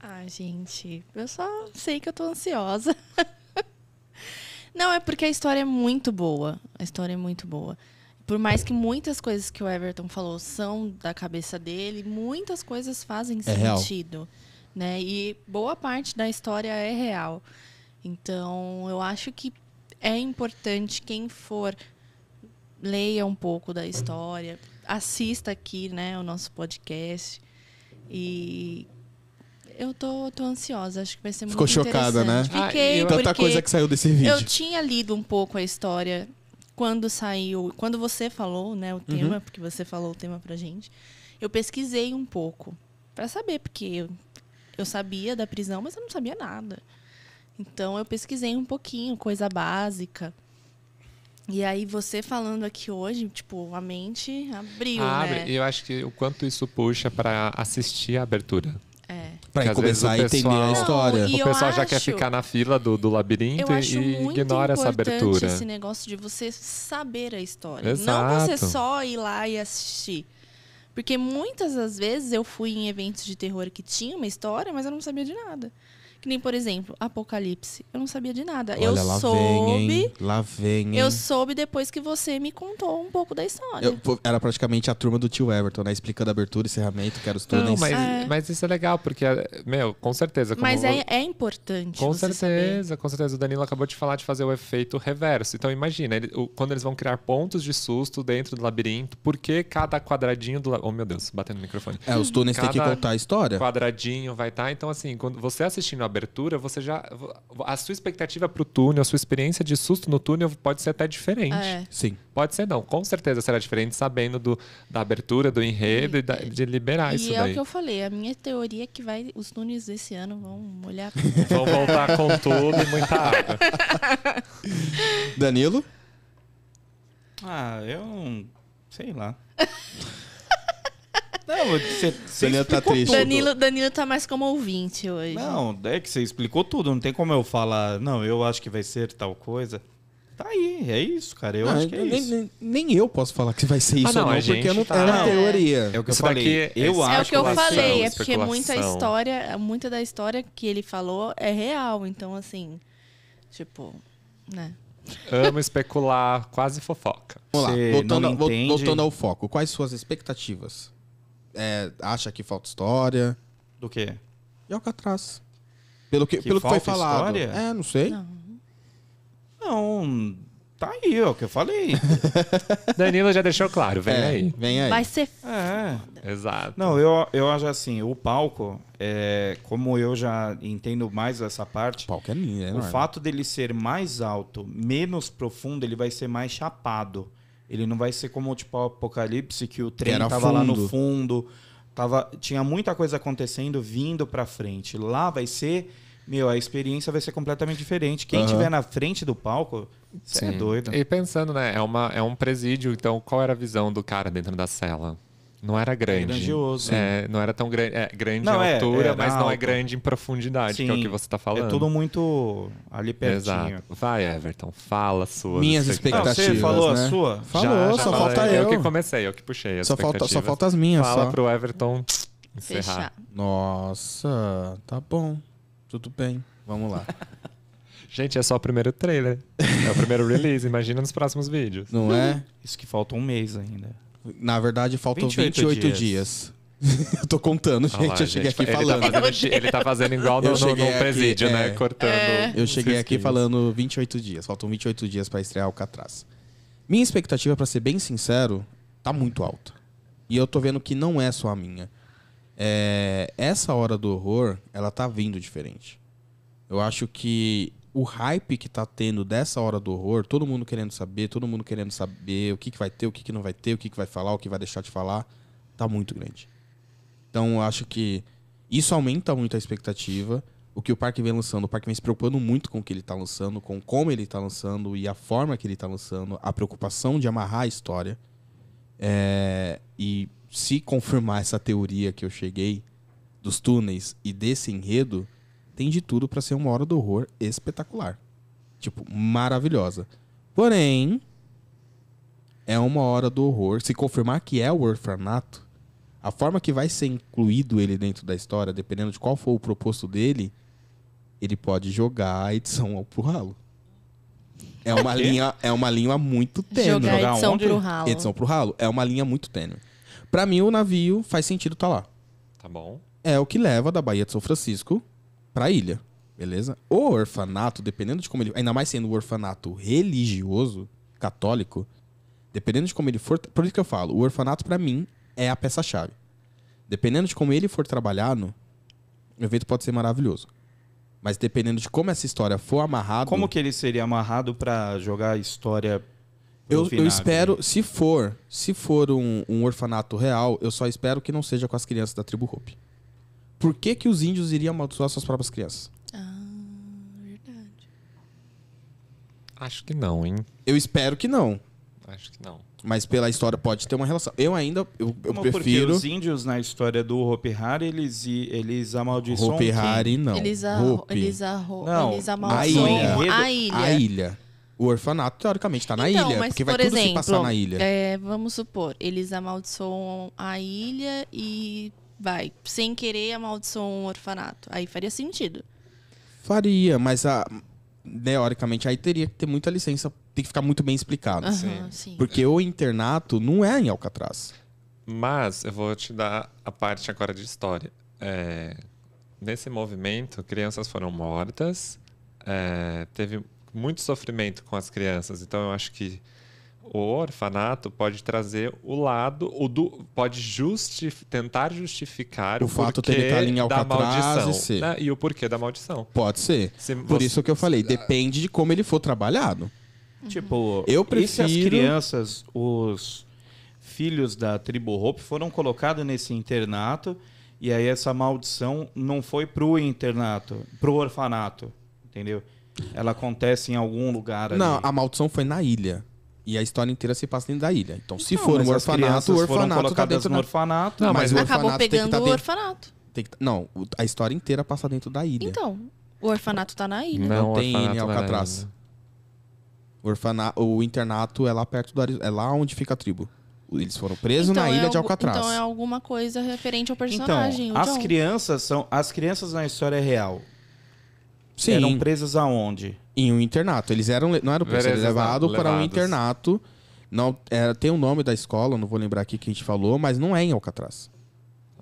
Ah, gente, eu só sei que eu tô ansiosa. [laughs] Não, é porque a história é muito boa. A história é muito boa. Por mais que muitas coisas que o Everton falou são da cabeça dele, muitas coisas fazem é sentido. Real. Né? E boa parte da história é real. Então, eu acho que é importante quem for leia um pouco da história, assista aqui, né, o nosso podcast e eu tô, tô ansiosa, acho que vai ser Ficou muito chocada, né? Ah, Fiquei, ah, eu... Tanta coisa que saiu desse vídeo. Eu tinha lido um pouco a história quando saiu, quando você falou, né, o uhum. tema, uhum. porque você falou o tema pra gente. Eu pesquisei um pouco para saber, porque eu, eu sabia da prisão, mas eu não sabia nada. Então eu pesquisei um pouquinho, coisa básica. E aí você falando aqui hoje, tipo, a mente abriu, Abre. né? Eu acho que o quanto isso puxa para assistir a abertura. É. Pra começar a entender a história. Não, o pessoal acho, já quer ficar na fila do, do labirinto e ignora essa abertura. esse negócio de você saber a história. Exato. Não você só ir lá e assistir. Porque muitas das vezes eu fui em eventos de terror que tinha uma história, mas eu não sabia de nada. Que nem, por exemplo, Apocalipse. Eu não sabia de nada. Olha, eu lá soube. Vem, lá vem. Eu soube depois que você me contou um pouco da história. Eu, era praticamente a turma do tio Everton, né? Explicando abertura, encerramento, que era os túneis. Não, mas, é. mas isso é legal, porque, meu, com certeza. mas é, é importante. Com certeza, saber. com certeza. O Danilo acabou de falar de fazer o efeito reverso. Então, imagina, ele, o, quando eles vão criar pontos de susto dentro do labirinto, por que cada quadradinho do. Oh, meu Deus, batendo no microfone. É, os túneis têm que contar a história. Quadradinho vai estar. Tá, então, assim, quando você assistindo a abertura, você já a sua expectativa para o túnel, a sua experiência de susto no túnel pode ser até diferente. É. Sim. Pode ser não, com certeza será diferente sabendo do, da abertura, do enredo e, e da, de liberar e isso é daí. E é o que eu falei, a minha teoria é que vai os túneis desse ano vão olhar [laughs] vão voltar com tudo e muita água. Danilo? Ah, eu sei lá. [laughs] Não, você, você Danilo tá triste. Danilo, Danilo tá mais como ouvinte hoje. Não, é que você explicou tudo. Não tem como eu falar, não, eu acho que vai ser tal coisa. Tá aí, é isso, cara. Eu não, acho que é nem, isso. Nem, nem, eu posso falar que vai ser ah, isso ah, não, ou não, porque eu não tá- tenho tá... teoria. É o que eu falei. eu é acho que eu falei, é porque muita história, muita da história que ele falou é real. Então, assim, tipo, né? Amo especular, quase fofoca. Vamos lá, voltando, voltando, ao foco, quais suas expectativas? é, acha que falta história. Do quê? E Alcatraz. Pelo que, que pelo que foi falado. História? É, não sei. Não. não. Tá aí, ó, é o que eu falei. [laughs] Danilo já deixou claro, vem é, aí. Vem aí. Vai ser é. Exato. Não, eu, eu acho assim, o palco, é, como eu já entendo mais essa parte. O palco é, é O fato dele ser mais alto, menos profundo, ele vai ser mais chapado. Ele não vai ser como tipo o Apocalipse, que o trem que tava fundo. lá no fundo, tava, tinha muita coisa acontecendo vindo para frente. Lá vai ser, meu, a experiência vai ser completamente diferente. Quem uhum. tiver na frente do palco, você é doido. E pensando, né, é, uma, é um presídio, então qual era a visão do cara dentro da cela? Não era grande. Grandioso. É, não era tão grande. É, grande não, em é, altura, é, mas não é alta. é grande em profundidade, Sim, que é o que você está é falando. É tudo muito ali pertinho. Exato. Vai, Everton, fala sua. Minhas expectativas. Não, você falou né? a sua? Falou, já, só falta eu. Eu que comecei, eu que puxei. As só, falta, só falta as minhas. Fala pro Everton encerrar. Fechar. Nossa, tá bom. Tudo bem. Vamos lá. [laughs] Gente, é só o primeiro trailer. É o primeiro release. Imagina nos próximos vídeos. Não é? Isso que falta um mês ainda. Na verdade, faltam 28, 28 dias. dias. [laughs] eu tô contando, gente. lá, eu cheguei aqui ele tá falando. Tá fazendo, ele tá fazendo igual no, no, no presídio, aqui, né? É, Cortando. É. Eu cheguei aqui falando 28 dias. Faltam 28 dias para estrear Alcatraz. Minha expectativa, para ser bem sincero, tá muito alta. E eu tô vendo que não é só a minha. É, essa hora do horror, ela tá vindo diferente. Eu acho que o hype que tá tendo dessa hora do horror, todo mundo querendo saber, todo mundo querendo saber o que, que vai ter, o que, que não vai ter, o que, que vai falar, o que vai deixar de falar, tá muito grande. Então eu acho que isso aumenta muito a expectativa. O que o parque vem lançando, o parque vem se preocupando muito com o que ele tá lançando, com como ele tá lançando e a forma que ele tá lançando, a preocupação de amarrar a história. É, e se confirmar essa teoria que eu cheguei dos túneis e desse enredo, tem de tudo para ser uma hora do horror espetacular. Tipo, maravilhosa. Porém, é uma hora do horror. Se confirmar que é o orfanato, a forma que vai ser incluído ele dentro da história, dependendo de qual for o proposto dele, ele pode jogar a edição ao pro ralo. É uma linha, é uma linha muito tênue. Jogar, edição onde? pro ralo. Edição pro ralo é uma linha muito tênue. Pra mim, o navio faz sentido estar tá lá. Tá bom. É o que leva da Baía de São Francisco para a ilha, beleza? O orfanato, dependendo de como ele, ainda mais sendo um orfanato religioso, católico, dependendo de como ele for, por isso que eu falo, o orfanato para mim é a peça chave. Dependendo de como ele for trabalhado, o evento pode ser maravilhoso. Mas dependendo de como essa história for amarrada. Como que ele seria amarrado para jogar a história eu, eu, espero, se for, se for um, um, orfanato real, eu só espero que não seja com as crianças da tribo Hope. Por que, que os índios iriam amaldiçoar suas próprias crianças? Ah, verdade. Acho que não, hein? Eu espero que não. Acho que não. Mas pela história pode ter uma relação. Eu ainda eu, eu não, prefiro. os índios na história do Hopi Hari, eles, eles amaldiçoam. Hopi Hari, não. Eles, a, Hopi. eles, não. eles amaldiçoam a ilha. A ilha. A ilha. O orfanato, teoricamente, está na então, ilha, mas, porque vai por tudo exemplo, se passar na ilha. É, vamos supor, eles amaldiçoam a ilha e vai, sem querer, amaldiçoou um orfanato. Aí faria sentido. Faria, mas a, teoricamente aí teria que ter muita licença, tem que ficar muito bem explicado. Uhum, sim. Sim. Porque o internato não é em Alcatraz. Mas eu vou te dar a parte agora de história. É, nesse movimento, crianças foram mortas, é, teve muito sofrimento com as crianças, então eu acho que o orfanato pode trazer o lado, o do, pode justific, tentar justificar o, o fato de ele estar tá em Alcatraz da maldição e, né? e, o porquê da maldição. Pode ser. Se Por você... isso que eu falei, depende de como ele for trabalhado. Tipo, eu prefiro... e se as crianças, os filhos da tribo Hope foram colocados nesse internato e aí essa maldição não foi pro internato, pro orfanato, entendeu? Ela acontece em algum lugar ali. Não, a maldição foi na ilha. E a história inteira se passa dentro da ilha. Então, se não, for um orfanato, o orfanato está dentro do orfanato. Não, mas, mas acabou orfanato pegando tá o orfanato. Que... Tá- não, a história inteira passa dentro da ilha. Então, o orfanato está na ilha. Não, não tem é ilha Alcatraz. O, orfana, o internato é lá perto do é lá onde fica a tribo. Eles foram presos então na é ilha de Alcatraz. Então é alguma coisa referente ao então, personagem. Então, as crianças são as crianças na história é real Sim. Eram presas aonde? Em um internato. Eles eram não eram presos, eles levados levados. para um internato. Não, era é, tem o um nome da escola, não vou lembrar aqui que a gente falou, mas não é em Alcatraz.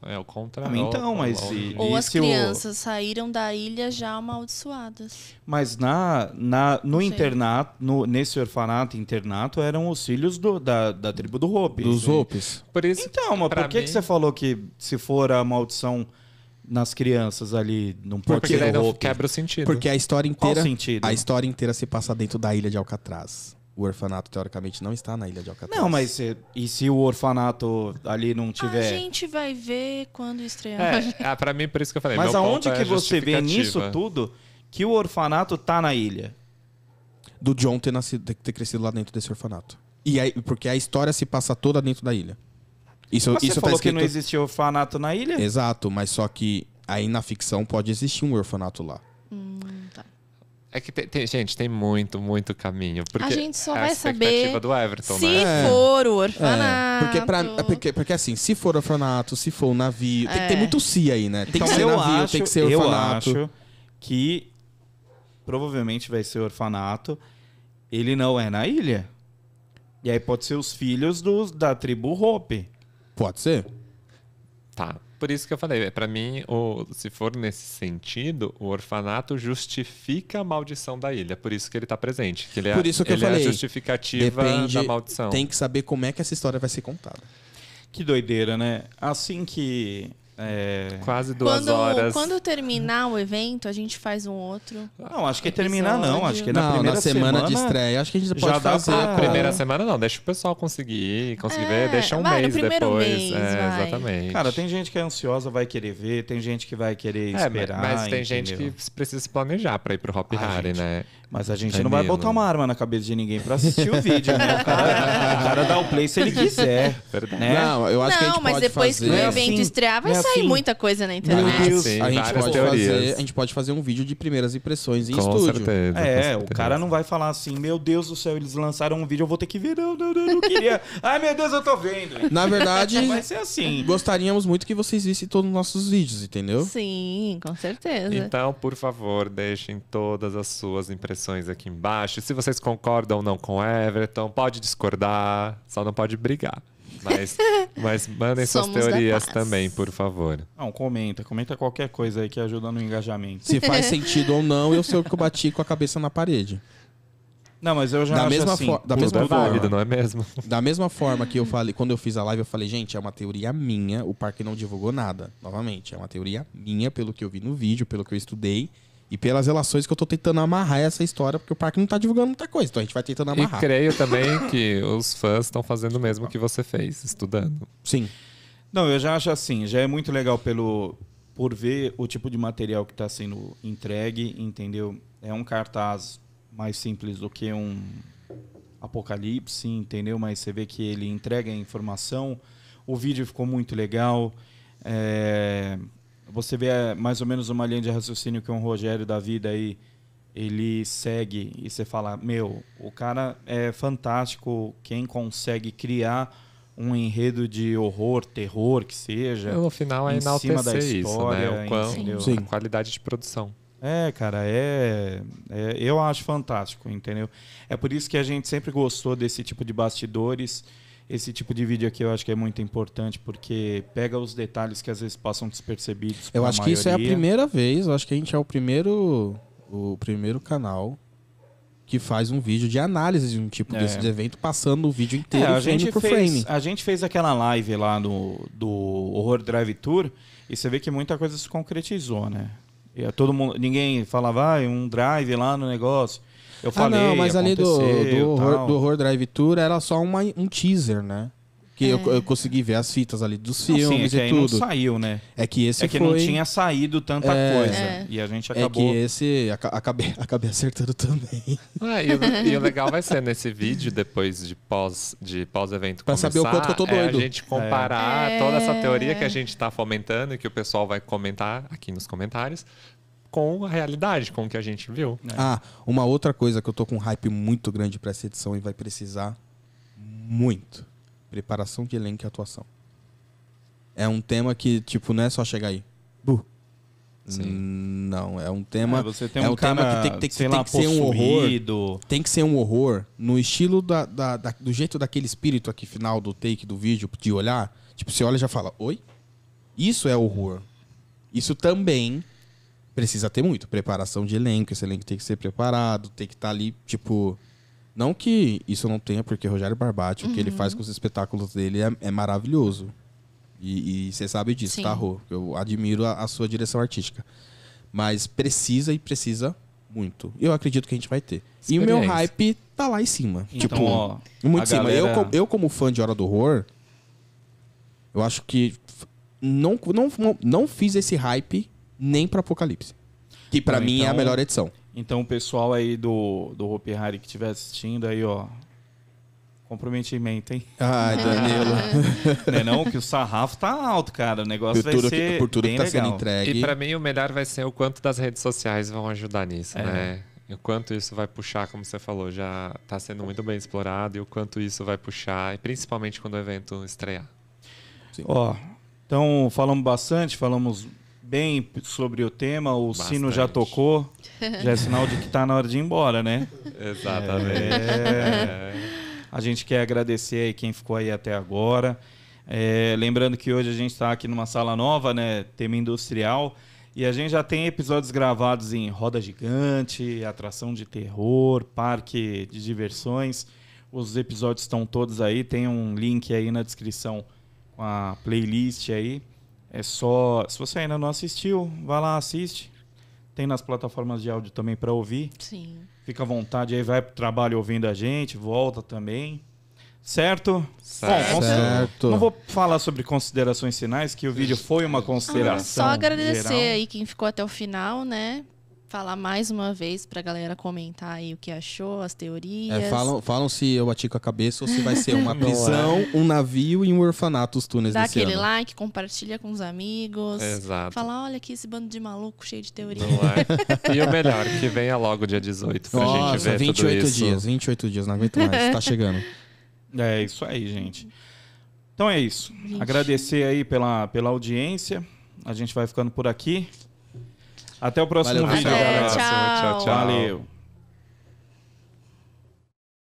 É o contrário. Ah, então, é mas ou as crianças o... saíram da ilha já amaldiçoadas. Mas na, na no Sim. internato, no, nesse orfanato internato eram os filhos do, da, da tribo do Hopi. Dos Hopis. Por isso. Então, mas por que, mim... que você falou que se for a maldição nas crianças ali pode porque daí não quebra o sentido. Porque a história inteira, a história inteira se passa dentro da ilha de Alcatraz. O orfanato teoricamente não está na ilha de Alcatraz. Não, mas se, e se o orfanato ali não tiver? A gente vai ver quando estrear. É, ah, é, para mim por isso que eu falei. Mas aonde é que é você vê nisso tudo que o orfanato tá na ilha? Do John ter nascido, ter crescido lá dentro desse orfanato. E aí, porque a história se passa toda dentro da ilha. Isso, mas isso tá falou escrito... que não existe orfanato na ilha? Exato, mas só que aí na ficção pode existir um orfanato lá. Hum, tá. É que, tem, tem, gente, tem muito, muito caminho. Porque a gente só é vai saber Everton, se né? É. for o é, orfanato. É, porque, pra, é porque, porque assim, se for orfanato, se for o navio... É. Tem muito si aí, né? Tem então, que ser navio, acho, tem que ser orfanato. Eu acho que provavelmente vai ser orfanato. Ele não é na ilha. E aí pode ser os filhos dos, da tribo Hope. Pode ser? Tá. Por isso que eu falei, é, para mim, o, se for nesse sentido, o orfanato justifica a maldição da ilha. Por isso que ele tá presente. Que ele é por isso que eu falei. é a justificativa Depende, da maldição. Tem que saber como é que essa história vai ser contada. Que doideira, né? Assim que é... Quase duas quando, horas. Quando terminar o evento, a gente faz um outro. Não, acho que é terminar não. Acho que é na não, primeira na semana, semana, de estreia. Acho que a gente pode já dá fazer. Pra... Primeira semana não, deixa o pessoal conseguir, conseguir é, ver, deixa um vai, mês depois. Mês, é, exatamente. Cara, tem gente que é ansiosa, vai querer ver, tem gente que vai querer é, esperar. Mas tem entendeu? gente que precisa se planejar pra ir pro Hop Harry, né? Mas a gente não vai botar uma arma na cabeça de ninguém pra assistir o vídeo, né? O cara, o cara dá o play se ele quiser. [laughs] Né? Não, eu acho não, que a gente mas depois fazer. que o é evento assim, estrear, vai é ser tem muita coisa na internet. Meu Deus. Sim, a, gente pode fazer, a gente pode fazer um vídeo de primeiras impressões em Com estúdio. Certeza, com É, o cara não vai falar assim, meu Deus do céu, eles lançaram um vídeo, eu vou ter que ver. Não, não, não, não queria. [laughs] Ai, meu Deus, eu tô vendo. Na verdade, [laughs] Vai ser assim. gostaríamos muito que vocês vissem todos os nossos vídeos, entendeu? Sim, com certeza. Então, por favor, deixem todas as suas impressões aqui embaixo. Se vocês concordam ou não com Everton, pode discordar, só não pode brigar. Mas, mas mandem Somos suas teorias também, por favor. Não, comenta. Comenta qualquer coisa aí que ajuda no engajamento. Se faz sentido ou não, eu sei que eu bati com a cabeça na parede. Não, mas eu já da acho mesma assim. Da mesma é forma, válido, não é mesmo? Da mesma forma que eu falei, quando eu fiz a live, eu falei, gente, é uma teoria minha, o parque não divulgou nada. Novamente, é uma teoria minha, pelo que eu vi no vídeo, pelo que eu estudei. E pelas relações que eu tô tentando amarrar essa história, porque o parque não tá divulgando muita coisa, então a gente vai tentando amarrar. E creio também que os fãs estão fazendo o mesmo que você fez, estudando. Sim. Não, eu já acho assim, já é muito legal pelo por ver o tipo de material que está sendo entregue, entendeu? É um cartaz mais simples do que um apocalipse, entendeu? Mas você vê que ele entrega a informação. O vídeo ficou muito legal. É, você vê eh, mais ou menos uma linha de raciocínio que um Rogério da vida aí ele segue e você fala: Meu, o cara é fantástico. Quem consegue criar um enredo de horror, terror, que seja. No final é em cima da história, isso, né? O quão, sim. a qualidade de produção. É, cara, é, é, Eu acho fantástico, entendeu? É por isso que a gente sempre gostou desse tipo de bastidores. Esse tipo de vídeo aqui eu acho que é muito importante porque pega os detalhes que às vezes passam despercebidos. Eu acho que isso é a primeira vez, eu acho que a gente é o primeiro o primeiro canal que faz um vídeo de análise de um tipo é. desse evento, passando o vídeo inteiro é, a frame gente por fez, frame. A gente fez aquela live lá no, do Horror Drive Tour e você vê que muita coisa se concretizou, né? E todo mundo, ninguém falava, ah, é um drive lá no negócio. Eu falei, ah, não, mas ali do, do, horror, do horror Drive Tour era só uma, um teaser, né? que é. eu, eu, consegui ver as fitas ali dos não, filmes sim, é e tudo. Não saiu, né? É que esse é que foi... não tinha saído tanta é... coisa é. e a gente acabou. É que esse acabei, [laughs] acabei acertando também. Ah, e, o, e, o, legal vai ser nesse vídeo depois de pós de pós evento começar, saber o quanto que eu tô doido. É a gente comparar é. toda essa teoria que a gente está fomentando e que o pessoal vai comentar aqui nos comentários com a realidade, com o que a gente viu. Né? Ah, uma outra coisa que eu tô com um hype muito grande para essa edição e vai precisar muito. Preparação de elenco e atuação. É um tema que, tipo, não é só chegar aí. Buh. Não, é um tema. É, é um, um cara, tema que tem, tem, tem, lá, tem que ser um horror. Tem que ser um horror no estilo da, da, da, do jeito daquele espírito aqui final do take do vídeo de olhar. Tipo, você olha e já fala, oi? Isso é horror. Isso também precisa ter muito. Preparação de elenco, esse elenco tem que ser preparado, tem que estar tá ali, tipo. Não que isso não tenha, porque Rogério Barbati, uhum. o que ele uhum. faz com os espetáculos dele é, é maravilhoso. E você sabe disso, Sim. tá, Rô? Eu admiro a, a, sua direção artística. Mas precisa e precisa muito. Eu acredito que a gente vai ter. E o meu hype tá lá em cima. Então, tipo, ó, muito em cima. Galera... Eu, eu, como fã de Hora do Horror, eu acho que não, não, não fiz esse hype nem para Apocalipse. Que para mim então, é a então- melhor edição. Então o pessoal aí do, do Hopi Hari que estiver assistindo aí, ó. Comprometimento, hein? [laughs] Ai, Danilo. [laughs] não é não? Que o sarrafo tá alto, cara. O negócio por vai ser que, Por tudo bem que tá legal. sendo entregue. E para mim o melhor vai ser o quanto das redes sociais vão ajudar nisso, é. né? o quanto isso vai puxar, como você falou, já está sendo muito bem explorado, e o quanto isso vai puxar, e principalmente quando o evento estrear. Ó, então falamos bastante, falamos bem sobre o tema, o Bastante. sino já tocou, [laughs] já é sinal de que está na hora de ir embora, né? Exatamente. É... A gente quer agradecer aí quem ficou aí até agora. É... lembrando que hoje a gente está aqui numa sala nova, né? Tema industrial. E a gente já tem episódios gravados em Roda Gigante, Atração de Terror, Parque de Diversões. Os episódios estão todos aí. Tem um link aí na descrição com a playlist aí é só. Se você ainda não assistiu, vai lá, assiste. Tem nas plataformas de áudio também para ouvir. Sim. Fica à vontade aí, vai pro trabalho ouvindo a gente, volta também. Certo? Certo. Bom, certo. Não vou falar sobre considerações finais, que o vídeo foi uma consideração. Ah, só agradecer geral. aí quem ficou até o final, né? falar mais uma vez pra galera comentar aí o que achou, as é, teorias. É, falam, falam se eu bati com a cabeça ou se vai ser uma [laughs] prisão, um navio e um orfanato os túneis Dá aquele ano. like, compartilha com os amigos. Exato. Fala, olha aqui esse bando de maluco cheio de teoria. É. [laughs] E o melhor, que venha logo dia 18 pra Nossa, gente ver 28 tudo isso. 28 dias, não aguento mais, tá [laughs] chegando. É isso aí, gente. Então é isso. Gente. Agradecer aí pela, pela audiência. A gente vai ficando por aqui. Até o próximo Valeu, vídeo, galera. Tchau, tchau. tchau. Valeu.